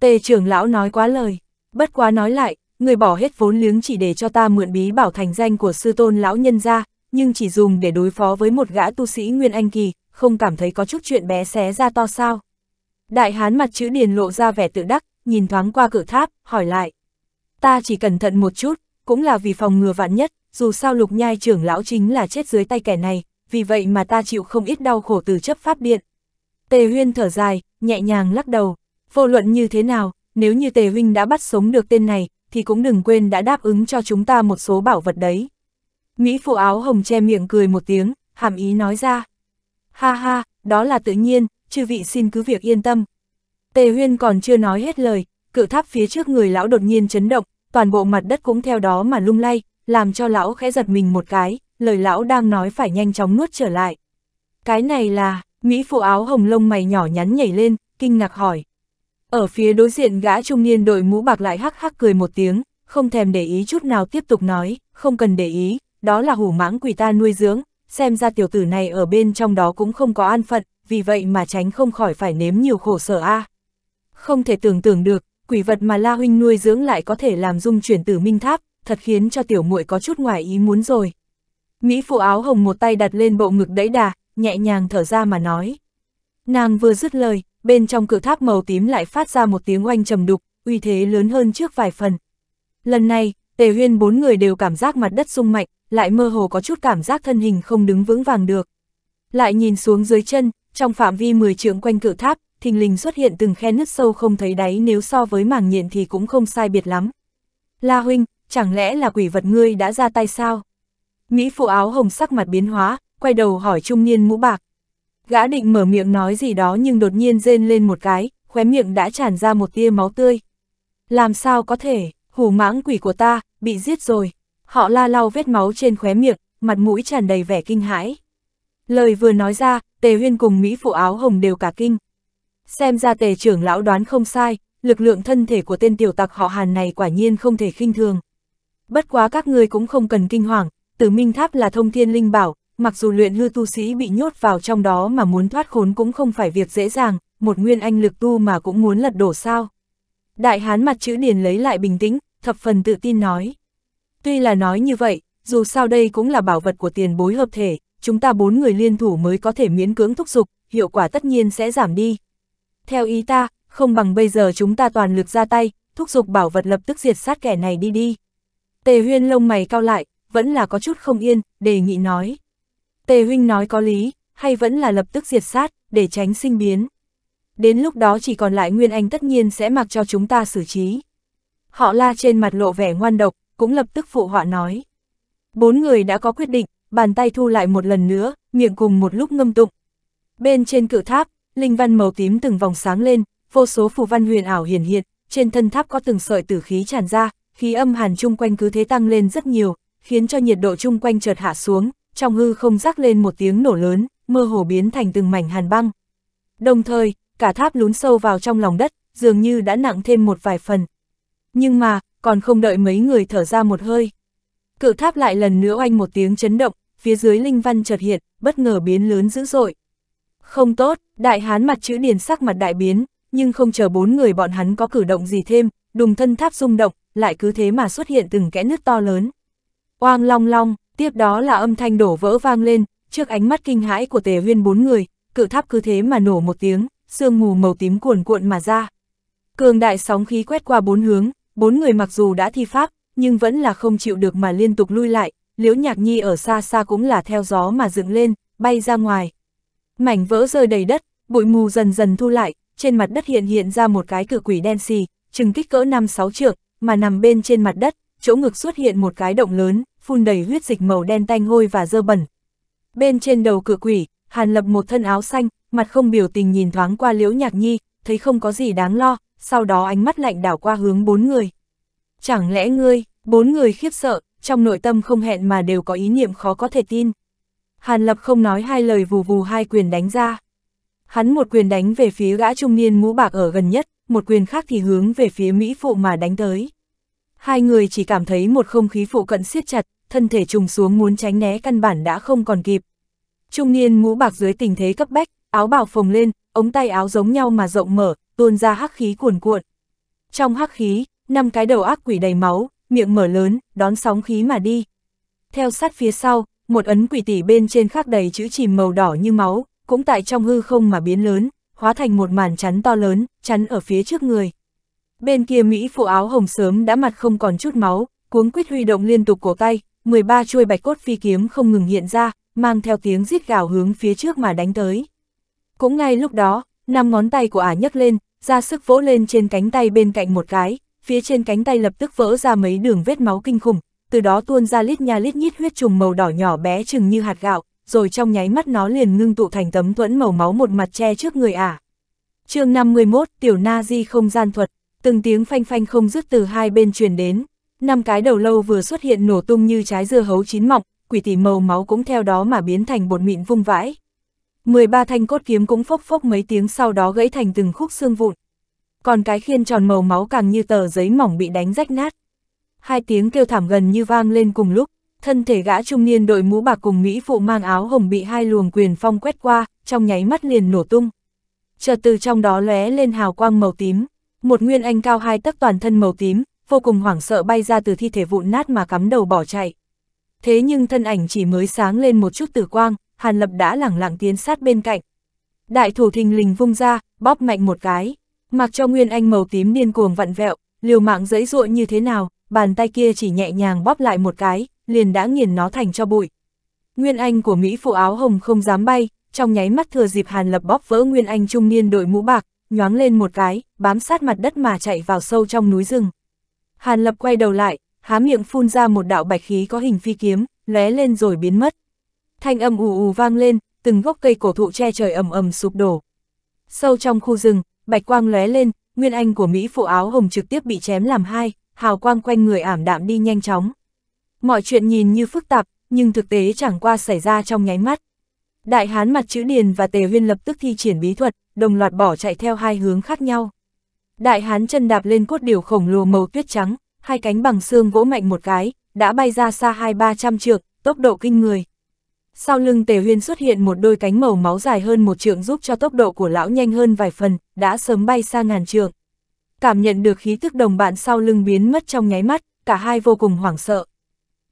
Tề trưởng lão nói quá lời, bất quá nói lại, người bỏ hết vốn liếng chỉ để cho ta mượn bí bảo thành danh của sư tôn lão nhân ra, nhưng chỉ dùng để đối phó với một gã tu sĩ Nguyên Anh Kỳ, không cảm thấy có chút chuyện bé xé ra to sao. Đại hán mặt chữ điền lộ ra vẻ tự đắc, nhìn thoáng qua cửa tháp, hỏi lại ta chỉ cẩn thận một chút, cũng là vì phòng ngừa vạn nhất, dù sao lục nhai trưởng lão chính là chết dưới tay kẻ này, vì vậy mà ta chịu không ít đau khổ từ chấp pháp điện. Tề huyên thở dài, nhẹ nhàng lắc đầu, vô luận như thế nào, nếu như tề huynh đã bắt sống được tên này, thì cũng đừng quên đã đáp ứng cho chúng ta một số bảo vật đấy. Mỹ phụ áo hồng che miệng cười một tiếng, hàm ý nói ra. Ha ha, đó là tự nhiên, chư vị xin cứ việc yên tâm. Tề huyên còn chưa nói hết lời, cự tháp phía trước người lão đột nhiên chấn động, toàn bộ mặt đất cũng theo đó mà lung lay, làm cho lão khẽ giật mình một cái, lời lão đang nói phải nhanh chóng nuốt trở lại. Cái này là, Mỹ phụ áo hồng lông mày nhỏ nhắn nhảy lên, kinh ngạc hỏi. Ở phía đối diện gã trung niên đội mũ bạc lại hắc hắc cười một tiếng, không thèm để ý chút nào tiếp tục nói, không cần để ý, đó là hủ mãng quỷ ta nuôi dưỡng, xem ra tiểu tử này ở bên trong đó cũng không có an phận, vì vậy mà tránh không khỏi phải nếm nhiều khổ sở a. À. Không thể tưởng tượng được, quỷ vật mà La Huynh nuôi dưỡng lại có thể làm dung chuyển tử minh tháp, thật khiến cho tiểu muội có chút ngoài ý muốn rồi. Mỹ phụ áo hồng một tay đặt lên bộ ngực đẫy đà, nhẹ nhàng thở ra mà nói. Nàng vừa dứt lời, bên trong cự tháp màu tím lại phát ra một tiếng oanh trầm đục, uy thế lớn hơn trước vài phần. Lần này, tề huyên bốn người đều cảm giác mặt đất rung mạnh, lại mơ hồ có chút cảm giác thân hình không đứng vững vàng được. Lại nhìn xuống dưới chân, trong phạm vi 10 trượng quanh cự tháp, thình lình xuất hiện từng khe nứt sâu không thấy đáy nếu so với màng nhện thì cũng không sai biệt lắm. La huynh, chẳng lẽ là quỷ vật ngươi đã ra tay sao? Mỹ phụ áo hồng sắc mặt biến hóa, quay đầu hỏi trung niên mũ bạc. Gã định mở miệng nói gì đó nhưng đột nhiên rên lên một cái, khóe miệng đã tràn ra một tia máu tươi. Làm sao có thể, hủ mãng quỷ của ta, bị giết rồi. Họ la lau vết máu trên khóe miệng, mặt mũi tràn đầy vẻ kinh hãi. Lời vừa nói ra, Tề Huyên cùng Mỹ phụ áo hồng đều cả kinh. Xem ra tề trưởng lão đoán không sai, lực lượng thân thể của tên tiểu tặc họ hàn này quả nhiên không thể khinh thường. Bất quá các ngươi cũng không cần kinh hoàng, tử minh tháp là thông thiên linh bảo, mặc dù luyện hư tu sĩ bị nhốt vào trong đó mà muốn thoát khốn cũng không phải việc dễ dàng, một nguyên anh lực tu mà cũng muốn lật đổ sao. Đại hán mặt chữ điền lấy lại bình tĩnh, thập phần tự tin nói. Tuy là nói như vậy, dù sao đây cũng là bảo vật của tiền bối hợp thể, chúng ta bốn người liên thủ mới có thể miễn cưỡng thúc giục, hiệu quả tất nhiên sẽ giảm đi, theo ý ta, không bằng bây giờ chúng ta toàn lực ra tay, thúc giục bảo vật lập tức diệt sát kẻ này đi đi. Tề huyên lông mày cao lại, vẫn là có chút không yên, đề nghị nói. Tề huynh nói có lý, hay vẫn là lập tức diệt sát, để tránh sinh biến. Đến lúc đó chỉ còn lại Nguyên Anh tất nhiên sẽ mặc cho chúng ta xử trí. Họ la trên mặt lộ vẻ ngoan độc, cũng lập tức phụ họa nói. Bốn người đã có quyết định, bàn tay thu lại một lần nữa, miệng cùng một lúc ngâm tụng. Bên trên cự tháp, Linh văn màu tím từng vòng sáng lên, vô số phù văn huyền ảo hiển hiện, trên thân tháp có từng sợi tử khí tràn ra, khí âm hàn chung quanh cứ thế tăng lên rất nhiều, khiến cho nhiệt độ chung quanh chợt hạ xuống, trong hư không rắc lên một tiếng nổ lớn, mơ hồ biến thành từng mảnh hàn băng. Đồng thời, cả tháp lún sâu vào trong lòng đất, dường như đã nặng thêm một vài phần. Nhưng mà, còn không đợi mấy người thở ra một hơi. Cự tháp lại lần nữa oanh một tiếng chấn động, phía dưới linh văn chợt hiện, bất ngờ biến lớn dữ dội. Không tốt, đại hán mặt chữ điền sắc mặt đại biến, nhưng không chờ bốn người bọn hắn có cử động gì thêm, đùng thân tháp rung động, lại cứ thế mà xuất hiện từng kẽ nứt to lớn. Oang long long, tiếp đó là âm thanh đổ vỡ vang lên, trước ánh mắt kinh hãi của tề huyên bốn người, cự tháp cứ thế mà nổ một tiếng, sương mù màu tím cuồn cuộn mà ra. Cường đại sóng khí quét qua bốn hướng, bốn người mặc dù đã thi pháp, nhưng vẫn là không chịu được mà liên tục lui lại, liễu nhạc nhi ở xa xa cũng là theo gió mà dựng lên, bay ra ngoài. Mảnh vỡ rơi đầy đất, bụi mù dần dần thu lại, trên mặt đất hiện hiện ra một cái cử quỷ đen xì, chừng kích cỡ 5-6 trượng, mà nằm bên trên mặt đất, chỗ ngực xuất hiện một cái động lớn, phun đầy huyết dịch màu đen tanh hôi và dơ bẩn. Bên trên đầu cử quỷ, Hàn Lập một thân áo xanh, mặt không biểu tình nhìn thoáng qua Liễu Nhạc Nhi, thấy không có gì đáng lo, sau đó ánh mắt lạnh đảo qua hướng bốn người. Chẳng lẽ ngươi, bốn người khiếp sợ, trong nội tâm không hẹn mà đều có ý niệm khó có thể tin. Hàn Lập không nói hai lời vù vù hai quyền đánh ra. Hắn một quyền đánh về phía gã trung niên mũ bạc ở gần nhất, một quyền khác thì hướng về phía Mỹ phụ mà đánh tới. Hai người chỉ cảm thấy một không khí phụ cận siết chặt, thân thể trùng xuống muốn tránh né căn bản đã không còn kịp. Trung niên mũ bạc dưới tình thế cấp bách, áo bào phồng lên, ống tay áo giống nhau mà rộng mở, tuôn ra hắc khí cuồn cuộn. Trong hắc khí, năm cái đầu ác quỷ đầy máu, miệng mở lớn, đón sóng khí mà đi. Theo sát phía sau, một ấn quỷ tỷ bên trên khắc đầy chữ chìm màu đỏ như máu, cũng tại trong hư không mà biến lớn, hóa thành một màn chắn to lớn, chắn ở phía trước người. Bên kia Mỹ phụ áo hồng sớm đã mặt không còn chút máu, cuống quyết huy động liên tục cổ tay, 13 chuôi bạch cốt phi kiếm không ngừng hiện ra, mang theo tiếng rít gào hướng phía trước mà đánh tới. Cũng ngay lúc đó, năm ngón tay của ả nhấc lên, ra sức vỗ lên trên cánh tay bên cạnh một cái, phía trên cánh tay lập tức vỡ ra mấy đường vết máu kinh khủng, từ đó tuôn ra lít nha lít nhít huyết trùng màu đỏ nhỏ bé chừng như hạt gạo, rồi trong nháy mắt nó liền ngưng tụ thành tấm thuẫn màu máu một mặt che trước người ả. À. chương 51, tiểu na di không gian thuật, từng tiếng phanh phanh không dứt từ hai bên truyền đến, năm cái đầu lâu vừa xuất hiện nổ tung như trái dưa hấu chín mọng, quỷ tỷ màu máu cũng theo đó mà biến thành bột mịn vung vãi. 13 thanh cốt kiếm cũng phốc phốc mấy tiếng sau đó gãy thành từng khúc xương vụn. Còn cái khiên tròn màu máu càng như tờ giấy mỏng bị đánh rách nát hai tiếng kêu thảm gần như vang lên cùng lúc, thân thể gã trung niên đội mũ bạc cùng Mỹ phụ mang áo hồng bị hai luồng quyền phong quét qua, trong nháy mắt liền nổ tung. Chợt từ trong đó lóe lên hào quang màu tím, một nguyên anh cao hai tấc toàn thân màu tím, vô cùng hoảng sợ bay ra từ thi thể vụn nát mà cắm đầu bỏ chạy. Thế nhưng thân ảnh chỉ mới sáng lên một chút tử quang, Hàn Lập đã lẳng lặng tiến sát bên cạnh. Đại thủ thình lình vung ra, bóp mạnh một cái, mặc cho nguyên anh màu tím điên cuồng vặn vẹo, liều mạng dẫy dụa như thế nào, bàn tay kia chỉ nhẹ nhàng bóp lại một cái, liền đã nghiền nó thành cho bụi. Nguyên Anh của Mỹ phụ áo hồng không dám bay, trong nháy mắt thừa dịp Hàn Lập bóp vỡ Nguyên Anh trung niên đội mũ bạc, nhoáng lên một cái, bám sát mặt đất mà chạy vào sâu trong núi rừng. Hàn Lập quay đầu lại, há miệng phun ra một đạo bạch khí có hình phi kiếm, lóe lên rồi biến mất. Thanh âm ù ù vang lên, từng gốc cây cổ thụ che trời ầm ầm sụp đổ. Sâu trong khu rừng, bạch quang lóe lên, Nguyên Anh của Mỹ phụ áo hồng trực tiếp bị chém làm hai, hào quang quanh người ảm đạm đi nhanh chóng. Mọi chuyện nhìn như phức tạp, nhưng thực tế chẳng qua xảy ra trong nháy mắt. Đại hán mặt chữ điền và tề huyên lập tức thi triển bí thuật, đồng loạt bỏ chạy theo hai hướng khác nhau. Đại hán chân đạp lên cốt điều khổng lồ màu tuyết trắng, hai cánh bằng xương vỗ mạnh một cái, đã bay ra xa hai ba trăm trượng, tốc độ kinh người. Sau lưng tề huyên xuất hiện một đôi cánh màu máu dài hơn một trượng giúp cho tốc độ của lão nhanh hơn vài phần, đã sớm bay xa ngàn trượng cảm nhận được khí thức đồng bạn sau lưng biến mất trong nháy mắt, cả hai vô cùng hoảng sợ.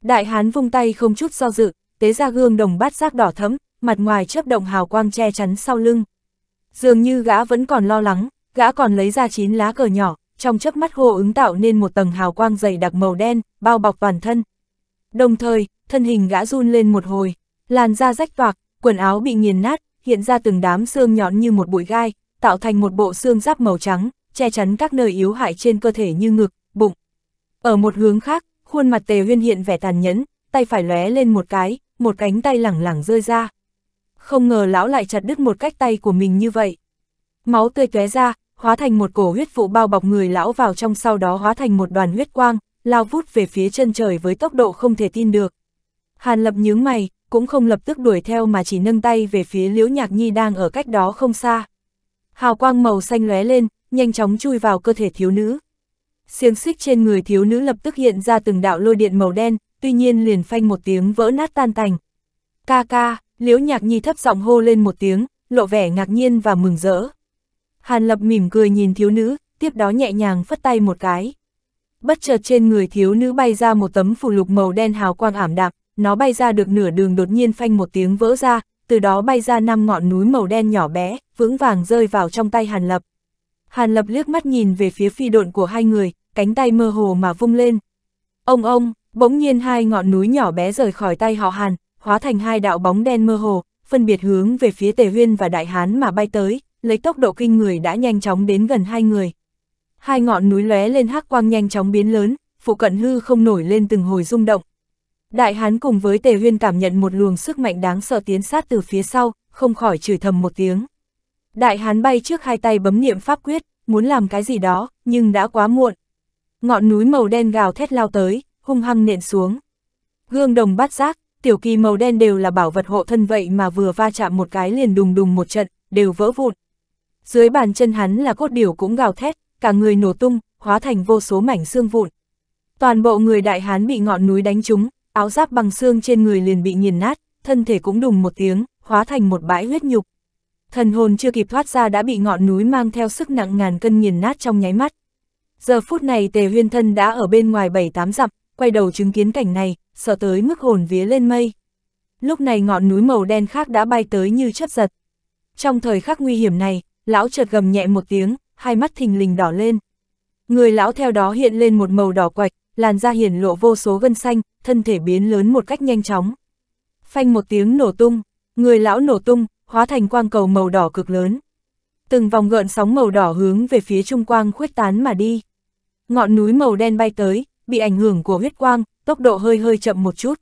Đại hán vung tay không chút do dự, tế ra gương đồng bát giác đỏ thấm, mặt ngoài chớp động hào quang che chắn sau lưng. Dường như gã vẫn còn lo lắng, gã còn lấy ra chín lá cờ nhỏ, trong chớp mắt hô ứng tạo nên một tầng hào quang dày đặc màu đen, bao bọc toàn thân. Đồng thời, thân hình gã run lên một hồi, làn da rách toạc, quần áo bị nghiền nát, hiện ra từng đám xương nhọn như một bụi gai, tạo thành một bộ xương giáp màu trắng, che chắn các nơi yếu hại trên cơ thể như ngực, bụng. Ở một hướng khác, khuôn mặt tề huyên hiện vẻ tàn nhẫn, tay phải lóe lên một cái, một cánh tay lẳng lẳng rơi ra. Không ngờ lão lại chặt đứt một cách tay của mình như vậy. Máu tươi tóe ra, hóa thành một cổ huyết vụ bao bọc người lão vào trong sau đó hóa thành một đoàn huyết quang, lao vút về phía chân trời với tốc độ không thể tin được. Hàn lập nhướng mày, cũng không lập tức đuổi theo mà chỉ nâng tay về phía liễu nhạc nhi đang ở cách đó không xa. Hào quang màu xanh lóe lên, nhanh chóng chui vào cơ thể thiếu nữ. Xiềng xích trên người thiếu nữ lập tức hiện ra từng đạo lôi điện màu đen, tuy nhiên liền phanh một tiếng vỡ nát tan tành. Ca ca, liễu nhạc nhi thấp giọng hô lên một tiếng, lộ vẻ ngạc nhiên và mừng rỡ. Hàn lập mỉm cười nhìn thiếu nữ, tiếp đó nhẹ nhàng phất tay một cái. Bất chợt trên người thiếu nữ bay ra một tấm phù lục màu đen hào quang ảm đạm, nó bay ra được nửa đường đột nhiên phanh một tiếng vỡ ra, từ đó bay ra năm ngọn núi màu đen nhỏ bé, vững vàng rơi vào trong tay Hàn Lập. Hàn Lập liếc mắt nhìn về phía phi độn của hai người, cánh tay mơ hồ mà vung lên. Ông ông, bỗng nhiên hai ngọn núi nhỏ bé rời khỏi tay họ Hàn, hóa thành hai đạo bóng đen mơ hồ, phân biệt hướng về phía Tề Huyên và Đại Hán mà bay tới, lấy tốc độ kinh người đã nhanh chóng đến gần hai người. Hai ngọn núi lóe lên hắc quang nhanh chóng biến lớn, phụ cận hư không nổi lên từng hồi rung động. Đại Hán cùng với Tề Huyên cảm nhận một luồng sức mạnh đáng sợ tiến sát từ phía sau, không khỏi chửi thầm một tiếng. Đại hán bay trước hai tay bấm niệm pháp quyết, muốn làm cái gì đó, nhưng đã quá muộn. Ngọn núi màu đen gào thét lao tới, hung hăng nện xuống. Gương đồng bát giác, tiểu kỳ màu đen đều là bảo vật hộ thân vậy mà vừa va chạm một cái liền đùng đùng một trận, đều vỡ vụn. Dưới bàn chân hắn là cốt điểu cũng gào thét, cả người nổ tung, hóa thành vô số mảnh xương vụn. Toàn bộ người đại hán bị ngọn núi đánh trúng, áo giáp bằng xương trên người liền bị nghiền nát, thân thể cũng đùng một tiếng, hóa thành một bãi huyết nhục. Thần hồn chưa kịp thoát ra đã bị ngọn núi mang theo sức nặng ngàn cân nghiền nát trong nháy mắt. Giờ phút này tề huyên thân đã ở bên ngoài bảy tám dặm, quay đầu chứng kiến cảnh này, sợ tới mức hồn vía lên mây. Lúc này ngọn núi màu đen khác đã bay tới như chấp giật. Trong thời khắc nguy hiểm này, lão chợt gầm nhẹ một tiếng, hai mắt thình lình đỏ lên. Người lão theo đó hiện lên một màu đỏ quạch, làn da hiển lộ vô số gân xanh, thân thể biến lớn một cách nhanh chóng. Phanh một tiếng nổ tung, người lão nổ tung, hóa thành quang cầu màu đỏ cực lớn. Từng vòng gợn sóng màu đỏ hướng về phía trung quang khuếch tán mà đi. Ngọn núi màu đen bay tới, bị ảnh hưởng của huyết quang, tốc độ hơi hơi chậm một chút.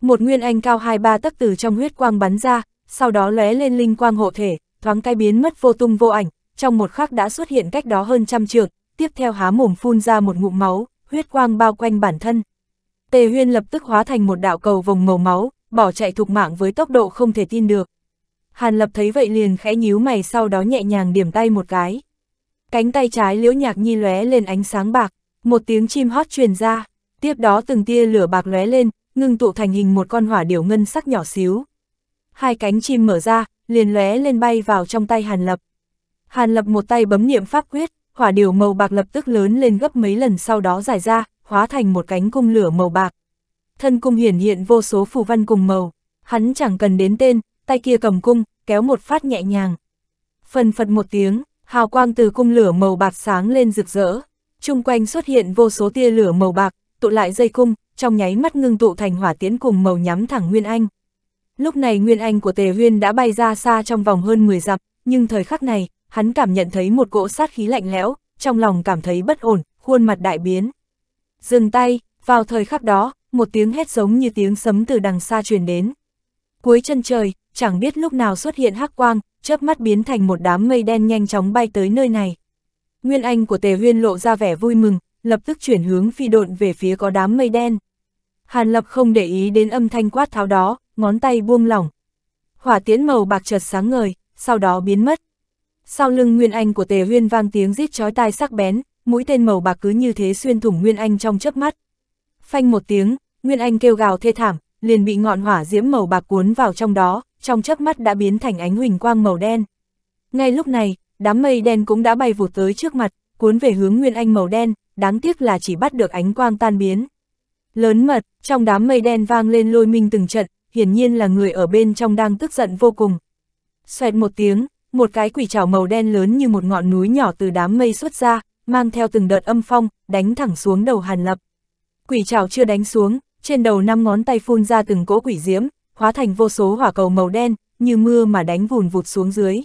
Một nguyên anh cao 2-3 tấc từ trong huyết quang bắn ra, sau đó lóe lên linh quang hộ thể, thoáng cái biến mất vô tung vô ảnh, trong một khắc đã xuất hiện cách đó hơn trăm trượng, tiếp theo há mồm phun ra một ngụm máu, huyết quang bao quanh bản thân. Tề Huyên lập tức hóa thành một đạo cầu vòng màu máu, bỏ chạy thục mạng với tốc độ không thể tin được. Hàn Lập thấy vậy liền khẽ nhíu mày sau đó nhẹ nhàng điểm tay một cái. Cánh tay trái Liễu Nhạc Nhi lóe lên ánh sáng bạc, một tiếng chim hót truyền ra, tiếp đó từng tia lửa bạc lóe lên, ngưng tụ thành hình một con hỏa điểu ngân sắc nhỏ xíu. Hai cánh chim mở ra, liền lóe lên bay vào trong tay Hàn Lập. Hàn Lập một tay bấm niệm pháp quyết, hỏa điểu màu bạc lập tức lớn lên gấp mấy lần sau đó giải ra, hóa thành một cánh cung lửa màu bạc. Thân cung hiển hiện vô số phù văn cùng màu, hắn chẳng cần đến tên, tay kia cầm cung, kéo một phát nhẹ nhàng. Phần phật một tiếng, hào quang từ cung lửa màu bạc sáng lên rực rỡ. Trung quanh xuất hiện vô số tia lửa màu bạc, tụ lại dây cung, trong nháy mắt ngưng tụ thành hỏa tiễn cùng màu nhắm thẳng Nguyên Anh. Lúc này Nguyên Anh của Tề Huyên đã bay ra xa trong vòng hơn 10 dặm, nhưng thời khắc này, hắn cảm nhận thấy một cỗ sát khí lạnh lẽo, trong lòng cảm thấy bất ổn, khuôn mặt đại biến. Dừng tay, vào thời khắc đó, một tiếng hét giống như tiếng sấm từ đằng xa truyền đến. Cuối chân trời, chẳng biết lúc nào xuất hiện hắc quang, chớp mắt biến thành một đám mây đen nhanh chóng bay tới nơi này. Nguyên Anh của Tề Huyên lộ ra vẻ vui mừng, lập tức chuyển hướng phi độn về phía có đám mây đen. Hàn Lập không để ý đến âm thanh quát tháo đó, ngón tay buông lỏng. Hỏa tiến màu bạc chợt sáng ngời, sau đó biến mất. Sau lưng Nguyên Anh của Tề Huyên vang tiếng rít chói tai sắc bén, mũi tên màu bạc cứ như thế xuyên thủng Nguyên Anh trong chớp mắt. Phanh một tiếng, Nguyên Anh kêu gào thê thảm, liền bị ngọn hỏa diễm màu bạc cuốn vào trong đó, trong chớp mắt đã biến thành ánh huỳnh quang màu đen. Ngay lúc này, đám mây đen cũng đã bay vụt tới trước mặt, cuốn về hướng Nguyên Anh màu đen, đáng tiếc là chỉ bắt được ánh quang tan biến. Lớn mật, trong đám mây đen vang lên lôi minh từng trận, hiển nhiên là người ở bên trong đang tức giận vô cùng. Xoẹt một tiếng, một cái quỷ trảo màu đen lớn như một ngọn núi nhỏ từ đám mây xuất ra, mang theo từng đợt âm phong, đánh thẳng xuống đầu Hàn Lập. Quỷ trảo chưa đánh xuống, trên đầu năm ngón tay phun ra từng cỗ quỷ diễm, hóa thành vô số hỏa cầu màu đen, như mưa mà đánh vùn vụt xuống dưới.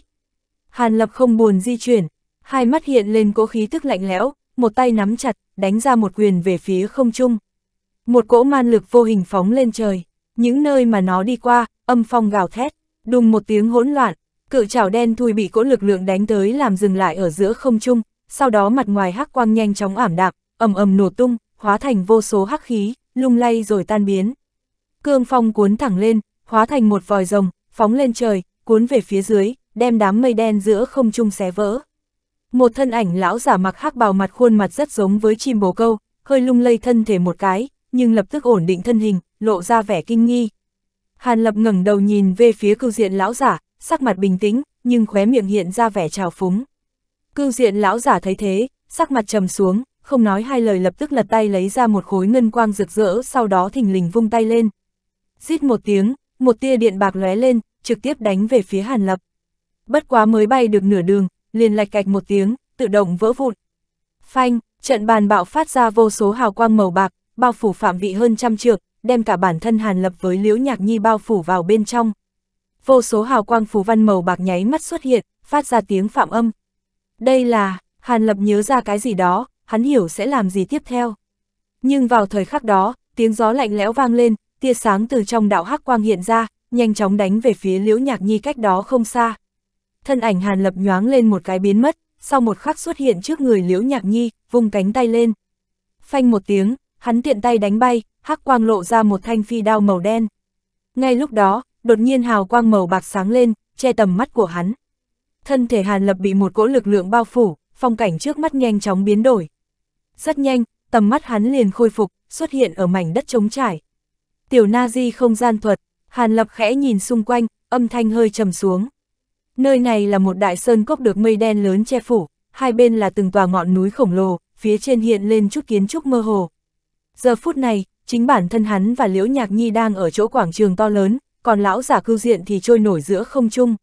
Hàn Lập không buồn di chuyển, hai mắt hiện lên cỗ khí tức lạnh lẽo, một tay nắm chặt, đánh ra một quyền về phía không trung. Một cỗ man lực vô hình phóng lên trời, những nơi mà nó đi qua, âm phong gào thét, đùng một tiếng hỗn loạn, cự chảo đen thui bị cỗ lực lượng đánh tới làm dừng lại ở giữa không trung, sau đó mặt ngoài hắc quang nhanh chóng ảm đạm, ầm ầm nổ tung, hóa thành vô số hắc khí, lung lay rồi tan biến. Cương phong cuốn thẳng lên, hóa thành một vòi rồng, phóng lên trời, cuốn về phía dưới, đem đám mây đen giữa không trung xé vỡ. Một thân ảnh lão giả mặc hắc bào mặt khuôn mặt rất giống với chim bồ câu, hơi lung lay thân thể một cái, nhưng lập tức ổn định thân hình, lộ ra vẻ kinh nghi. Hàn Lập ngẩng đầu nhìn về phía cư diện lão giả, sắc mặt bình tĩnh, nhưng khóe miệng hiện ra vẻ trào phúng. cư diện lão giả thấy thế, sắc mặt trầm xuống, không nói hai lời lập tức lật tay lấy ra một khối ngân quang rực rỡ sau đó thình lình vung tay lên. Rít một tiếng, một tia điện bạc lóe lên, trực tiếp đánh về phía Hàn Lập. Bất quá mới bay được nửa đường, liền lạch cạch một tiếng, tự động vỡ vụn. Phanh, trận bàn bạo phát ra vô số hào quang màu bạc, bao phủ phạm vị hơn trăm trượng, đem cả bản thân Hàn Lập với Liễu Nhạc Nhi bao phủ vào bên trong. Vô số hào quang phù văn màu bạc nháy mắt xuất hiện, phát ra tiếng phạm âm. Đây là, Hàn Lập nhớ ra cái gì đó, hắn hiểu sẽ làm gì tiếp theo. Nhưng vào thời khắc đó, tiếng gió lạnh lẽo vang lên, tia sáng từ trong đạo hắc quang hiện ra, nhanh chóng đánh về phía Liễu Nhạc Nhi cách đó không xa. Thân ảnh Hàn Lập nhoáng lên một cái biến mất, sau một khắc xuất hiện trước người Liễu Nhạc Nhi, vùng cánh tay lên. Phanh một tiếng, hắn tiện tay đánh bay, hắc quang lộ ra một thanh phi đao màu đen. Ngay lúc đó, đột nhiên hào quang màu bạc sáng lên, che tầm mắt của hắn. Thân thể Hàn Lập bị một cỗ lực lượng bao phủ, phong cảnh trước mắt nhanh chóng biến đổi, rất nhanh, tầm mắt hắn liền khôi phục, xuất hiện ở mảnh đất trống trải. Tiểu na di không gian thuật, Hàn Lập khẽ nhìn xung quanh, âm thanh hơi trầm xuống. Nơi này là một đại sơn cốc được mây đen lớn che phủ, hai bên là từng tòa ngọn núi khổng lồ, phía trên hiện lên chút kiến trúc mơ hồ. Giờ phút này, chính bản thân hắn và Liễu Nhạc Nhi đang ở chỗ quảng trường to lớn, còn lão giả cư diện thì trôi nổi giữa không trung.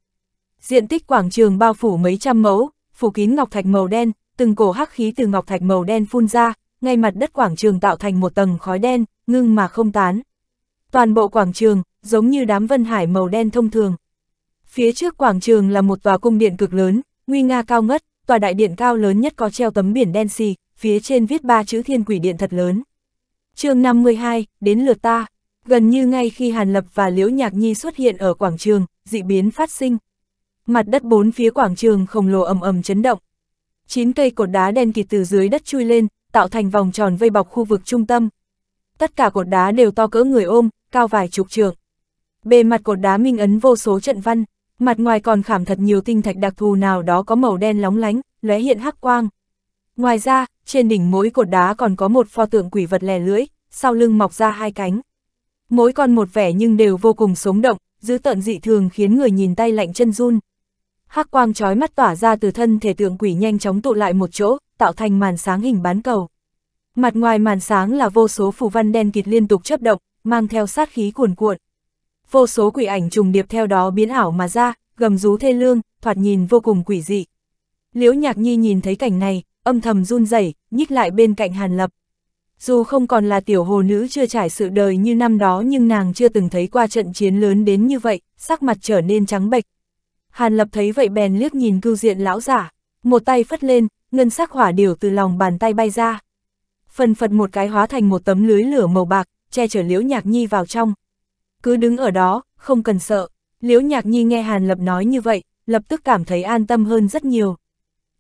Diện tích quảng trường bao phủ mấy trăm mẫu, phủ kín ngọc thạch màu đen, từng cổ hắc khí từ ngọc thạch màu đen phun ra, ngay mặt đất quảng trường tạo thành một tầng khói đen, ngưng mà không tán. Toàn bộ quảng trường, giống như đám vân hải màu đen thông thường. Phía trước quảng trường là một tòa cung điện cực lớn, nguy nga cao ngất, tòa đại điện cao lớn nhất có treo tấm biển đen xì, phía trên viết ba chữ thiên quỷ điện thật lớn. chương 52, đến lượt ta, gần như ngay khi Hàn Lập và Liễu Nhạc Nhi xuất hiện ở quảng trường, dị biến phát sinh. Mặt đất bốn phía quảng trường khổng lồ ầm ầm chấn động, chín cây cột đá đen kịt từ dưới đất chui lên, tạo thành vòng tròn vây bọc khu vực trung tâm. Tất cả cột đá đều to cỡ người ôm, cao vài chục trượng. Bề mặt cột đá minh ấn vô số trận văn, mặt ngoài còn khảm thật nhiều tinh thạch đặc thù nào đó có màu đen lóng lánh, lóe hiện hắc quang. Ngoài ra, trên đỉnh mỗi cột đá còn có một pho tượng quỷ vật lẻ lưỡi, sau lưng mọc ra hai cánh. Mỗi con một vẻ nhưng đều vô cùng sống động, dữ tận dị thường khiến người nhìn tay lạnh chân run hắc quang chói mắt tỏa ra từ thân thể tượng quỷ nhanh chóng tụ lại một chỗ, tạo thành màn sáng hình bán cầu. Mặt ngoài màn sáng là vô số phù văn đen kịt liên tục chấp động, mang theo sát khí cuồn cuộn. Vô số quỷ ảnh trùng điệp theo đó biến ảo mà ra, gầm rú thê lương, thoạt nhìn vô cùng quỷ dị. Liễu Nhạc Nhi nhìn thấy cảnh này, âm thầm run rẩy, nhích lại bên cạnh Hàn Lập. Dù không còn là tiểu hồ nữ chưa trải sự đời như năm đó nhưng nàng chưa từng thấy qua trận chiến lớn đến như vậy, sắc mặt trở nên trắng bệch, Hàn Lập thấy vậy bèn liếc nhìn cưu diện lão giả, một tay phất lên, ngân sắc hỏa điều từ lòng bàn tay bay ra. Phần phật một cái hóa thành một tấm lưới lửa màu bạc, che chở Liễu Nhạc Nhi vào trong. Cứ đứng ở đó, không cần sợ. Liễu Nhạc Nhi nghe Hàn Lập nói như vậy, lập tức cảm thấy an tâm hơn rất nhiều.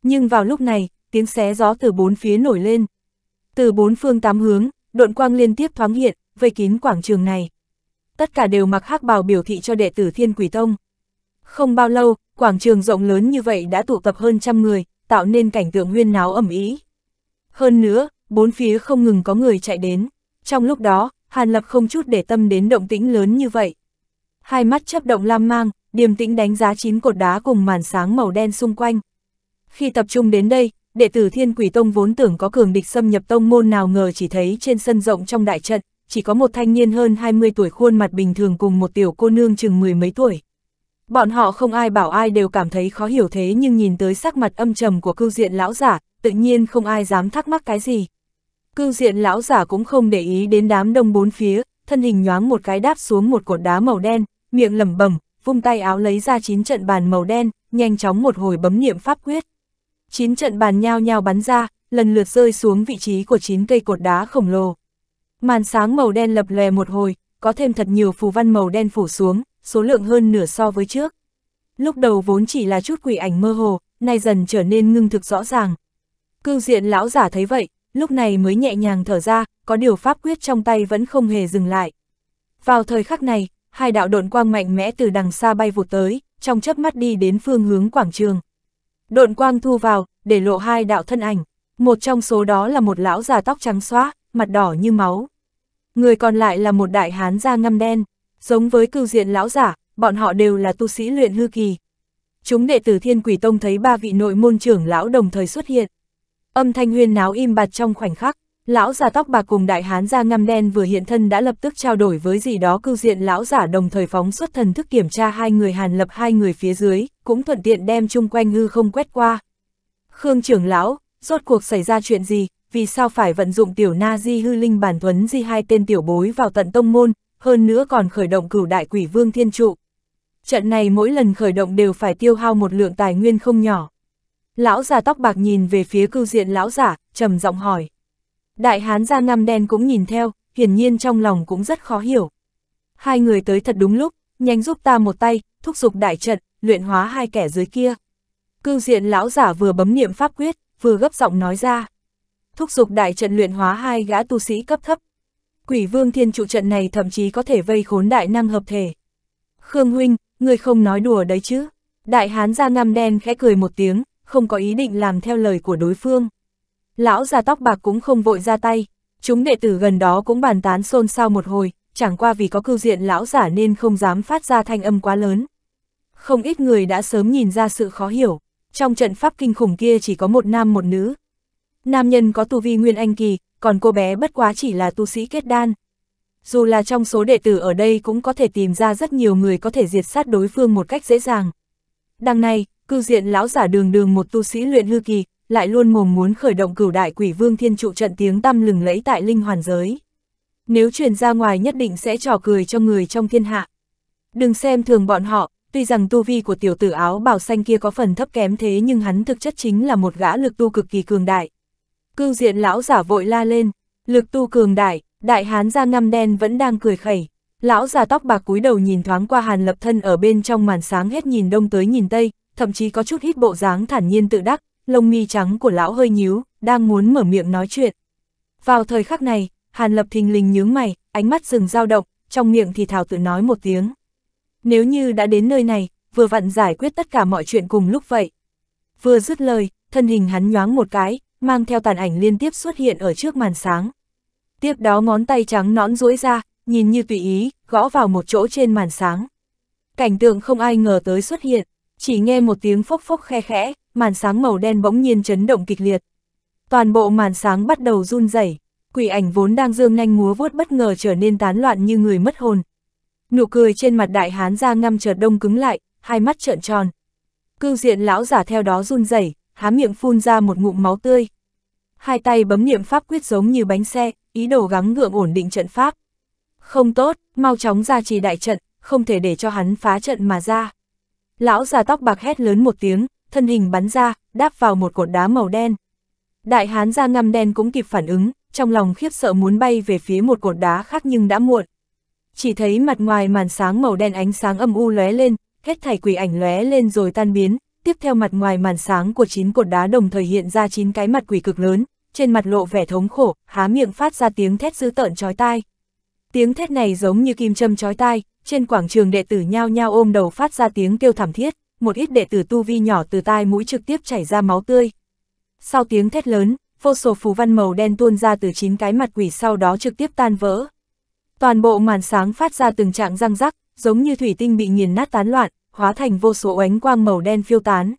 Nhưng vào lúc này, tiếng xé gió từ bốn phía nổi lên. Từ bốn phương tám hướng, độn quang liên tiếp thoáng hiện, vây kín quảng trường này. Tất cả đều mặc hắc bào biểu thị cho đệ tử Thiên Quỷ Tông. Không bao lâu, quảng trường rộng lớn như vậy đã tụ tập hơn trăm người, tạo nên cảnh tượng huyên náo ẩm ý. Hơn nữa, bốn phía không ngừng có người chạy đến. Trong lúc đó, Hàn Lập không chút để tâm đến động tĩnh lớn như vậy. Hai mắt chấp động lam mang, điềm tĩnh đánh giá chín cột đá cùng màn sáng màu đen xung quanh. Khi tập trung đến đây, đệ tử Thiên Quỷ Tông vốn tưởng có cường địch xâm nhập tông môn nào ngờ chỉ thấy trên sân rộng trong đại trận, chỉ có một thanh niên hơn 20 tuổi khuôn mặt bình thường cùng một tiểu cô nương chừng mười mấy tuổi. Bọn họ không ai bảo ai đều cảm thấy khó hiểu thế nhưng nhìn tới sắc mặt âm trầm của cưu diện lão giả, tự nhiên không ai dám thắc mắc cái gì. Cưu diện lão giả cũng không để ý đến đám đông bốn phía, thân hình nhoáng một cái đáp xuống một cột đá màu đen, miệng lẩm bẩm, vung tay áo lấy ra chín trận bàn màu đen, nhanh chóng một hồi bấm niệm pháp quyết. Chín trận bàn nhao nhao bắn ra, lần lượt rơi xuống vị trí của chín cây cột đá khổng lồ. Màn sáng màu đen lập lòe một hồi, có thêm thật nhiều phù văn màu đen phủ xuống, số lượng hơn nửa so với trước. Lúc đầu vốn chỉ là chút quỷ ảnh mơ hồ, nay dần trở nên ngưng thực rõ ràng. Cưu diện lão giả thấy vậy, lúc này mới nhẹ nhàng thở ra, có điều pháp quyết trong tay vẫn không hề dừng lại. Vào thời khắc này, hai đạo độn quang mạnh mẽ từ đằng xa bay vụt tới, trong chớp mắt đi đến phương hướng quảng trường. Độn quang thu vào, để lộ hai đạo thân ảnh, một trong số đó là một lão già tóc trắng xóa, mặt đỏ như máu. Người còn lại là một đại hán da ngâm đen. Giống với cưu diện lão giả, bọn họ đều là tu sĩ luyện hư kỳ. Chúng đệ tử Thiên Quỷ Tông thấy ba vị nội môn trưởng lão đồng thời xuất hiện. Âm thanh huyên náo im bặt trong khoảnh khắc, lão giả tóc bạc cùng đại hán da ngăm đen vừa hiện thân đã lập tức trao đổi với gì đó cưu diện lão giả đồng thời phóng xuất thần thức kiểm tra hai người hàn lập hai người phía dưới, cũng thuận tiện đem chung quanh hư không quét qua. Khương trưởng lão, rốt cuộc xảy ra chuyện gì, vì sao phải vận dụng tiểu na di hư linh bản thuấn di hai tên tiểu bối vào tận tông môn, hơn nữa còn khởi động cửu đại quỷ vương thiên trụ. Trận này mỗi lần khởi động đều phải tiêu hao một lượng tài nguyên không nhỏ. Lão già tóc bạc nhìn về phía cư diện lão giả, trầm giọng hỏi. Đại hán gia ngăm đen cũng nhìn theo, hiển nhiên trong lòng cũng rất khó hiểu. Hai người tới thật đúng lúc, nhanh giúp ta một tay, thúc giục đại trận, luyện hóa hai kẻ dưới kia. cư diện lão giả vừa bấm niệm pháp quyết, vừa gấp giọng nói ra. Thúc giục đại trận luyện hóa hai gã tu sĩ cấp thấp, quỷ vương thiên trụ trận này thậm chí có thể vây khốn đại năng hợp thể. Khương Huynh, người không nói đùa đấy chứ. Đại hán ra ngăm đen khẽ cười một tiếng, không có ý định làm theo lời của đối phương. Lão già tóc bạc cũng không vội ra tay, chúng đệ tử gần đó cũng bàn tán xôn xao một hồi, chẳng qua vì có cưu diện lão giả nên không dám phát ra thanh âm quá lớn. Không ít người đã sớm nhìn ra sự khó hiểu, trong trận pháp kinh khủng kia chỉ có một nam một nữ. Nam nhân có tu vi nguyên anh kỳ, còn cô bé bất quá chỉ là tu sĩ kết đan. Dù là trong số đệ tử ở đây cũng có thể tìm ra rất nhiều người có thể diệt sát đối phương một cách dễ dàng. Đằng này, cư diện lão giả đường đường một tu sĩ luyện hư kỳ, lại luôn mồm muốn khởi động cửu đại quỷ vương thiên trụ trận tiếng tăm lừng lẫy tại linh hoàn giới. Nếu truyền ra ngoài nhất định sẽ trò cười cho người trong thiên hạ. Đừng xem thường bọn họ, tuy rằng tu vi của tiểu tử áo bảo xanh kia có phần thấp kém thế nhưng hắn thực chất chính là một gã lực tu cực kỳ cường đại. Cưu diện lão giả vội la lên, lực tu cường đại, đại hán da ngăm đen vẫn đang cười khẩy. Lão già tóc bạc cúi đầu nhìn thoáng qua hàn lập thân ở bên trong màn sáng hết nhìn đông tới nhìn tây, thậm chí có chút hít bộ dáng thản nhiên tự đắc, lông mi trắng của lão hơi nhíu, đang muốn mở miệng nói chuyện. Vào thời khắc này, hàn lập thình lình nhướng mày, ánh mắt dừng dao động, trong miệng thì thảo tự nói một tiếng. Nếu như đã đến nơi này, vừa vặn giải quyết tất cả mọi chuyện cùng lúc vậy. Vừa dứt lời, thân hình hắn nhoáng một cái, mang theo tàn ảnh liên tiếp xuất hiện ở trước màn sáng. Tiếp đó ngón tay trắng nõn duỗi ra, nhìn như tùy ý, gõ vào một chỗ trên màn sáng. Cảnh tượng không ai ngờ tới xuất hiện, chỉ nghe một tiếng phốc phốc khe khẽ, màn sáng màu đen bỗng nhiên chấn động kịch liệt. Toàn bộ màn sáng bắt đầu run rẩy, quỷ ảnh vốn đang dương nhanh múa vuốt bất ngờ trở nên tán loạn như người mất hồn. Nụ cười trên mặt đại hán ra ngăm chợt đông cứng lại, hai mắt trợn tròn. Cương diện lão giả theo đó run rẩy, há miệng phun ra một ngụm máu tươi. Hai tay bấm niệm pháp quyết giống như bánh xe, ý đồ gắng gượng ổn định trận pháp. Không tốt, mau chóng ra trì đại trận, không thể để cho hắn phá trận mà ra. Lão già tóc bạc hét lớn một tiếng, thân hình bắn ra, đáp vào một cột đá màu đen. Đại hán ra ngăm đen cũng kịp phản ứng, trong lòng khiếp sợ muốn bay về phía một cột đá khác nhưng đã muộn. Chỉ thấy mặt ngoài màn sáng màu đen ánh sáng âm u lóe lên, hết thảy quỷ ảnh lóe lên rồi tan biến, tiếp theo mặt ngoài màn sáng của chín cột đá đồng thời hiện ra chín cái mặt quỷ cực lớn, trên mặt lộ vẻ thống khổ, há miệng phát ra tiếng thét dữ tợn chói tai. Tiếng thét này giống như kim châm chói tai, trên quảng trường đệ tử nhao nhao ôm đầu phát ra tiếng kêu thảm thiết, một ít đệ tử tu vi nhỏ từ tai mũi trực tiếp chảy ra máu tươi. Sau tiếng thét lớn, vô số phù văn màu đen tuôn ra từ chín cái mặt quỷ sau đó trực tiếp tan vỡ. Toàn bộ màn sáng phát ra từng trạng răng rắc, giống như thủy tinh bị nghiền nát tán loạn, hóa thành vô số ánh quang màu đen phiêu tán.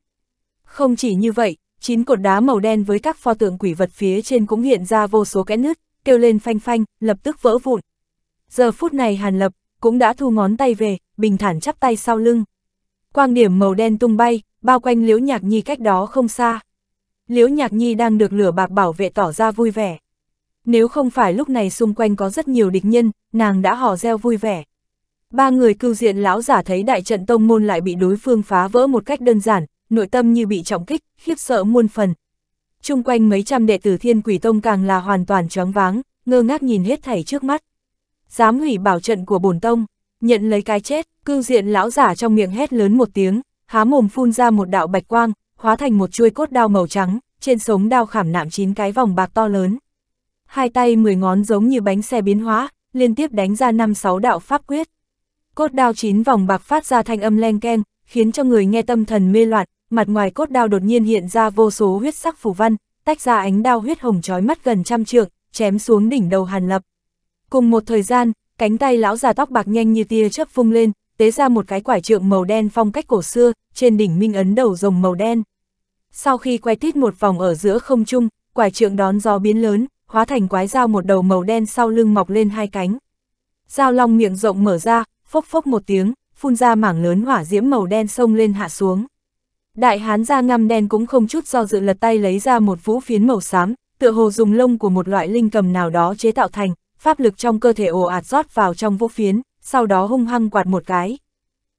Không chỉ như vậy, chín cột đá màu đen với các pho tượng quỷ vật phía trên cũng hiện ra vô số kẽ nứt, kêu lên phanh phanh, lập tức vỡ vụn. Giờ phút này Hàn Lập cũng đã thu ngón tay về, bình thản chắp tay sau lưng. Quang điểm màu đen tung bay, bao quanh Liễu Nhạc Nhi cách đó không xa. Liễu Nhạc Nhi đang được lửa bạc bảo vệ tỏ ra vui vẻ. Nếu không phải lúc này xung quanh có rất nhiều địch nhân, nàng đã hò reo vui vẻ. Ba người cưu diện lão giả thấy đại trận tông môn lại bị đối phương phá vỡ một cách đơn giản, nội tâm như bị trọng kích, khiếp sợ muôn phần. Trung quanh mấy trăm đệ tử thiên quỷ tông càng là hoàn toàn choáng váng, ngơ ngác nhìn hết thảy trước mắt. Dám hủy bảo trận của bổn tông, nhận lấy cái chết, cưu diện lão giả trong miệng hét lớn một tiếng, há mồm phun ra một đạo bạch quang, hóa thành một chuôi cốt đao màu trắng, trên sống đao khảm nạm chín cái vòng bạc to lớn. Hai tay mười ngón giống như bánh xe biến hóa, liên tiếp đánh ra năm sáu đạo pháp quyết. Cốt đao chín vòng bạc phát ra thanh âm len keng, khiến cho người nghe tâm thần mê loạn, mặt ngoài cốt đao đột nhiên hiện ra vô số huyết sắc phủ văn, tách ra ánh đao huyết hồng chói mắt gần trăm trượng, chém xuống đỉnh đầu Hàn Lập. Cùng một thời gian, cánh tay lão già tóc bạc nhanh như tia chớp vung lên, tế ra một cái quải trượng màu đen phong cách cổ xưa, trên đỉnh minh ấn đầu rồng màu đen. Sau khi quay tít một vòng ở giữa không trung, quải trượng đón gió biến lớn, hóa thành quái dao một đầu màu đen sau lưng mọc lên hai cánh. Dao long miệng rộng mở ra, phốc phốc một tiếng, phun ra mảng lớn hỏa diễm màu đen sông lên hạ xuống. Đại hán da ngăm đen cũng không chút do dự lật tay lấy ra một vũ phiến màu xám, tựa hồ dùng lông của một loại linh cầm nào đó chế tạo thành, pháp lực trong cơ thể ồ ạt rót vào trong vũ phiến, sau đó hung hăng quạt một cái.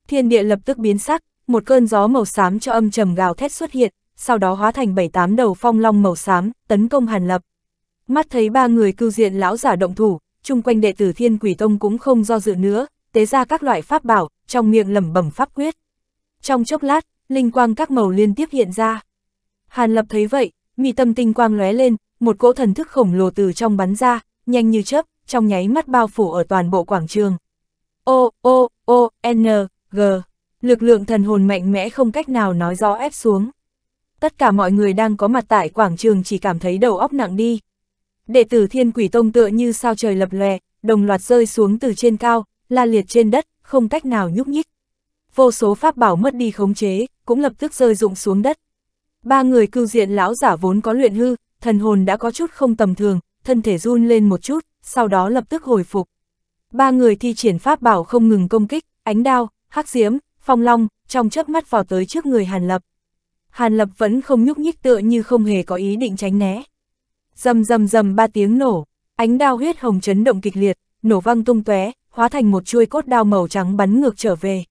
Thiên địa lập tức biến sắc, một cơn gió màu xám cho âm trầm gào thét xuất hiện, sau đó hóa thành bảy tám đầu phong long màu xám, tấn công Hàn Lập. Mắt thấy ba người cư diện lão giả động thủ, chung quanh đệ tử Thiên Quỷ Tông cũng không do dự nữa, tế ra các loại pháp bảo, trong miệng lẩm bẩm pháp quyết. Trong chốc lát, linh quang các màu liên tiếp hiện ra. Hàn Lập thấy vậy, mi tâm tinh quang lóe lên, một cỗ thần thức khổng lồ từ trong bắn ra, nhanh như chớp, trong nháy mắt bao phủ ở toàn bộ quảng trường. O, O, O, N, G. Lực lượng thần hồn mạnh mẽ không cách nào nói rõ ép xuống. Tất cả mọi người đang có mặt tại quảng trường chỉ cảm thấy đầu óc nặng đi. Đệ tử thiên quỷ tông tựa như sao trời lập lòe đồng loạt rơi xuống từ trên cao, la liệt trên đất, không cách nào nhúc nhích. Vô số pháp bảo mất đi khống chế, cũng lập tức rơi rụng xuống đất. Ba người cưu diện lão giả vốn có luyện hư, thần hồn đã có chút không tầm thường, thân thể run lên một chút, sau đó lập tức hồi phục. Ba người thi triển pháp bảo không ngừng công kích, ánh đao, hắc diếm, phong long, trong chớp mắt vào tới trước người Hàn Lập. Hàn Lập vẫn không nhúc nhích tựa như không hề có ý định tránh né. Dầm dầm dầm ba tiếng nổ, ánh đao huyết hồng chấn động kịch liệt, nổ văng tung tóe, hóa thành một chuôi cốt đao màu trắng bắn ngược trở về.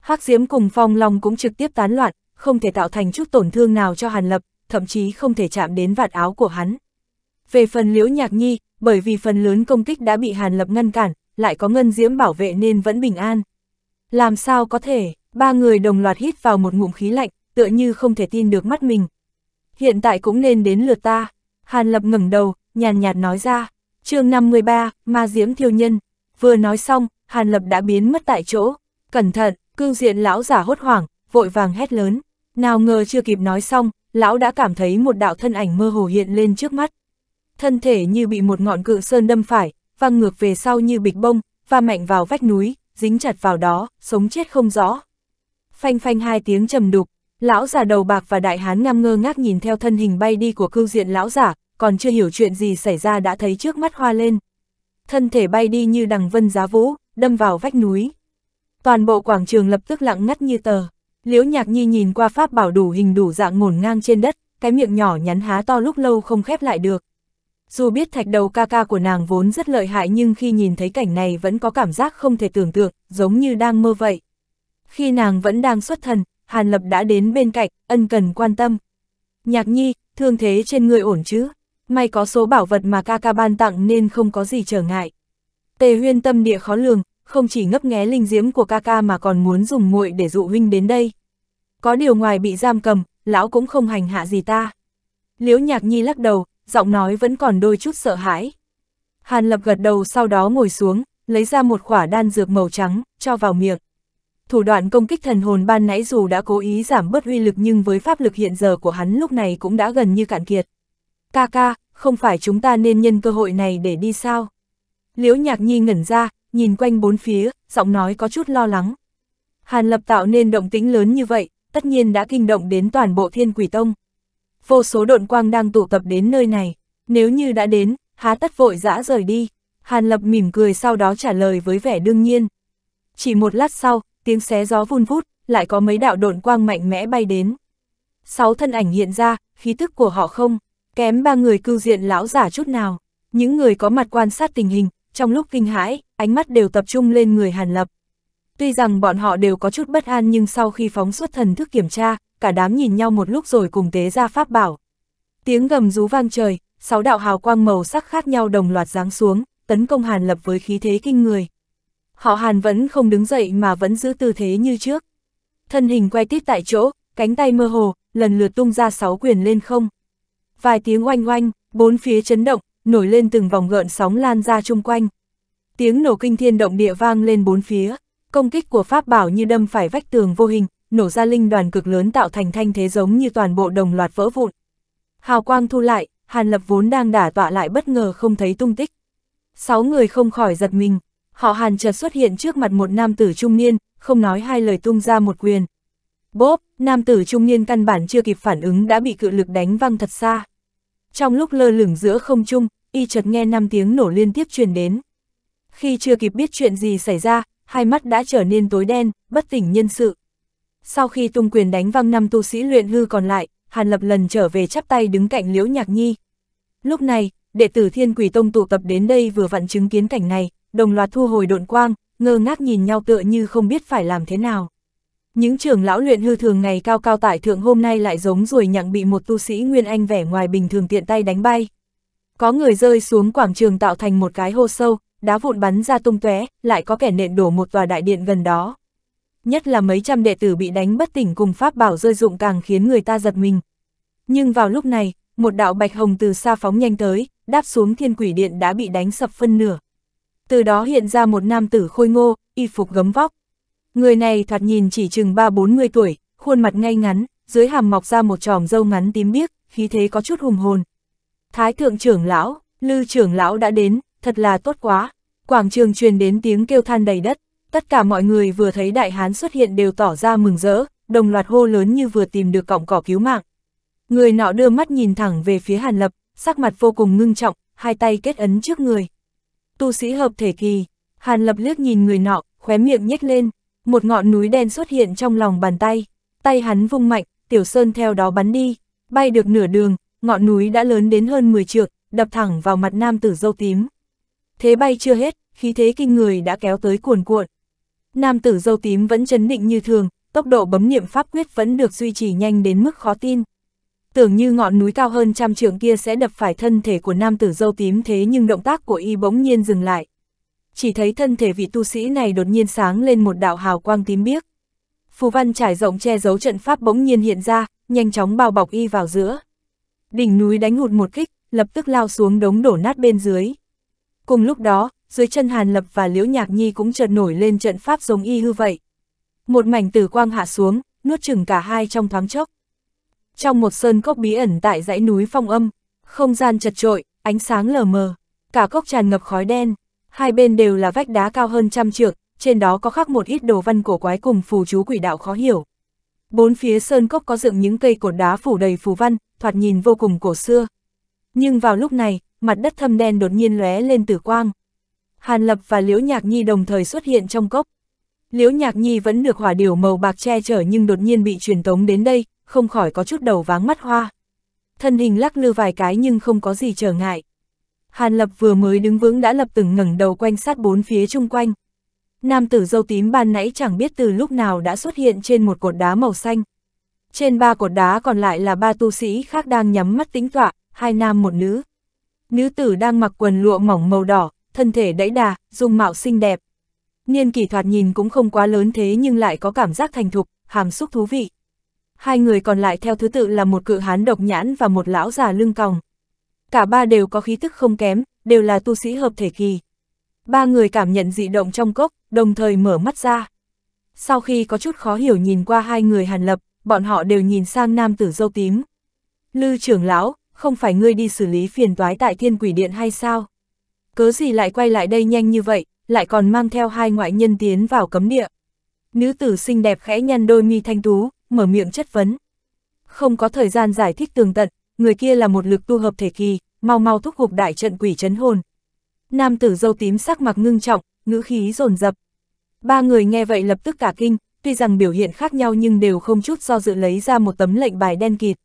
hắc diễm cùng phong long cũng trực tiếp tán loạn, không thể tạo thành chút tổn thương nào cho Hàn Lập, thậm chí không thể chạm đến vạt áo của hắn. Về phần liễu nhạc nhi, bởi vì phần lớn công kích đã bị Hàn Lập ngăn cản, lại có ngân diễm bảo vệ nên vẫn bình an. Làm sao có thể, ba người đồng loạt hít vào một ngụm khí lạnh, tựa như không thể tin được mắt mình. Hiện tại cũng nên đến lượt ta. Hàn Lập ngẩng đầu, nhàn nhạt nói ra. chương 53, Ma Diễm Thiêu Nhân, Vừa nói xong, Hàn Lập đã biến mất tại chỗ. Cẩn thận, cương diện lão giả hốt hoảng, vội vàng hét lớn. Nào ngờ chưa kịp nói xong, lão đã cảm thấy một đạo thân ảnh mơ hồ hiện lên trước mắt. Thân thể như bị một ngọn cự sơn đâm phải, văng ngược về sau như bịch bông, và mạnh vào vách núi, dính chặt vào đó, sống chết không rõ. Phanh phanh hai tiếng trầm đục, lão già đầu bạc và đại hán ngam ngơ ngác nhìn theo thân hình bay đi của cưu diện lão giả, còn chưa hiểu chuyện gì xảy ra đã thấy trước mắt hoa lên thân thể bay đi như đằng vân giá vũ, đâm vào vách núi. Toàn bộ quảng trường lập tức lặng ngắt như tờ. Liễu Nhạc Nhi nhìn qua pháp bảo đủ hình đủ dạng ngổn ngang trên đất, cái miệng nhỏ nhắn há to lúc lâu không khép lại được. Dù biết thạch đầu ca ca của nàng vốn rất lợi hại nhưng khi nhìn thấy cảnh này vẫn có cảm giác không thể tưởng tượng, giống như đang mơ vậy. Khi nàng vẫn đang xuất thần, Hàn Lập đã đến bên cạnh, ân cần quan tâm. Nhạc nhi, thương thế trên người ổn chứ? may có số bảo vật mà ca ca ban tặng nên không có gì trở ngại. Tề huyên tâm địa khó lường, không chỉ ngấp nghé linh diễm của ca ca mà còn muốn dùng muội để dụ huynh đến đây. Có điều ngoài bị giam cầm, lão cũng không hành hạ gì ta. Liễu nhạc nhi lắc đầu, giọng nói vẫn còn đôi chút sợ hãi. Hàn lập gật đầu sau đó ngồi xuống, lấy ra một khỏa đan dược màu trắng, cho vào miệng. Thủ đoạn công kích thần hồn ban nãy dù đã cố ý giảm bớt uy lực nhưng với pháp lực hiện giờ của hắn lúc này cũng đã gần như cạn kiệt ca ca, không phải chúng ta nên nhân cơ hội này để đi sao? Liễu Nhạc Nhi ngẩn ra, nhìn quanh bốn phía, giọng nói có chút lo lắng. Hàn Lập tạo nên động tĩnh lớn như vậy, tất nhiên đã kinh động đến toàn bộ thiên quỷ tông. Vô số độn quang đang tụ tập đến nơi này, nếu như đã đến, há tất vội dã rời đi. Hàn Lập mỉm cười sau đó trả lời với vẻ đương nhiên. Chỉ một lát sau, tiếng xé gió vun vút, lại có mấy đạo độn quang mạnh mẽ bay đến. Sáu thân ảnh hiện ra, khí tức của họ không kém ba người cư diện lão giả chút nào. Những người có mặt quan sát tình hình, trong lúc kinh hãi, ánh mắt đều tập trung lên người Hàn Lập. Tuy rằng bọn họ đều có chút bất an nhưng sau khi phóng xuất thần thức kiểm tra, cả đám nhìn nhau một lúc rồi cùng tế ra pháp bảo. Tiếng gầm rú vang trời, sáu đạo hào quang màu sắc khác nhau đồng loạt giáng xuống, tấn công Hàn Lập với khí thế kinh người. Họ Hàn vẫn không đứng dậy mà vẫn giữ tư thế như trước. Thân hình quay tít tại chỗ, cánh tay mơ hồ, lần lượt tung ra sáu quyền lên không. Vài tiếng oanh oanh, bốn phía chấn động, nổi lên từng vòng gợn sóng lan ra chung quanh. Tiếng nổ kinh thiên động địa vang lên bốn phía, công kích của pháp bảo như đâm phải vách tường vô hình, nổ ra linh đoàn cực lớn tạo thành thanh thế giống như toàn bộ đồng loạt vỡ vụn. Hào quang thu lại, Hàn Lập vốn đang đả tọa lại bất ngờ không thấy tung tích. Sáu người không khỏi giật mình, họ Hàn chợt xuất hiện trước mặt một nam tử trung niên, không nói hai lời tung ra một quyền. Bốp, nam tử trung niên căn bản chưa kịp phản ứng đã bị cự lực đánh văng thật xa. Trong lúc lơ lửng giữa không trung, y chợt nghe năm tiếng nổ liên tiếp truyền đến. Khi chưa kịp biết chuyện gì xảy ra, hai mắt đã trở nên tối đen, bất tỉnh nhân sự. Sau khi tung quyền đánh văng năm tu sĩ luyện hư còn lại, Hàn Lập lần trở về chắp tay đứng cạnh Liễu Nhạc Nhi. Lúc này, đệ tử Thiên Quỷ Tông tụ tập đến đây vừa vặn chứng kiến cảnh này, đồng loạt thu hồi độn quang, ngơ ngác nhìn nhau tựa như không biết phải làm thế nào. Những trưởng lão luyện hư thường ngày cao cao tại thượng hôm nay lại giống ruồi nhặng bị một tu sĩ Nguyên Anh vẻ ngoài bình thường tiện tay đánh bay. Có người rơi xuống quảng trường tạo thành một cái hô sâu, đá vụn bắn ra tung tóe, lại có kẻ nện đổ một tòa đại điện gần đó. Nhất là mấy trăm đệ tử bị đánh bất tỉnh cùng pháp bảo rơi dụng càng khiến người ta giật mình. Nhưng vào lúc này, một đạo bạch hồng từ xa phóng nhanh tới, đáp xuống thiên quỷ điện đã bị đánh sập phân nửa. Từ đó hiện ra một nam tử khôi ngô, y phục gấm vóc. Người này thoạt nhìn chỉ chừng ba bốn mươi tuổi, khuôn mặt ngay ngắn, dưới hàm mọc ra một tròm râu ngắn tím biếc, khí thế có chút hùng hồn. Thái thượng trưởng lão, lư trưởng lão đã đến, thật là tốt quá. Quảng trường truyền đến tiếng kêu than đầy đất, tất cả mọi người vừa thấy đại hán xuất hiện đều tỏ ra mừng rỡ, đồng loạt hô lớn như vừa tìm được cọng cỏ cứu mạng. Người nọ đưa mắt nhìn thẳng về phía Hàn Lập, sắc mặt vô cùng ngưng trọng, hai tay kết ấn trước người. Tu sĩ hợp thể kỳ, Hàn Lập liếc nhìn người nọ, khóe miệng nhếch lên, một ngọn núi đen xuất hiện trong lòng bàn tay, tay hắn vung mạnh, tiểu sơn theo đó bắn đi, bay được nửa đường, ngọn núi đã lớn đến hơn 10 trượng, đập thẳng vào mặt nam tử dâu tím. Thế bay chưa hết, khí thế kinh người đã kéo tới cuồn cuộn. Nam tử dâu tím vẫn chấn định như thường, tốc độ bấm niệm pháp quyết vẫn được duy trì nhanh đến mức khó tin. Tưởng như ngọn núi cao hơn trăm trượng kia sẽ đập phải thân thể của nam tử dâu tím thế nhưng động tác của y bỗng nhiên dừng lại chỉ thấy thân thể vị tu sĩ này đột nhiên sáng lên một đạo hào quang tím biếc. Phù văn trải rộng che giấu trận pháp bỗng nhiên hiện ra, nhanh chóng bao bọc y vào giữa. Đỉnh núi đánh hụt một kích, lập tức lao xuống đống đổ nát bên dưới. Cùng lúc đó, dưới chân Hàn Lập và Liễu Nhạc Nhi cũng chợt nổi lên trận pháp giống y hư vậy. Một mảnh tử quang hạ xuống, nuốt chừng cả hai trong thoáng chốc. Trong một sơn cốc bí ẩn tại dãy núi phong âm, không gian chật trội, ánh sáng lờ mờ, cả cốc tràn ngập khói đen hai bên đều là vách đá cao hơn trăm trượng, trên đó có khắc một ít đồ văn cổ quái cùng phù chú quỷ đạo khó hiểu. Bốn phía sơn cốc có dựng những cây cột đá phủ đầy phù văn, thoạt nhìn vô cùng cổ xưa. Nhưng vào lúc này, mặt đất thâm đen đột nhiên lóe lên tử quang. Hàn Lập và Liễu Nhạc Nhi đồng thời xuất hiện trong cốc. Liễu Nhạc Nhi vẫn được hỏa điều màu bạc che chở nhưng đột nhiên bị truyền tống đến đây, không khỏi có chút đầu váng mắt hoa. Thân hình lắc lư vài cái nhưng không có gì trở ngại. Hàn Lập vừa mới đứng vững đã lập từng ngẩng đầu quanh sát bốn phía chung quanh. Nam tử dâu tím ban nãy chẳng biết từ lúc nào đã xuất hiện trên một cột đá màu xanh. Trên ba cột đá còn lại là ba tu sĩ khác đang nhắm mắt tĩnh tọa, hai nam một nữ. Nữ tử đang mặc quần lụa mỏng màu đỏ, thân thể đẫy đà, dung mạo xinh đẹp. Niên kỷ thoạt nhìn cũng không quá lớn thế nhưng lại có cảm giác thành thục, hàm xúc thú vị. Hai người còn lại theo thứ tự là một cự hán độc nhãn và một lão già lưng còng cả ba đều có khí thức không kém, đều là tu sĩ hợp thể kỳ. Ba người cảm nhận dị động trong cốc, đồng thời mở mắt ra. Sau khi có chút khó hiểu nhìn qua hai người hàn lập, bọn họ đều nhìn sang nam tử dâu tím. Lư trưởng lão, không phải ngươi đi xử lý phiền toái tại thiên quỷ điện hay sao? Cớ gì lại quay lại đây nhanh như vậy, lại còn mang theo hai ngoại nhân tiến vào cấm địa. Nữ tử xinh đẹp khẽ nhăn đôi mi thanh tú, mở miệng chất vấn. Không có thời gian giải thích tường tận, người kia là một lực tu hợp thể kỳ, mau mau thúc hụp đại trận quỷ chấn hồn. Nam tử dâu tím sắc mặt ngưng trọng, ngữ khí rồn rập. Ba người nghe vậy lập tức cả kinh, tuy rằng biểu hiện khác nhau nhưng đều không chút do dự lấy ra một tấm lệnh bài đen kịt.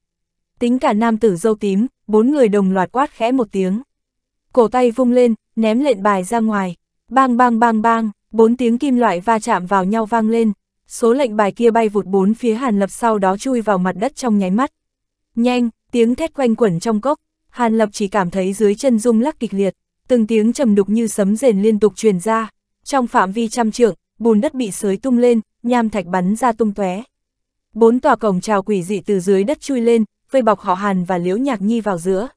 Tính cả nam tử dâu tím, bốn người đồng loạt quát khẽ một tiếng. Cổ tay vung lên, ném lệnh bài ra ngoài, bang bang bang bang, bốn tiếng kim loại va chạm vào nhau vang lên, số lệnh bài kia bay vụt bốn phía hàn lập sau đó chui vào mặt đất trong nháy mắt. Nhanh, Tiếng thét quanh quẩn trong cốc, Hàn Lập chỉ cảm thấy dưới chân rung lắc kịch liệt, từng tiếng trầm đục như sấm rền liên tục truyền ra. Trong phạm vi trăm trượng, bùn đất bị sới tung lên, nham thạch bắn ra tung tóe. Bốn tòa cổng trào quỷ dị từ dưới đất chui lên, vây bọc họ Hàn và Liễu Nhạc Nhi vào giữa.